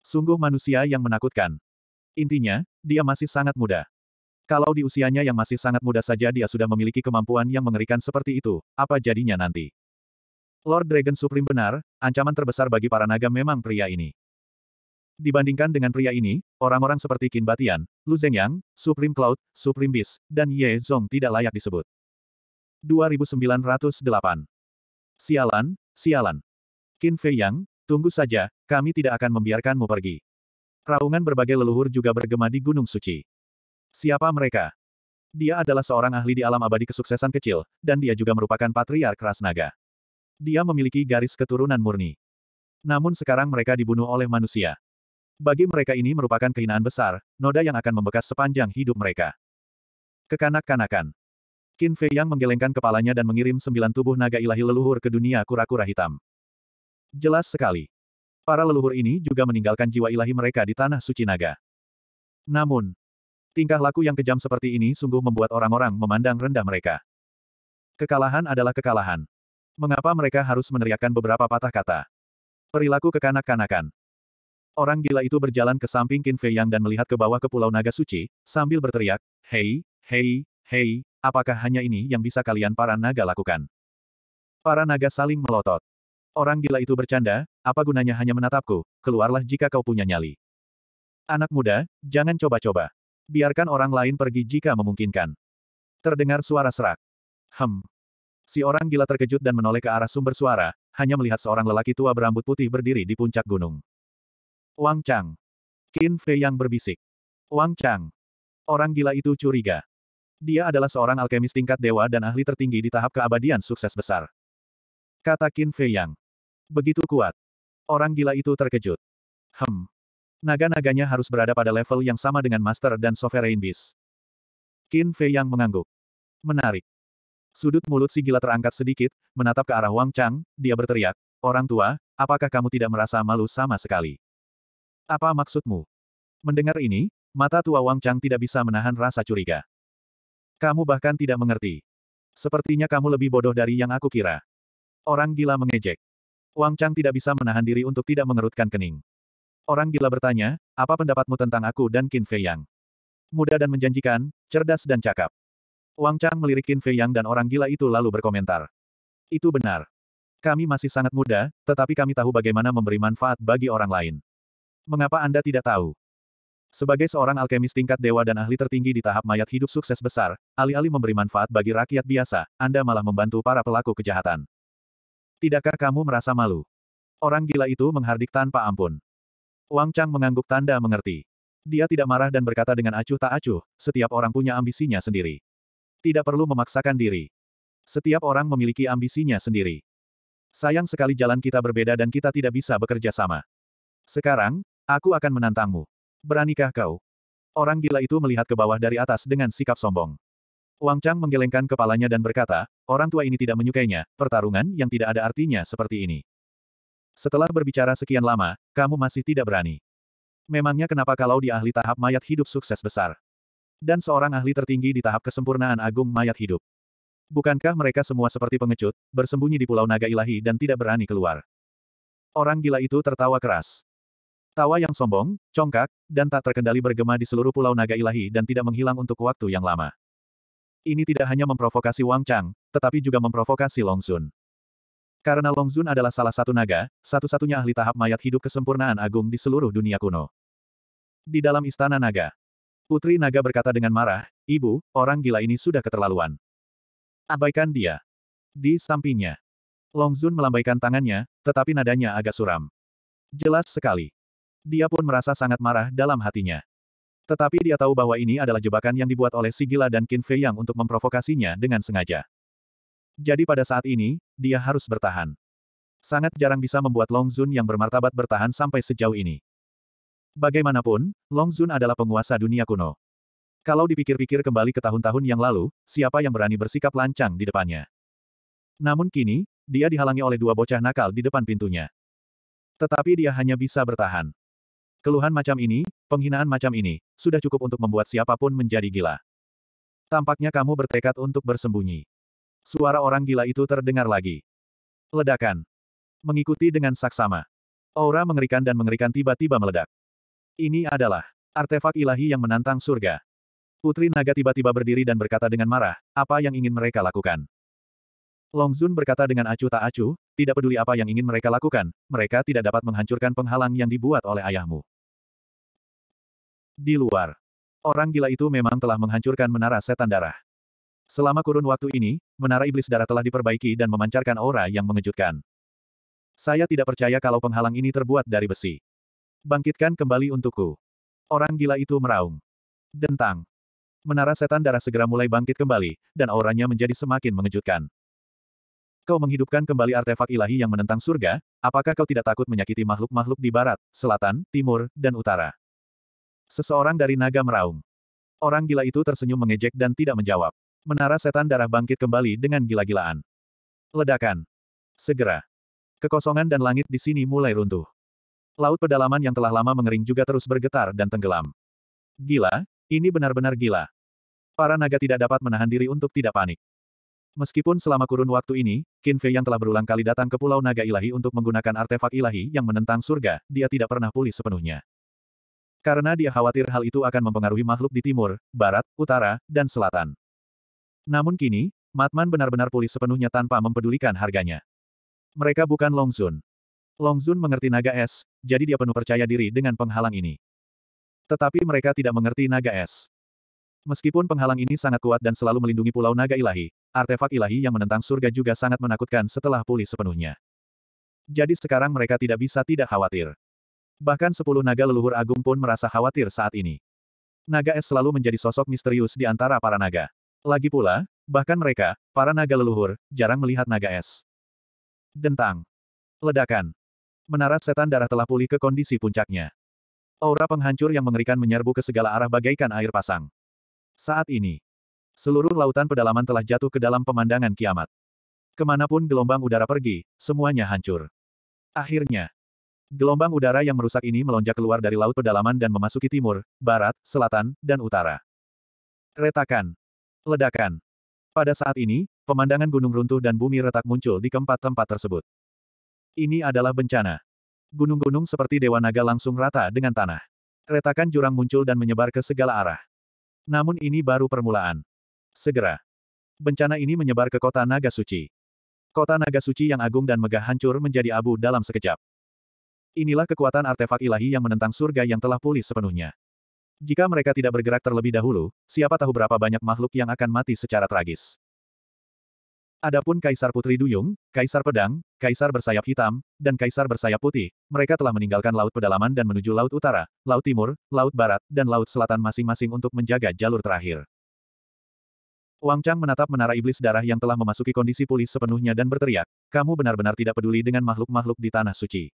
S1: Sungguh manusia yang menakutkan. Intinya, dia masih sangat muda. Kalau di usianya yang masih sangat muda saja dia sudah memiliki kemampuan yang mengerikan seperti itu, apa jadinya nanti? Lord Dragon Supreme benar, ancaman terbesar bagi para naga memang pria ini. Dibandingkan dengan pria ini, orang-orang seperti Qin Batian, Lu Zhengyang, Supreme Cloud, Supreme Beast, dan Ye Zong tidak layak disebut. 2908 Sialan, sialan. Qin Fei Yang, tunggu saja, kami tidak akan membiarkanmu pergi. Raungan berbagai leluhur juga bergema di Gunung Suci. Siapa mereka? Dia adalah seorang ahli di alam abadi kesuksesan kecil, dan dia juga merupakan patriark ras naga. Dia memiliki garis keturunan murni. Namun sekarang mereka dibunuh oleh manusia. Bagi mereka ini merupakan kehinaan besar, noda yang akan membekas sepanjang hidup mereka. Kekanak-kanakan. Qin Fei yang menggelengkan kepalanya dan mengirim sembilan tubuh naga ilahi leluhur ke dunia kura-kura hitam. Jelas sekali. Para leluhur ini juga meninggalkan jiwa ilahi mereka di tanah suci naga. Namun, Tingkah laku yang kejam seperti ini sungguh membuat orang-orang memandang rendah mereka. Kekalahan adalah kekalahan. Mengapa mereka harus meneriakkan beberapa patah kata? Perilaku kekanak-kanakan. Orang gila itu berjalan ke samping Qin Fei Yang dan melihat ke bawah ke Pulau Naga Suci, sambil berteriak, Hei, hei, hei, apakah hanya ini yang bisa kalian para naga lakukan? Para naga saling melotot. Orang gila itu bercanda, apa gunanya hanya menatapku, keluarlah jika kau punya nyali. Anak muda, jangan coba-coba. Biarkan orang lain pergi jika memungkinkan. Terdengar suara serak. Hem. Si orang gila terkejut dan menoleh ke arah sumber suara, hanya melihat seorang lelaki tua berambut putih berdiri di puncak gunung. Wang Chang. Qin Fei yang berbisik. Wang Chang. Orang gila itu curiga. Dia adalah seorang alkemis tingkat dewa dan ahli tertinggi di tahap keabadian sukses besar. Kata Qin Fei Yang. Begitu kuat. Orang gila itu terkejut. Hem. Naga-naganya harus berada pada level yang sama dengan Master dan Sovereign Beast. Qin Fei yang mengangguk. Menarik. Sudut mulut si gila terangkat sedikit, menatap ke arah Wang Chang, dia berteriak, Orang tua, apakah kamu tidak merasa malu sama sekali? Apa maksudmu? Mendengar ini, mata tua Wang Chang tidak bisa menahan rasa curiga. Kamu bahkan tidak mengerti. Sepertinya kamu lebih bodoh dari yang aku kira. Orang gila mengejek. Wang Chang tidak bisa menahan diri untuk tidak mengerutkan kening. Orang gila bertanya, apa pendapatmu tentang aku dan Qin Fei Yang? Muda dan menjanjikan, cerdas dan cakap. Wang Chang melirik Qin Fei Yang dan orang gila itu lalu berkomentar. Itu benar. Kami masih sangat muda, tetapi kami tahu bagaimana memberi manfaat bagi orang lain. Mengapa Anda tidak tahu? Sebagai seorang alkemis tingkat dewa dan ahli tertinggi di tahap mayat hidup sukses besar, alih-alih memberi manfaat bagi rakyat biasa, Anda malah membantu para pelaku kejahatan. Tidakkah kamu merasa malu? Orang gila itu menghardik tanpa ampun. Wang Chang mengangguk tanda mengerti. Dia tidak marah dan berkata dengan acuh tak acuh, setiap orang punya ambisinya sendiri. Tidak perlu memaksakan diri. Setiap orang memiliki ambisinya sendiri. Sayang sekali jalan kita berbeda dan kita tidak bisa bekerja sama. Sekarang, aku akan menantangmu. Beranikah kau? Orang gila itu melihat ke bawah dari atas dengan sikap sombong. Wang Chang menggelengkan kepalanya dan berkata, orang tua ini tidak menyukainya, pertarungan yang tidak ada artinya seperti ini. Setelah berbicara sekian lama, kamu masih tidak berani. Memangnya kenapa kalau di ahli tahap mayat hidup sukses besar? Dan seorang ahli tertinggi di tahap kesempurnaan agung mayat hidup. Bukankah mereka semua seperti pengecut, bersembunyi di Pulau Naga Ilahi dan tidak berani keluar? Orang gila itu tertawa keras. Tawa yang sombong, congkak, dan tak terkendali bergema di seluruh Pulau Naga Ilahi dan tidak menghilang untuk waktu yang lama. Ini tidak hanya memprovokasi Wang Chang, tetapi juga memprovokasi Long Sun. Karena Long Zun adalah salah satu naga, satu-satunya ahli tahap mayat hidup kesempurnaan agung di seluruh dunia kuno. Di dalam istana naga, Putri Naga berkata dengan marah, Ibu, orang gila ini sudah keterlaluan. Abaikan dia. Di sampingnya, Long Zun melambaikan tangannya, tetapi nadanya agak suram. Jelas sekali. Dia pun merasa sangat marah dalam hatinya. Tetapi dia tahu bahwa ini adalah jebakan yang dibuat oleh Si Gila dan Qin Fei Yang untuk memprovokasinya dengan sengaja. Jadi pada saat ini, dia harus bertahan. Sangat jarang bisa membuat Long Zun yang bermartabat bertahan sampai sejauh ini. Bagaimanapun, Long Zun adalah penguasa dunia kuno. Kalau dipikir-pikir kembali ke tahun-tahun yang lalu, siapa yang berani bersikap lancang di depannya? Namun kini, dia dihalangi oleh dua bocah nakal di depan pintunya. Tetapi dia hanya bisa bertahan. Keluhan macam ini, penghinaan macam ini, sudah cukup untuk membuat siapapun menjadi gila. Tampaknya kamu bertekad untuk bersembunyi. Suara orang gila itu terdengar lagi. Ledakan. Mengikuti dengan saksama. Aura mengerikan dan mengerikan tiba-tiba meledak. Ini adalah artefak ilahi yang menantang surga. Putri naga tiba-tiba berdiri dan berkata dengan marah, apa yang ingin mereka lakukan? Long Zun berkata dengan acuh tak acuh, tidak peduli apa yang ingin mereka lakukan, mereka tidak dapat menghancurkan penghalang yang dibuat oleh ayahmu. Di luar, orang gila itu memang telah menghancurkan menara setan darah. Selama kurun waktu ini, Menara Iblis Darah telah diperbaiki dan memancarkan aura yang mengejutkan. Saya tidak percaya kalau penghalang ini terbuat dari besi. Bangkitkan kembali untukku. Orang gila itu meraung. Dentang. Menara setan darah segera mulai bangkit kembali, dan auranya menjadi semakin mengejutkan. Kau menghidupkan kembali artefak ilahi yang menentang surga, apakah kau tidak takut menyakiti makhluk-makhluk di barat, selatan, timur, dan utara? Seseorang dari naga meraung. Orang gila itu tersenyum mengejek dan tidak menjawab. Menara setan darah bangkit kembali dengan gila-gilaan. Ledakan. Segera. Kekosongan dan langit di sini mulai runtuh. Laut pedalaman yang telah lama mengering juga terus bergetar dan tenggelam. Gila, ini benar-benar gila. Para naga tidak dapat menahan diri untuk tidak panik. Meskipun selama kurun waktu ini, Qin Fei yang telah berulang kali datang ke Pulau Naga Ilahi untuk menggunakan artefak ilahi yang menentang surga, dia tidak pernah pulih sepenuhnya. Karena dia khawatir hal itu akan mempengaruhi makhluk di timur, barat, utara, dan selatan. Namun kini, Matman benar-benar pulih sepenuhnya tanpa mempedulikan harganya. Mereka bukan Longzun. Longzun mengerti naga es, jadi dia penuh percaya diri dengan penghalang ini. Tetapi mereka tidak mengerti naga es. Meskipun penghalang ini sangat kuat dan selalu melindungi pulau naga ilahi, artefak ilahi yang menentang surga juga sangat menakutkan setelah pulih sepenuhnya. Jadi sekarang mereka tidak bisa tidak khawatir. Bahkan sepuluh naga leluhur agung pun merasa khawatir saat ini. Naga es selalu menjadi sosok misterius di antara para naga. Lagi pula, bahkan mereka, para naga leluhur, jarang melihat naga es. Dentang. Ledakan. Menara setan darah telah pulih ke kondisi puncaknya. Aura penghancur yang mengerikan menyerbu ke segala arah bagaikan air pasang. Saat ini, seluruh lautan pedalaman telah jatuh ke dalam pemandangan kiamat. Kemanapun gelombang udara pergi, semuanya hancur. Akhirnya, gelombang udara yang merusak ini melonjak keluar dari laut pedalaman dan memasuki timur, barat, selatan, dan utara. Retakan. Ledakan. Pada saat ini, pemandangan gunung runtuh dan bumi retak muncul di keempat tempat tersebut. Ini adalah bencana. Gunung-gunung seperti Dewa Naga langsung rata dengan tanah. Retakan jurang muncul dan menyebar ke segala arah. Namun ini baru permulaan. Segera. Bencana ini menyebar ke kota Naga Suci. Kota Naga Suci yang agung dan megah hancur menjadi abu dalam sekejap. Inilah kekuatan artefak ilahi yang menentang surga yang telah pulih sepenuhnya. Jika mereka tidak bergerak terlebih dahulu, siapa tahu berapa banyak makhluk yang akan mati secara tragis. Adapun Kaisar Putri Duyung, Kaisar Pedang, Kaisar Bersayap Hitam, dan Kaisar Bersayap Putih, mereka telah meninggalkan Laut Pedalaman dan menuju Laut Utara, Laut Timur, Laut Barat, dan Laut Selatan masing-masing untuk menjaga jalur terakhir. Wang Chang menatap menara iblis darah yang telah memasuki kondisi pulih sepenuhnya dan berteriak, kamu benar-benar tidak peduli dengan makhluk-makhluk di Tanah Suci.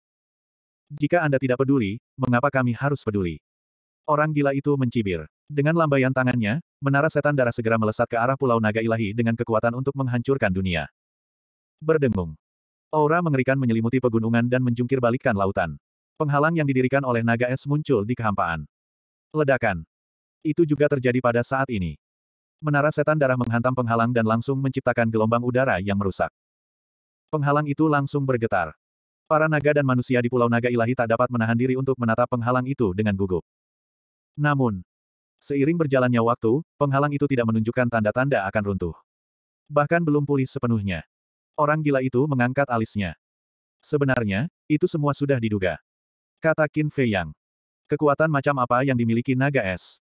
S1: Jika Anda tidak peduli, mengapa kami harus peduli? Orang gila itu mencibir. Dengan lambaian tangannya, menara setan darah segera melesat ke arah pulau naga ilahi dengan kekuatan untuk menghancurkan dunia. Berdengung. Aura mengerikan menyelimuti pegunungan dan menjungkir balikkan lautan. Penghalang yang didirikan oleh naga es muncul di kehampaan. Ledakan. Itu juga terjadi pada saat ini. Menara setan darah menghantam penghalang dan langsung menciptakan gelombang udara yang merusak. Penghalang itu langsung bergetar. Para naga dan manusia di Pulau Naga Ilahi tak dapat menahan diri untuk menatap penghalang itu dengan gugup. Namun, seiring berjalannya waktu, penghalang itu tidak menunjukkan tanda-tanda akan runtuh. Bahkan belum pulih sepenuhnya. Orang gila itu mengangkat alisnya. Sebenarnya, itu semua sudah diduga. Kata Qin Fei Yang. Kekuatan macam apa yang dimiliki naga es?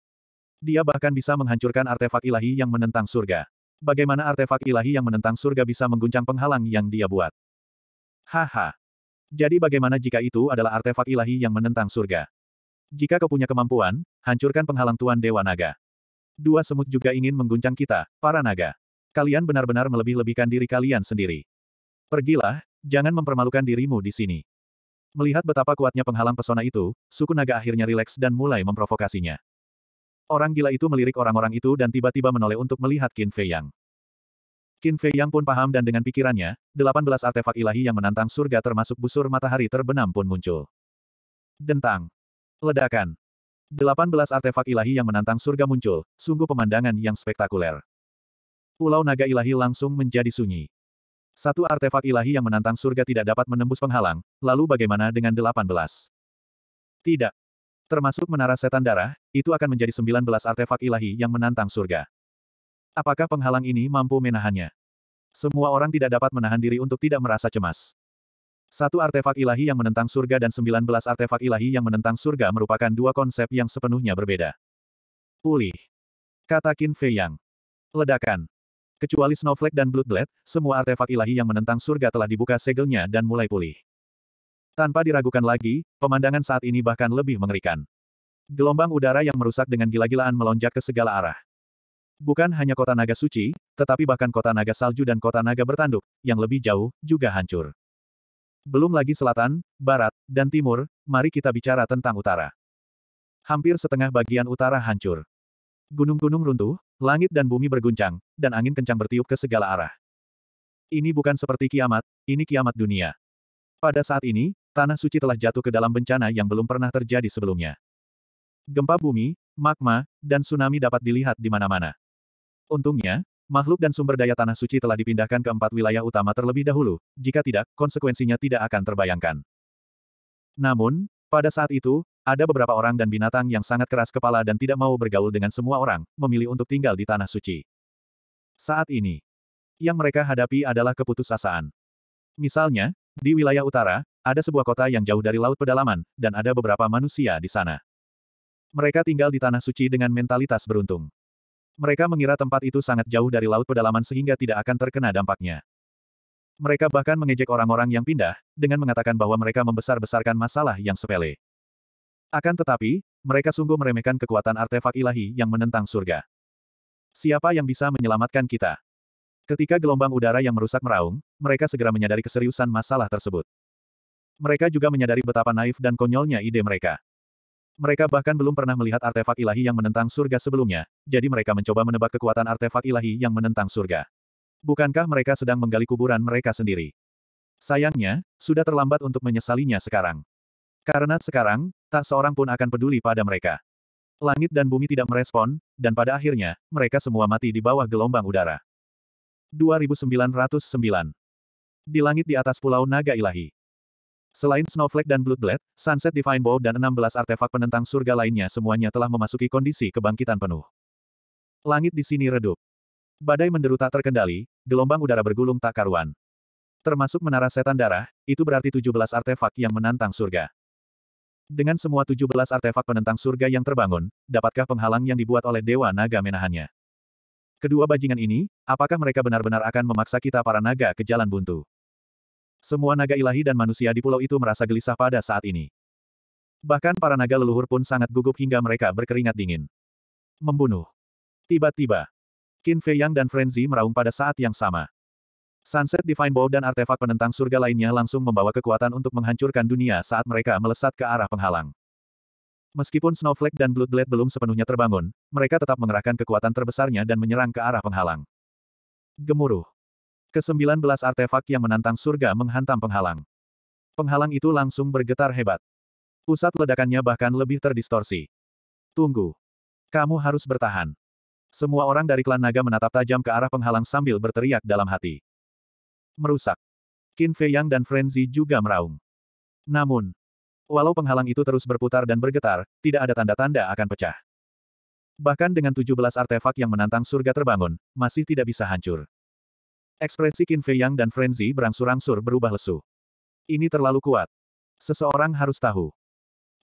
S1: Dia bahkan bisa menghancurkan artefak ilahi yang menentang surga. Bagaimana artefak ilahi yang menentang surga bisa mengguncang penghalang yang dia buat? Haha. Jadi bagaimana jika itu adalah artefak ilahi yang menentang surga? Jika kau punya kemampuan, hancurkan penghalang Tuan Dewa Naga. Dua semut juga ingin mengguncang kita, para naga. Kalian benar-benar melebih-lebihkan diri kalian sendiri. Pergilah, jangan mempermalukan dirimu di sini. Melihat betapa kuatnya penghalang pesona itu, suku naga akhirnya rileks dan mulai memprovokasinya. Orang gila itu melirik orang-orang itu dan tiba-tiba menoleh untuk melihat Qin Fei Yang. Qin Fei Yang pun paham dan dengan pikirannya, 18 artefak ilahi yang menantang surga termasuk busur matahari terbenam pun muncul. Dentang. Ledakan. 18 artefak ilahi yang menantang surga muncul, sungguh pemandangan yang spektakuler. Pulau naga ilahi langsung menjadi sunyi. Satu artefak ilahi yang menantang surga tidak dapat menembus penghalang, lalu bagaimana dengan 18? Tidak. Termasuk menara setan darah, itu akan menjadi 19 artefak ilahi yang menantang surga. Apakah penghalang ini mampu menahannya? Semua orang tidak dapat menahan diri untuk tidak merasa cemas. Satu artefak ilahi yang menentang surga dan 19 artefak ilahi yang menentang surga merupakan dua konsep yang sepenuhnya berbeda. Pulih. Kata Qin Fei Yang. Ledakan. Kecuali Snowflake dan Bloodlet, semua artefak ilahi yang menentang surga telah dibuka segelnya dan mulai pulih. Tanpa diragukan lagi, pemandangan saat ini bahkan lebih mengerikan. Gelombang udara yang merusak dengan gila-gilaan melonjak ke segala arah. Bukan hanya kota naga suci, tetapi bahkan kota naga salju dan kota naga bertanduk, yang lebih jauh, juga hancur. Belum lagi selatan, barat, dan timur, mari kita bicara tentang utara. Hampir setengah bagian utara hancur. Gunung-gunung runtuh, langit dan bumi berguncang, dan angin kencang bertiup ke segala arah. Ini bukan seperti kiamat, ini kiamat dunia. Pada saat ini, tanah suci telah jatuh ke dalam bencana yang belum pernah terjadi sebelumnya. Gempa bumi, magma, dan tsunami dapat dilihat di mana-mana. Untungnya, makhluk dan sumber daya tanah suci telah dipindahkan ke empat wilayah utama terlebih dahulu, jika tidak, konsekuensinya tidak akan terbayangkan. Namun, pada saat itu, ada beberapa orang dan binatang yang sangat keras kepala dan tidak mau bergaul dengan semua orang, memilih untuk tinggal di tanah suci. Saat ini, yang mereka hadapi adalah keputusasaan. Misalnya, di wilayah utara, ada sebuah kota yang jauh dari laut pedalaman, dan ada beberapa manusia di sana. Mereka tinggal di tanah suci dengan mentalitas beruntung. Mereka mengira tempat itu sangat jauh dari laut pedalaman sehingga tidak akan terkena dampaknya. Mereka bahkan mengejek orang-orang yang pindah, dengan mengatakan bahwa mereka membesar-besarkan masalah yang sepele. Akan tetapi, mereka sungguh meremehkan kekuatan artefak ilahi yang menentang surga. Siapa yang bisa menyelamatkan kita? Ketika gelombang udara yang merusak meraung, mereka segera menyadari keseriusan masalah tersebut. Mereka juga menyadari betapa naif dan konyolnya ide mereka. Mereka bahkan belum pernah melihat artefak ilahi yang menentang surga sebelumnya, jadi mereka mencoba menebak kekuatan artefak ilahi yang menentang surga. Bukankah mereka sedang menggali kuburan mereka sendiri? Sayangnya, sudah terlambat untuk menyesalinya sekarang. Karena sekarang, tak seorang pun akan peduli pada mereka. Langit dan bumi tidak merespon, dan pada akhirnya, mereka semua mati di bawah gelombang udara. 2909 Di langit di atas Pulau Naga Ilahi Selain Snowflake dan Bloodblade, Sunset Divine Bow dan 16 artefak penentang surga lainnya semuanya telah memasuki kondisi kebangkitan penuh. Langit di sini redup. Badai menderu tak terkendali, gelombang udara bergulung tak karuan. Termasuk menara setan darah, itu berarti 17 artefak yang menantang surga. Dengan semua 17 artefak penentang surga yang terbangun, dapatkah penghalang yang dibuat oleh Dewa Naga menahannya? Kedua bajingan ini, apakah mereka benar-benar akan memaksa kita para naga ke jalan buntu? Semua naga ilahi dan manusia di pulau itu merasa gelisah pada saat ini. Bahkan para naga leluhur pun sangat gugup hingga mereka berkeringat dingin. Membunuh. Tiba-tiba, Qin Fei Yang dan Frenzy meraung pada saat yang sama. Sunset Divine Bow dan artefak penentang surga lainnya langsung membawa kekuatan untuk menghancurkan dunia saat mereka melesat ke arah penghalang. Meskipun Snowflake dan Bloodblade belum sepenuhnya terbangun, mereka tetap mengerahkan kekuatan terbesarnya dan menyerang ke arah penghalang. Gemuruh. Kesembilan belas artefak yang menantang surga menghantam penghalang. Penghalang itu langsung bergetar hebat. Pusat ledakannya bahkan lebih terdistorsi. Tunggu. Kamu harus bertahan. Semua orang dari klan naga menatap tajam ke arah penghalang sambil berteriak dalam hati. Merusak. Qin Fei Yang dan Frenzy juga meraung. Namun, walau penghalang itu terus berputar dan bergetar, tidak ada tanda-tanda akan pecah. Bahkan dengan 17 artefak yang menantang surga terbangun, masih tidak bisa hancur. Ekspresi Qin Fei Yang dan Frenzy berangsur-angsur berubah lesu. Ini terlalu kuat. Seseorang harus tahu.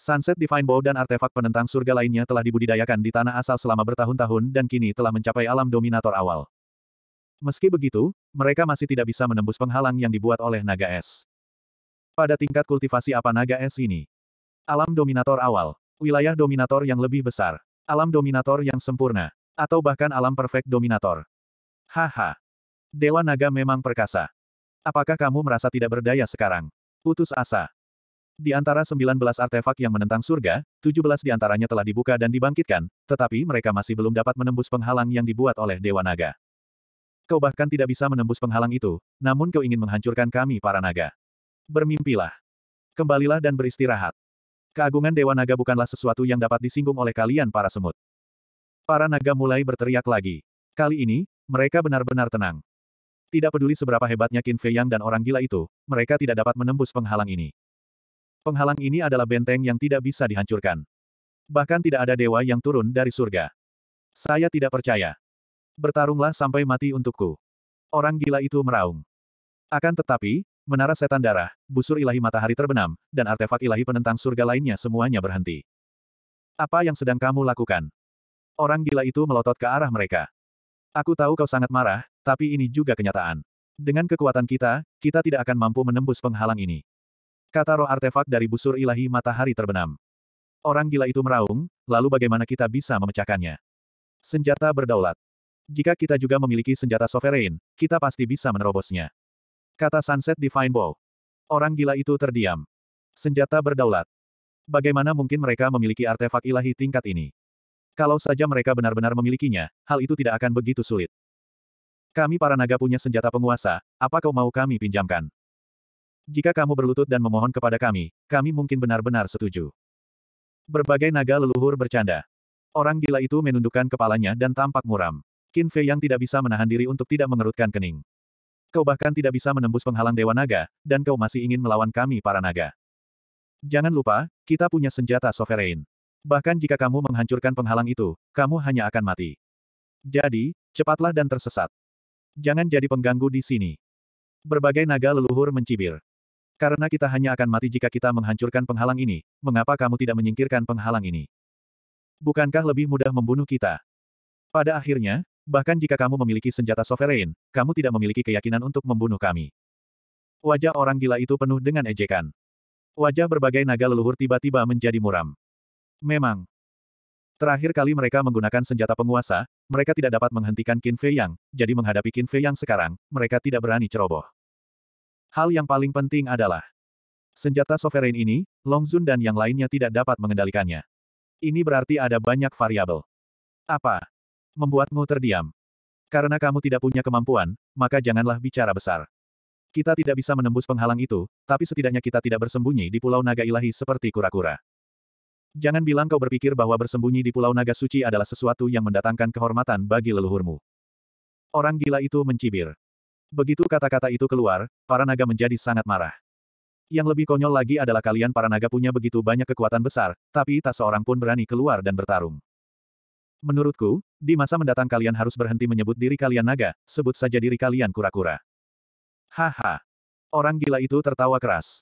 S1: Sunset Divine Bow dan artefak penentang surga lainnya telah dibudidayakan di tanah asal selama bertahun-tahun dan kini telah mencapai alam dominator awal. Meski begitu, mereka masih tidak bisa menembus penghalang yang dibuat oleh naga es. Pada tingkat kultivasi apa naga es ini? Alam dominator awal. Wilayah dominator yang lebih besar. Alam dominator yang sempurna. Atau bahkan alam perfect dominator. Haha. Dewa Naga memang perkasa. Apakah kamu merasa tidak berdaya sekarang? Putus asa. Di antara 19 artefak yang menentang surga, 17 di antaranya telah dibuka dan dibangkitkan, tetapi mereka masih belum dapat menembus penghalang yang dibuat oleh Dewa Naga. Kau bahkan tidak bisa menembus penghalang itu, namun kau ingin menghancurkan kami para naga. Bermimpilah. Kembalilah dan beristirahat. Keagungan Dewa Naga bukanlah sesuatu yang dapat disinggung oleh kalian para semut. Para naga mulai berteriak lagi. Kali ini, mereka benar-benar tenang. Tidak peduli seberapa hebatnya Qin Fei Yang dan orang gila itu, mereka tidak dapat menembus penghalang ini. Penghalang ini adalah benteng yang tidak bisa dihancurkan. Bahkan tidak ada dewa yang turun dari surga. Saya tidak percaya. Bertarunglah sampai mati untukku. Orang gila itu meraung. Akan tetapi, menara setan darah, busur ilahi matahari terbenam, dan artefak ilahi penentang surga lainnya semuanya berhenti. Apa yang sedang kamu lakukan? Orang gila itu melotot ke arah mereka. Aku tahu kau sangat marah, tapi ini juga kenyataan. Dengan kekuatan kita, kita tidak akan mampu menembus penghalang ini. Kata roh artefak dari busur ilahi matahari terbenam. Orang gila itu meraung, lalu bagaimana kita bisa memecahkannya? Senjata berdaulat. Jika kita juga memiliki senjata sovereign, kita pasti bisa menerobosnya. Kata Sunset Divine Bow. Orang gila itu terdiam. Senjata berdaulat. Bagaimana mungkin mereka memiliki artefak ilahi tingkat ini? Kalau saja mereka benar-benar memilikinya, hal itu tidak akan begitu sulit. Kami para naga punya senjata penguasa, apa kau mau kami pinjamkan? Jika kamu berlutut dan memohon kepada kami, kami mungkin benar-benar setuju. Berbagai naga leluhur bercanda. Orang gila itu menundukkan kepalanya dan tampak muram. Qin Fei yang tidak bisa menahan diri untuk tidak mengerutkan kening. Kau bahkan tidak bisa menembus penghalang Dewa Naga, dan kau masih ingin melawan kami para naga. Jangan lupa, kita punya senjata sovereign. Bahkan jika kamu menghancurkan penghalang itu, kamu hanya akan mati. Jadi, cepatlah dan tersesat. Jangan jadi pengganggu di sini. Berbagai naga leluhur mencibir. Karena kita hanya akan mati jika kita menghancurkan penghalang ini, mengapa kamu tidak menyingkirkan penghalang ini? Bukankah lebih mudah membunuh kita? Pada akhirnya, bahkan jika kamu memiliki senjata sovereign, kamu tidak memiliki keyakinan untuk membunuh kami. Wajah orang gila itu penuh dengan ejekan. Wajah berbagai naga leluhur tiba-tiba menjadi muram. Memang, Terakhir kali mereka menggunakan senjata penguasa, mereka tidak dapat menghentikan Qin Fei Yang, jadi menghadapi Qin Fei Yang sekarang, mereka tidak berani ceroboh. Hal yang paling penting adalah senjata sovereign ini, Long Zun dan yang lainnya tidak dapat mengendalikannya. Ini berarti ada banyak variabel. Apa? Membuatmu terdiam. Karena kamu tidak punya kemampuan, maka janganlah bicara besar. Kita tidak bisa menembus penghalang itu, tapi setidaknya kita tidak bersembunyi di Pulau Naga Ilahi seperti kura-kura. Jangan bilang kau berpikir bahwa bersembunyi di Pulau Naga Suci adalah sesuatu yang mendatangkan kehormatan bagi leluhurmu. Orang gila itu mencibir. Begitu kata-kata itu keluar, para naga menjadi sangat marah. Yang lebih konyol lagi adalah kalian para naga punya begitu banyak kekuatan besar, tapi tak seorang pun berani keluar dan bertarung. Menurutku, di masa mendatang kalian harus berhenti menyebut diri kalian naga, sebut saja diri kalian kura-kura. Haha. Orang gila itu tertawa keras.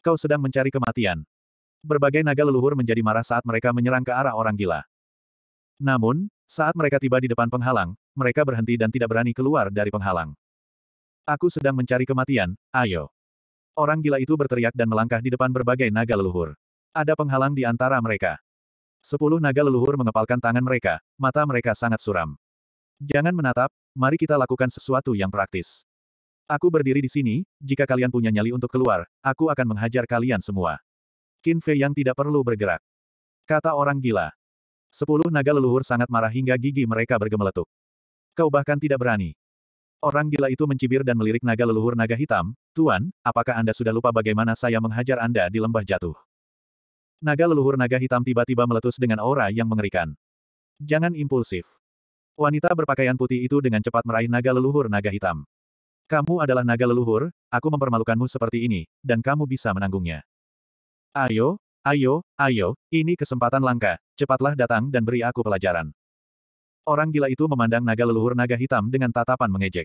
S1: Kau sedang mencari kematian. Berbagai naga leluhur menjadi marah saat mereka menyerang ke arah orang gila. Namun, saat mereka tiba di depan penghalang, mereka berhenti dan tidak berani keluar dari penghalang. Aku sedang mencari kematian, ayo. Orang gila itu berteriak dan melangkah di depan berbagai naga leluhur. Ada penghalang di antara mereka. Sepuluh naga leluhur mengepalkan tangan mereka, mata mereka sangat suram. Jangan menatap, mari kita lakukan sesuatu yang praktis. Aku berdiri di sini, jika kalian punya nyali untuk keluar, aku akan menghajar kalian semua. Qin Fei yang tidak perlu bergerak. Kata orang gila. Sepuluh naga leluhur sangat marah hingga gigi mereka bergemeletuk. Kau bahkan tidak berani. Orang gila itu mencibir dan melirik naga leluhur naga hitam, Tuan, apakah Anda sudah lupa bagaimana saya menghajar Anda di lembah jatuh? Naga leluhur naga hitam tiba-tiba meletus dengan aura yang mengerikan. Jangan impulsif. Wanita berpakaian putih itu dengan cepat meraih naga leluhur naga hitam. Kamu adalah naga leluhur, aku mempermalukanmu seperti ini, dan kamu bisa menanggungnya. Ayo, ayo, ayo, ini kesempatan langka, cepatlah datang dan beri aku pelajaran. Orang gila itu memandang naga leluhur naga hitam dengan tatapan mengejek.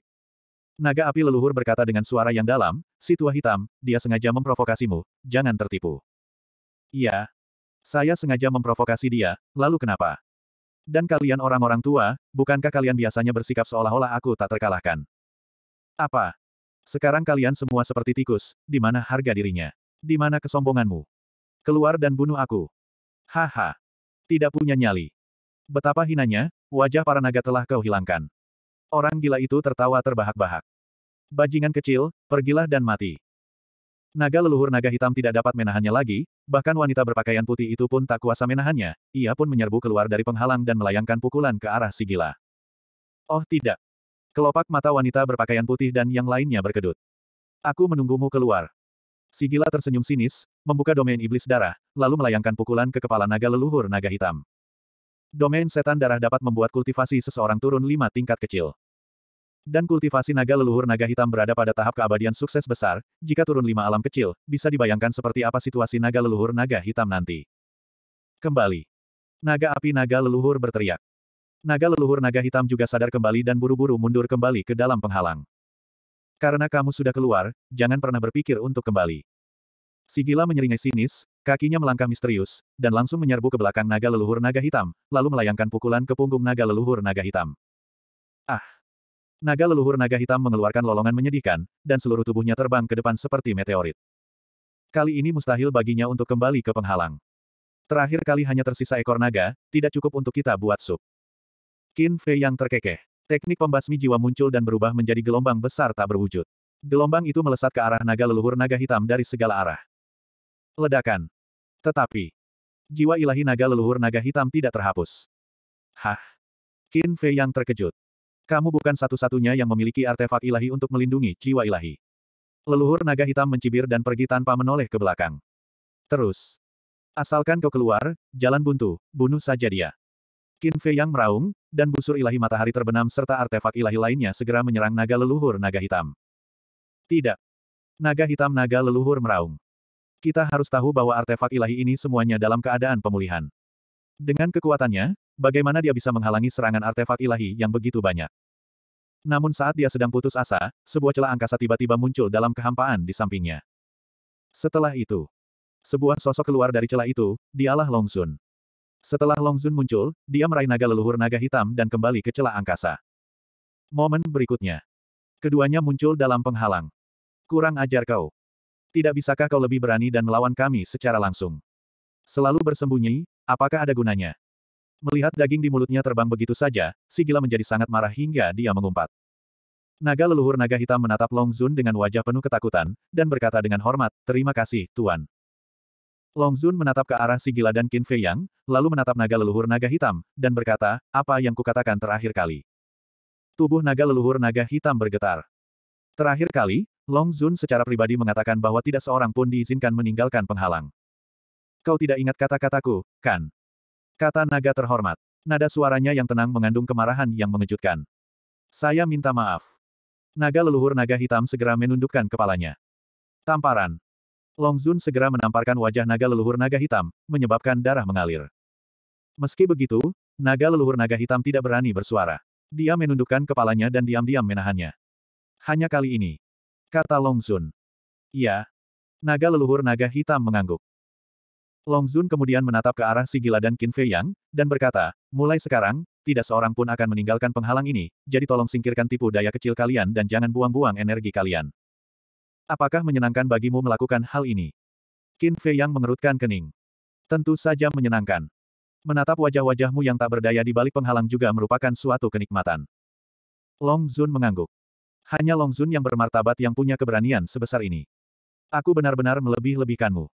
S1: Naga api leluhur berkata dengan suara yang dalam, si tua hitam, dia sengaja memprovokasimu, jangan tertipu. Iya. Saya sengaja memprovokasi dia, lalu kenapa? Dan kalian orang-orang tua, bukankah kalian biasanya bersikap seolah-olah aku tak terkalahkan? Apa? Sekarang kalian semua seperti tikus, di mana harga dirinya? Di mana kesombonganmu? Keluar dan bunuh aku. Haha. Tidak punya nyali. Betapa hinanya, wajah para naga telah kau hilangkan. Orang gila itu tertawa terbahak-bahak. Bajingan kecil, pergilah dan mati. Naga leluhur naga hitam tidak dapat menahannya lagi, bahkan wanita berpakaian putih itu pun tak kuasa menahannya, ia pun menyerbu keluar dari penghalang dan melayangkan pukulan ke arah si gila. Oh tidak. Kelopak mata wanita berpakaian putih dan yang lainnya berkedut. Aku menunggumu keluar. Si gila tersenyum sinis, membuka domain iblis darah, lalu melayangkan pukulan ke kepala naga leluhur naga hitam. Domain setan darah dapat membuat kultivasi seseorang turun lima tingkat kecil. Dan kultivasi naga leluhur naga hitam berada pada tahap keabadian sukses besar, jika turun lima alam kecil, bisa dibayangkan seperti apa situasi naga leluhur naga hitam nanti. Kembali. Naga api naga leluhur berteriak. Naga leluhur naga hitam juga sadar kembali dan buru-buru mundur kembali ke dalam penghalang. Karena kamu sudah keluar, jangan pernah berpikir untuk kembali. Sigila menyeringai sinis, kakinya melangkah misterius, dan langsung menyerbu ke belakang naga leluhur naga hitam, lalu melayangkan pukulan ke punggung naga leluhur naga hitam. Ah! Naga leluhur naga hitam mengeluarkan lolongan menyedihkan, dan seluruh tubuhnya terbang ke depan seperti meteorit. Kali ini mustahil baginya untuk kembali ke penghalang. Terakhir kali hanya tersisa ekor naga, tidak cukup untuk kita buat sup. Qin Fei yang terkekeh. Teknik pembasmi jiwa muncul dan berubah menjadi gelombang besar tak berwujud. Gelombang itu melesat ke arah naga leluhur naga hitam dari segala arah. Ledakan. Tetapi, jiwa ilahi naga leluhur naga hitam tidak terhapus. Hah? Qin Fei yang terkejut. Kamu bukan satu-satunya yang memiliki artefak ilahi untuk melindungi jiwa ilahi. Leluhur naga hitam mencibir dan pergi tanpa menoleh ke belakang. Terus. Asalkan kau keluar, jalan buntu, bunuh saja dia. Qin Fei yang meraung, dan busur ilahi matahari terbenam serta artefak ilahi lainnya segera menyerang naga leluhur naga hitam. Tidak. Naga hitam naga leluhur meraung. Kita harus tahu bahwa artefak ilahi ini semuanya dalam keadaan pemulihan. Dengan kekuatannya, bagaimana dia bisa menghalangi serangan artefak ilahi yang begitu banyak? Namun saat dia sedang putus asa, sebuah celah angkasa tiba-tiba muncul dalam kehampaan di sampingnya. Setelah itu, sebuah sosok keluar dari celah itu, dialah Longsun. Setelah Long Zun muncul, dia meraih naga leluhur naga hitam dan kembali ke celah angkasa. Momen berikutnya. Keduanya muncul dalam penghalang. Kurang ajar kau. Tidak bisakah kau lebih berani dan melawan kami secara langsung? Selalu bersembunyi, apakah ada gunanya? Melihat daging di mulutnya terbang begitu saja, si gila menjadi sangat marah hingga dia mengumpat. Naga leluhur naga hitam menatap Long Zun dengan wajah penuh ketakutan, dan berkata dengan hormat, terima kasih, Tuan. Long Zun menatap ke arah si gila dan Qin Fei Yang, lalu menatap naga leluhur naga hitam, dan berkata, apa yang kukatakan terakhir kali? Tubuh naga leluhur naga hitam bergetar. Terakhir kali, Long Zun secara pribadi mengatakan bahwa tidak seorang pun diizinkan meninggalkan penghalang. Kau tidak ingat kata-kataku, kan? Kata naga terhormat. Nada suaranya yang tenang mengandung kemarahan yang mengejutkan. Saya minta maaf. Naga leluhur naga hitam segera menundukkan kepalanya. Tamparan. Long Zun segera menamparkan wajah naga leluhur naga hitam, menyebabkan darah mengalir. Meski begitu, naga leluhur naga hitam tidak berani bersuara. Dia menundukkan kepalanya dan diam-diam menahannya. Hanya kali ini. Kata Long Zun. Iya. Naga leluhur naga hitam mengangguk. Long Zun kemudian menatap ke arah Sigila dan Qin Fei Yang, dan berkata, mulai sekarang, tidak seorang pun akan meninggalkan penghalang ini, jadi tolong singkirkan tipu daya kecil kalian dan jangan buang-buang energi kalian. Apakah menyenangkan bagimu melakukan hal ini? Qin Fei yang mengerutkan kening. Tentu saja menyenangkan. Menatap wajah-wajahmu yang tak berdaya di balik penghalang juga merupakan suatu kenikmatan. Long Zun mengangguk. Hanya Long Zun yang bermartabat yang punya keberanian sebesar ini. Aku benar-benar melebih-lebihkanmu.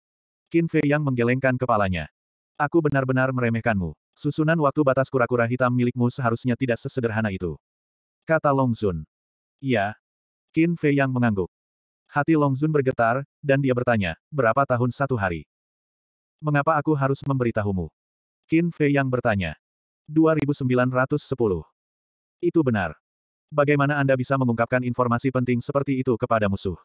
S1: Qin Fei yang menggelengkan kepalanya. Aku benar-benar meremehkanmu. Susunan waktu batas kura-kura hitam milikmu seharusnya tidak sesederhana itu. Kata Long Zun. Iya. Qin Fei yang mengangguk. Hati Long Longzun bergetar, dan dia bertanya, berapa tahun satu hari? Mengapa aku harus memberitahumu? Qin Fei yang bertanya. 2910. Itu benar. Bagaimana Anda bisa mengungkapkan informasi penting seperti itu kepada musuh?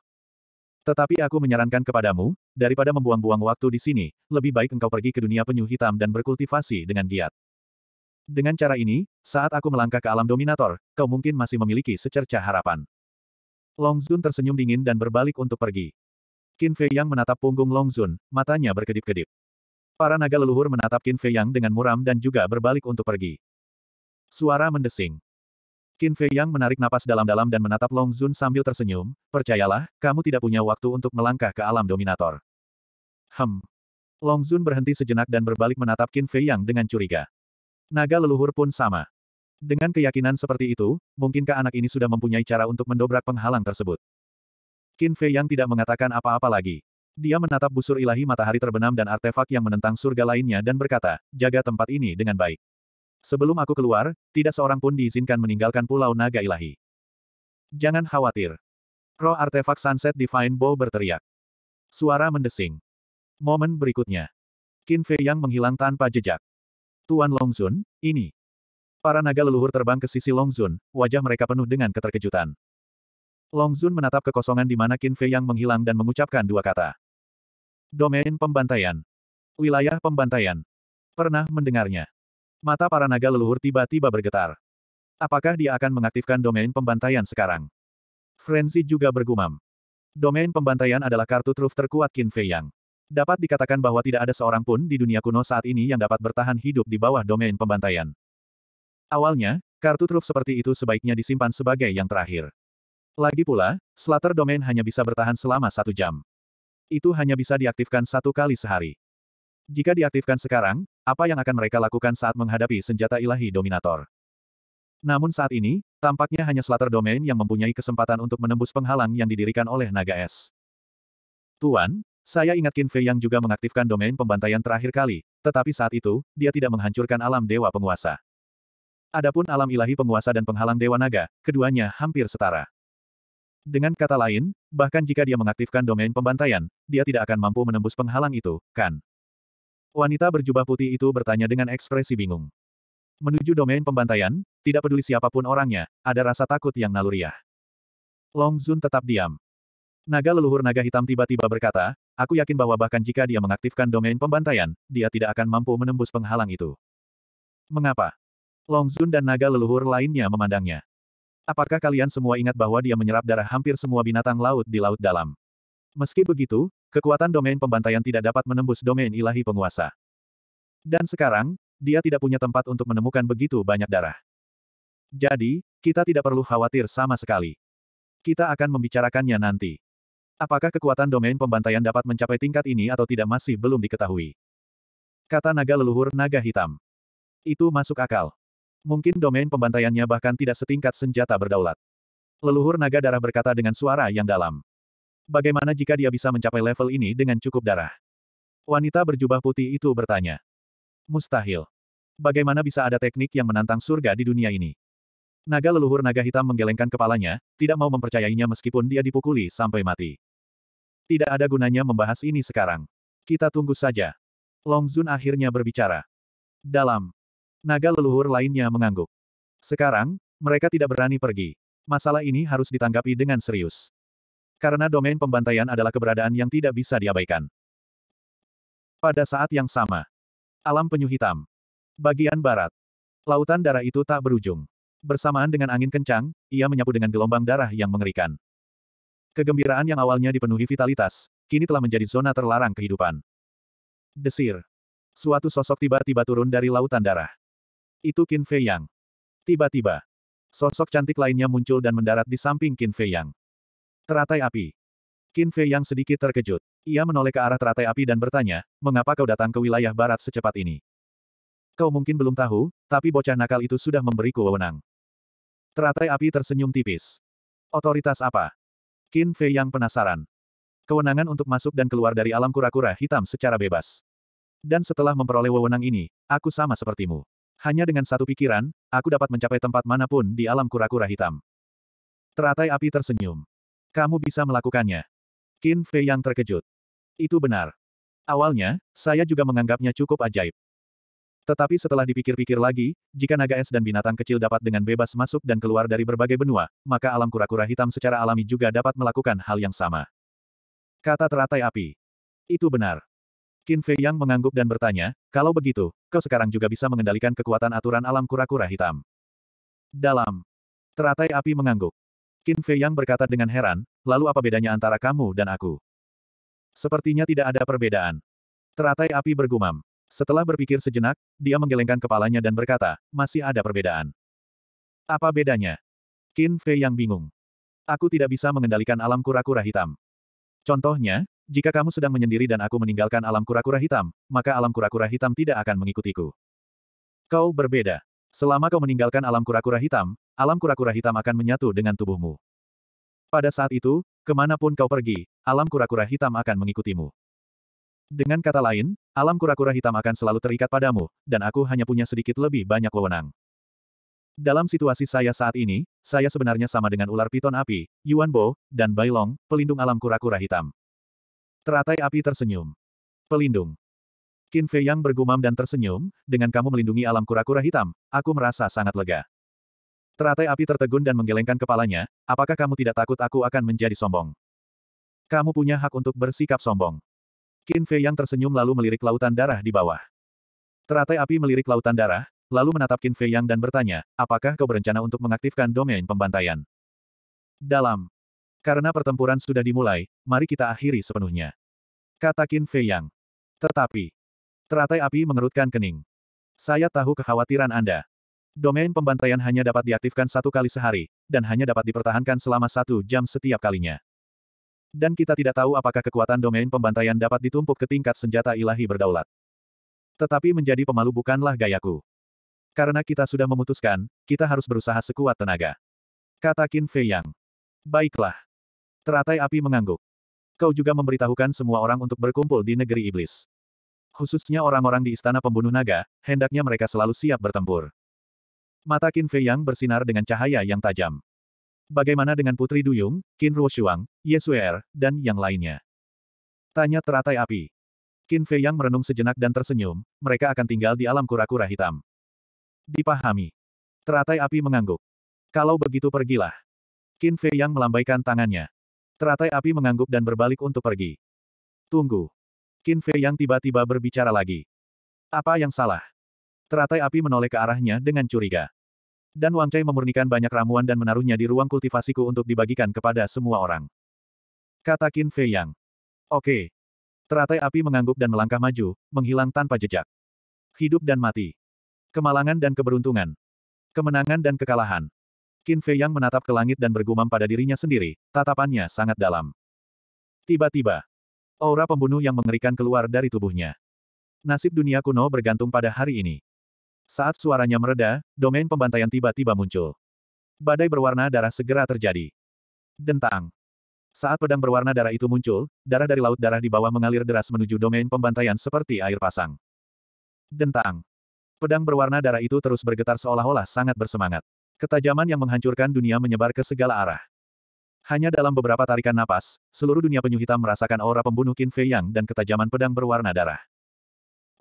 S1: Tetapi aku menyarankan kepadamu, daripada membuang-buang waktu di sini, lebih baik engkau pergi ke dunia penyu hitam dan berkultivasi dengan giat. Dengan cara ini, saat aku melangkah ke alam dominator, kau mungkin masih memiliki secerca harapan. Long Zun tersenyum dingin dan berbalik untuk pergi. Qin Fei Yang menatap punggung Long Zun, matanya berkedip-kedip. Para naga leluhur menatap Qin Fei Yang dengan muram dan juga berbalik untuk pergi. Suara mendesing. Qin Fei Yang menarik napas dalam-dalam dan menatap Long Zun sambil tersenyum, percayalah, kamu tidak punya waktu untuk melangkah ke alam dominator. Hem. Long Zun berhenti sejenak dan berbalik menatap Qin Fei Yang dengan curiga. Naga leluhur pun sama. Dengan keyakinan seperti itu, mungkinkah anak ini sudah mempunyai cara untuk mendobrak penghalang tersebut? Qin Fei yang tidak mengatakan apa-apa lagi. Dia menatap busur ilahi matahari terbenam dan artefak yang menentang surga lainnya dan berkata, jaga tempat ini dengan baik. Sebelum aku keluar, tidak seorang pun diizinkan meninggalkan pulau naga ilahi. Jangan khawatir. Roh artefak Sunset Divine Bow berteriak. Suara mendesing. Momen berikutnya. Qin Fei Yang menghilang tanpa jejak. Tuan Longzun, ini. Para naga leluhur terbang ke sisi Longzun, wajah mereka penuh dengan keterkejutan. Longzun menatap kekosongan di mana Qin Fei yang menghilang dan mengucapkan dua kata. Domain pembantaian. Wilayah pembantaian. Pernah mendengarnya. Mata para naga leluhur tiba-tiba bergetar. Apakah dia akan mengaktifkan domain pembantaian sekarang? Frenzy juga bergumam. Domain pembantaian adalah kartu truf terkuat Qin Fei Yang. Dapat dikatakan bahwa tidak ada seorang pun di dunia kuno saat ini yang dapat bertahan hidup di bawah domain pembantaian. Awalnya, kartu truf seperti itu sebaiknya disimpan sebagai yang terakhir. Lagi pula, Slater Domain hanya bisa bertahan selama satu jam. Itu hanya bisa diaktifkan satu kali sehari. Jika diaktifkan sekarang, apa yang akan mereka lakukan saat menghadapi senjata ilahi Dominator? Namun saat ini, tampaknya hanya Slater Domain yang mempunyai kesempatan untuk menembus penghalang yang didirikan oleh naga es. Tuan, saya ingat Qin Fei yang juga mengaktifkan domain pembantaian terakhir kali, tetapi saat itu, dia tidak menghancurkan alam dewa penguasa. Adapun alam ilahi penguasa dan penghalang Dewa Naga, keduanya hampir setara. Dengan kata lain, bahkan jika dia mengaktifkan domain pembantaian, dia tidak akan mampu menembus penghalang itu, kan? Wanita berjubah putih itu bertanya dengan ekspresi bingung. Menuju domain pembantaian, tidak peduli siapapun orangnya, ada rasa takut yang naluriah. Long Zun tetap diam. Naga leluhur naga hitam tiba-tiba berkata, aku yakin bahwa bahkan jika dia mengaktifkan domain pembantaian, dia tidak akan mampu menembus penghalang itu. Mengapa? Long Zun dan naga leluhur lainnya memandangnya. Apakah kalian semua ingat bahwa dia menyerap darah hampir semua binatang laut di laut dalam? Meski begitu, kekuatan domain pembantaian tidak dapat menembus domain ilahi penguasa. Dan sekarang, dia tidak punya tempat untuk menemukan begitu banyak darah. Jadi, kita tidak perlu khawatir sama sekali. Kita akan membicarakannya nanti. Apakah kekuatan domain pembantaian dapat mencapai tingkat ini atau tidak masih belum diketahui. Kata naga leluhur naga hitam. Itu masuk akal. Mungkin domain pembantaiannya bahkan tidak setingkat senjata berdaulat. Leluhur naga darah berkata dengan suara yang dalam. Bagaimana jika dia bisa mencapai level ini dengan cukup darah? Wanita berjubah putih itu bertanya. Mustahil. Bagaimana bisa ada teknik yang menantang surga di dunia ini? Naga leluhur naga hitam menggelengkan kepalanya, tidak mau mempercayainya meskipun dia dipukuli sampai mati. Tidak ada gunanya membahas ini sekarang. Kita tunggu saja. Long Zun akhirnya berbicara. Dalam Naga leluhur lainnya mengangguk. Sekarang, mereka tidak berani pergi. Masalah ini harus ditanggapi dengan serius. Karena domain pembantaian adalah keberadaan yang tidak bisa diabaikan. Pada saat yang sama, alam penyu hitam, bagian barat, lautan darah itu tak berujung. Bersamaan dengan angin kencang, ia menyapu dengan gelombang darah yang mengerikan. Kegembiraan yang awalnya dipenuhi vitalitas, kini telah menjadi zona terlarang kehidupan. Desir. Suatu sosok tiba-tiba turun dari lautan darah. Itu Qin Fei Yang. Tiba-tiba, sosok cantik lainnya muncul dan mendarat di samping Qin Fei Yang. Teratai api. Qin Fei Yang sedikit terkejut. Ia menoleh ke arah teratai api dan bertanya, mengapa kau datang ke wilayah barat secepat ini? Kau mungkin belum tahu, tapi bocah nakal itu sudah memberiku wewenang. Teratai api tersenyum tipis. Otoritas apa? Qin Fei Yang penasaran. Kewenangan untuk masuk dan keluar dari alam kura-kura hitam secara bebas. Dan setelah memperoleh wewenang ini, aku sama sepertimu. Hanya dengan satu pikiran, aku dapat mencapai tempat manapun di alam kura-kura hitam. Teratai api tersenyum. Kamu bisa melakukannya. Qin Fei yang terkejut. Itu benar. Awalnya, saya juga menganggapnya cukup ajaib. Tetapi setelah dipikir-pikir lagi, jika naga es dan binatang kecil dapat dengan bebas masuk dan keluar dari berbagai benua, maka alam kura-kura hitam secara alami juga dapat melakukan hal yang sama. Kata teratai api. Itu benar. Qin Fei Yang mengangguk dan bertanya, kalau begitu, kau sekarang juga bisa mengendalikan kekuatan aturan alam kura-kura hitam. Dalam. Teratai api mengangguk. Qin Fei Yang berkata dengan heran, lalu apa bedanya antara kamu dan aku? Sepertinya tidak ada perbedaan. Teratai api bergumam. Setelah berpikir sejenak, dia menggelengkan kepalanya dan berkata, masih ada perbedaan. Apa bedanya? Qin Fei Yang bingung. Aku tidak bisa mengendalikan alam kura-kura hitam. Contohnya, jika kamu sedang menyendiri dan aku meninggalkan alam kura-kura hitam, maka alam kura-kura hitam tidak akan mengikutiku. Kau berbeda. Selama kau meninggalkan alam kura-kura hitam, alam kura-kura hitam akan menyatu dengan tubuhmu. Pada saat itu, kemanapun kau pergi, alam kura-kura hitam akan mengikutimu. Dengan kata lain, alam kura-kura hitam akan selalu terikat padamu, dan aku hanya punya sedikit lebih banyak wewenang. Dalam situasi saya saat ini, saya sebenarnya sama dengan ular piton api, Yuan Bo, dan Bailong, pelindung alam kura-kura hitam. Teratai api tersenyum. Pelindung. Qin Fei Yang bergumam dan tersenyum, dengan kamu melindungi alam kura-kura hitam, aku merasa sangat lega. Teratai api tertegun dan menggelengkan kepalanya, apakah kamu tidak takut aku akan menjadi sombong? Kamu punya hak untuk bersikap sombong. Qin Fei Yang tersenyum lalu melirik lautan darah di bawah. Teratai api melirik lautan darah, lalu menatap Qin Fei Yang dan bertanya, apakah kau berencana untuk mengaktifkan domain pembantaian? Dalam karena pertempuran sudah dimulai, mari kita akhiri sepenuhnya. Kata Qin Fei Yang. Tetapi, teratai api mengerutkan kening. Saya tahu kekhawatiran Anda. Domain pembantaian hanya dapat diaktifkan satu kali sehari, dan hanya dapat dipertahankan selama satu jam setiap kalinya. Dan kita tidak tahu apakah kekuatan domain pembantaian dapat ditumpuk ke tingkat senjata ilahi berdaulat. Tetapi menjadi pemalu bukanlah gayaku. Karena kita sudah memutuskan, kita harus berusaha sekuat tenaga. Kata Qin Fei Yang. Baiklah. Teratai api mengangguk. Kau juga memberitahukan semua orang untuk berkumpul di negeri iblis. Khususnya orang-orang di istana pembunuh naga, hendaknya mereka selalu siap bertempur. Mata Qin Fei Yang bersinar dengan cahaya yang tajam. Bagaimana dengan Putri Duyung, Qin Ruoshuang, Ye Suer, er, dan yang lainnya? Tanya teratai api. Qin Fei Yang merenung sejenak dan tersenyum, mereka akan tinggal di alam kura-kura hitam. Dipahami. Teratai api mengangguk. Kalau begitu pergilah. Qin Fei Yang melambaikan tangannya. Teratai api mengangguk dan berbalik untuk pergi. Tunggu. Qin Fei yang tiba-tiba berbicara lagi. Apa yang salah? Teratai api menoleh ke arahnya dengan curiga. Dan Wang Chai memurnikan banyak ramuan dan menaruhnya di ruang kultivasiku untuk dibagikan kepada semua orang. Kata Qin Fei Yang. Oke. Teratai api mengangguk dan melangkah maju, menghilang tanpa jejak. Hidup dan mati. Kemalangan dan keberuntungan. Kemenangan dan kekalahan. Qin Fei Yang menatap ke langit dan bergumam pada dirinya sendiri, tatapannya sangat dalam. Tiba-tiba, aura pembunuh yang mengerikan keluar dari tubuhnya. Nasib dunia kuno bergantung pada hari ini. Saat suaranya mereda, domain pembantaian tiba-tiba muncul. Badai berwarna darah segera terjadi. Dentang. Saat pedang berwarna darah itu muncul, darah dari laut darah di bawah mengalir deras menuju domain pembantaian seperti air pasang. Dentang. Pedang berwarna darah itu terus bergetar seolah-olah sangat bersemangat. Ketajaman yang menghancurkan dunia menyebar ke segala arah. Hanya dalam beberapa tarikan napas, seluruh dunia penyu hitam merasakan aura pembunuh Qin Fei Yang dan ketajaman pedang berwarna darah.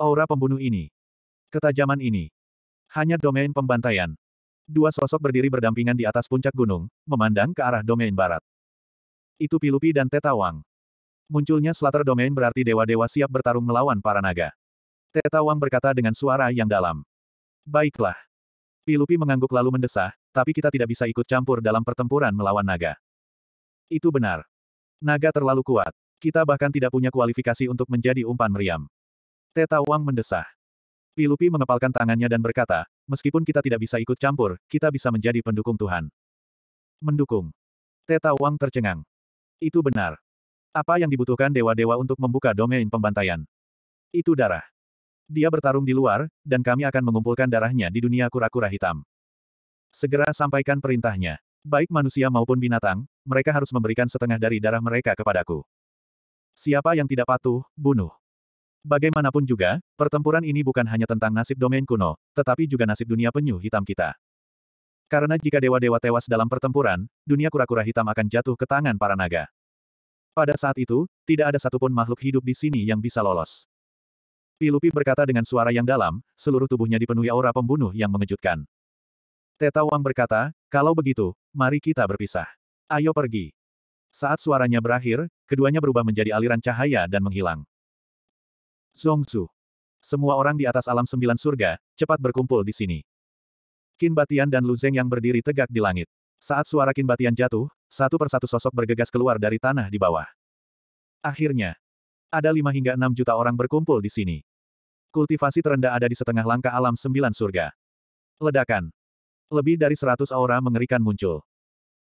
S1: Aura pembunuh ini. Ketajaman ini. Hanya domain pembantaian. Dua sosok berdiri berdampingan di atas puncak gunung, memandang ke arah domain barat. Itu Pilupi dan Tetawang. Munculnya Slater Domain berarti dewa-dewa siap bertarung melawan para naga. Tetawang berkata dengan suara yang dalam. Baiklah. Pilupi mengangguk lalu mendesah, tapi kita tidak bisa ikut campur dalam pertempuran melawan naga. Itu benar. Naga terlalu kuat. Kita bahkan tidak punya kualifikasi untuk menjadi umpan meriam. Teta Wang mendesah. Pilupi mengepalkan tangannya dan berkata, meskipun kita tidak bisa ikut campur, kita bisa menjadi pendukung Tuhan. Mendukung. Teta Wang tercengang. Itu benar. Apa yang dibutuhkan dewa-dewa untuk membuka domain pembantaian? Itu darah dia bertarung di luar, dan kami akan mengumpulkan darahnya di dunia kura-kura hitam. Segera sampaikan perintahnya. Baik manusia maupun binatang, mereka harus memberikan setengah dari darah mereka kepadaku. Siapa yang tidak patuh, bunuh. Bagaimanapun juga, pertempuran ini bukan hanya tentang nasib domain kuno, tetapi juga nasib dunia penyu hitam kita. Karena jika dewa-dewa tewas dalam pertempuran, dunia kura-kura hitam akan jatuh ke tangan para naga. Pada saat itu, tidak ada satupun makhluk hidup di sini yang bisa lolos. Pilupi berkata dengan suara yang dalam, seluruh tubuhnya dipenuhi aura pembunuh yang mengejutkan. Teta Wang berkata, kalau begitu, mari kita berpisah. Ayo pergi. Saat suaranya berakhir, keduanya berubah menjadi aliran cahaya dan menghilang. Zhu, Semua orang di atas alam sembilan surga, cepat berkumpul di sini. Qin Batian dan Lu Zeng yang berdiri tegak di langit. Saat suara Qin Batian jatuh, satu persatu sosok bergegas keluar dari tanah di bawah. Akhirnya, ada lima hingga enam juta orang berkumpul di sini. Kultivasi terendah ada di setengah langkah alam sembilan surga. Ledakan. Lebih dari seratus aura mengerikan muncul.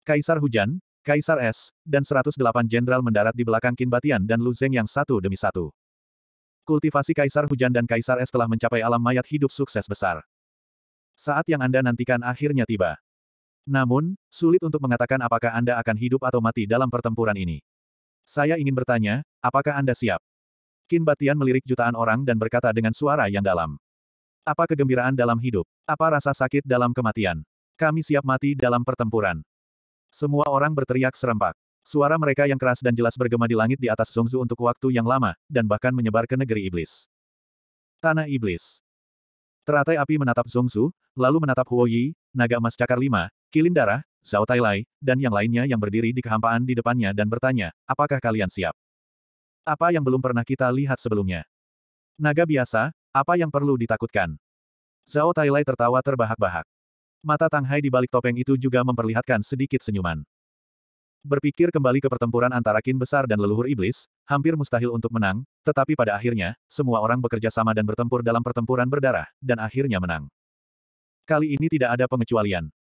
S1: Kaisar Hujan, Kaisar Es, dan seratus delapan jenderal mendarat di belakang Kinbatian dan Lu yang satu demi satu. Kultivasi Kaisar Hujan dan Kaisar Es telah mencapai alam mayat hidup sukses besar. Saat yang Anda nantikan akhirnya tiba. Namun, sulit untuk mengatakan apakah Anda akan hidup atau mati dalam pertempuran ini. Saya ingin bertanya, apakah Anda siap? Kin Batian melirik jutaan orang dan berkata dengan suara yang dalam. Apa kegembiraan dalam hidup? Apa rasa sakit dalam kematian? Kami siap mati dalam pertempuran. Semua orang berteriak serempak. Suara mereka yang keras dan jelas bergema di langit di atas Zongzu untuk waktu yang lama, dan bahkan menyebar ke negeri iblis. Tanah Iblis Teratai api menatap Zongzu, lalu menatap Huoyi, naga emas cakar lima, kilin darah, Zhao Tailai, dan yang lainnya yang berdiri di kehampaan di depannya dan bertanya, apakah kalian siap? Apa yang belum pernah kita lihat sebelumnya? Naga biasa, apa yang perlu ditakutkan? Zhao Tailai tertawa terbahak-bahak. Mata Tang Hai di balik topeng itu juga memperlihatkan sedikit senyuman. Berpikir kembali ke pertempuran antara kin besar dan leluhur iblis, hampir mustahil untuk menang, tetapi pada akhirnya, semua orang bekerja sama dan bertempur dalam pertempuran berdarah, dan akhirnya menang. Kali ini tidak ada pengecualian.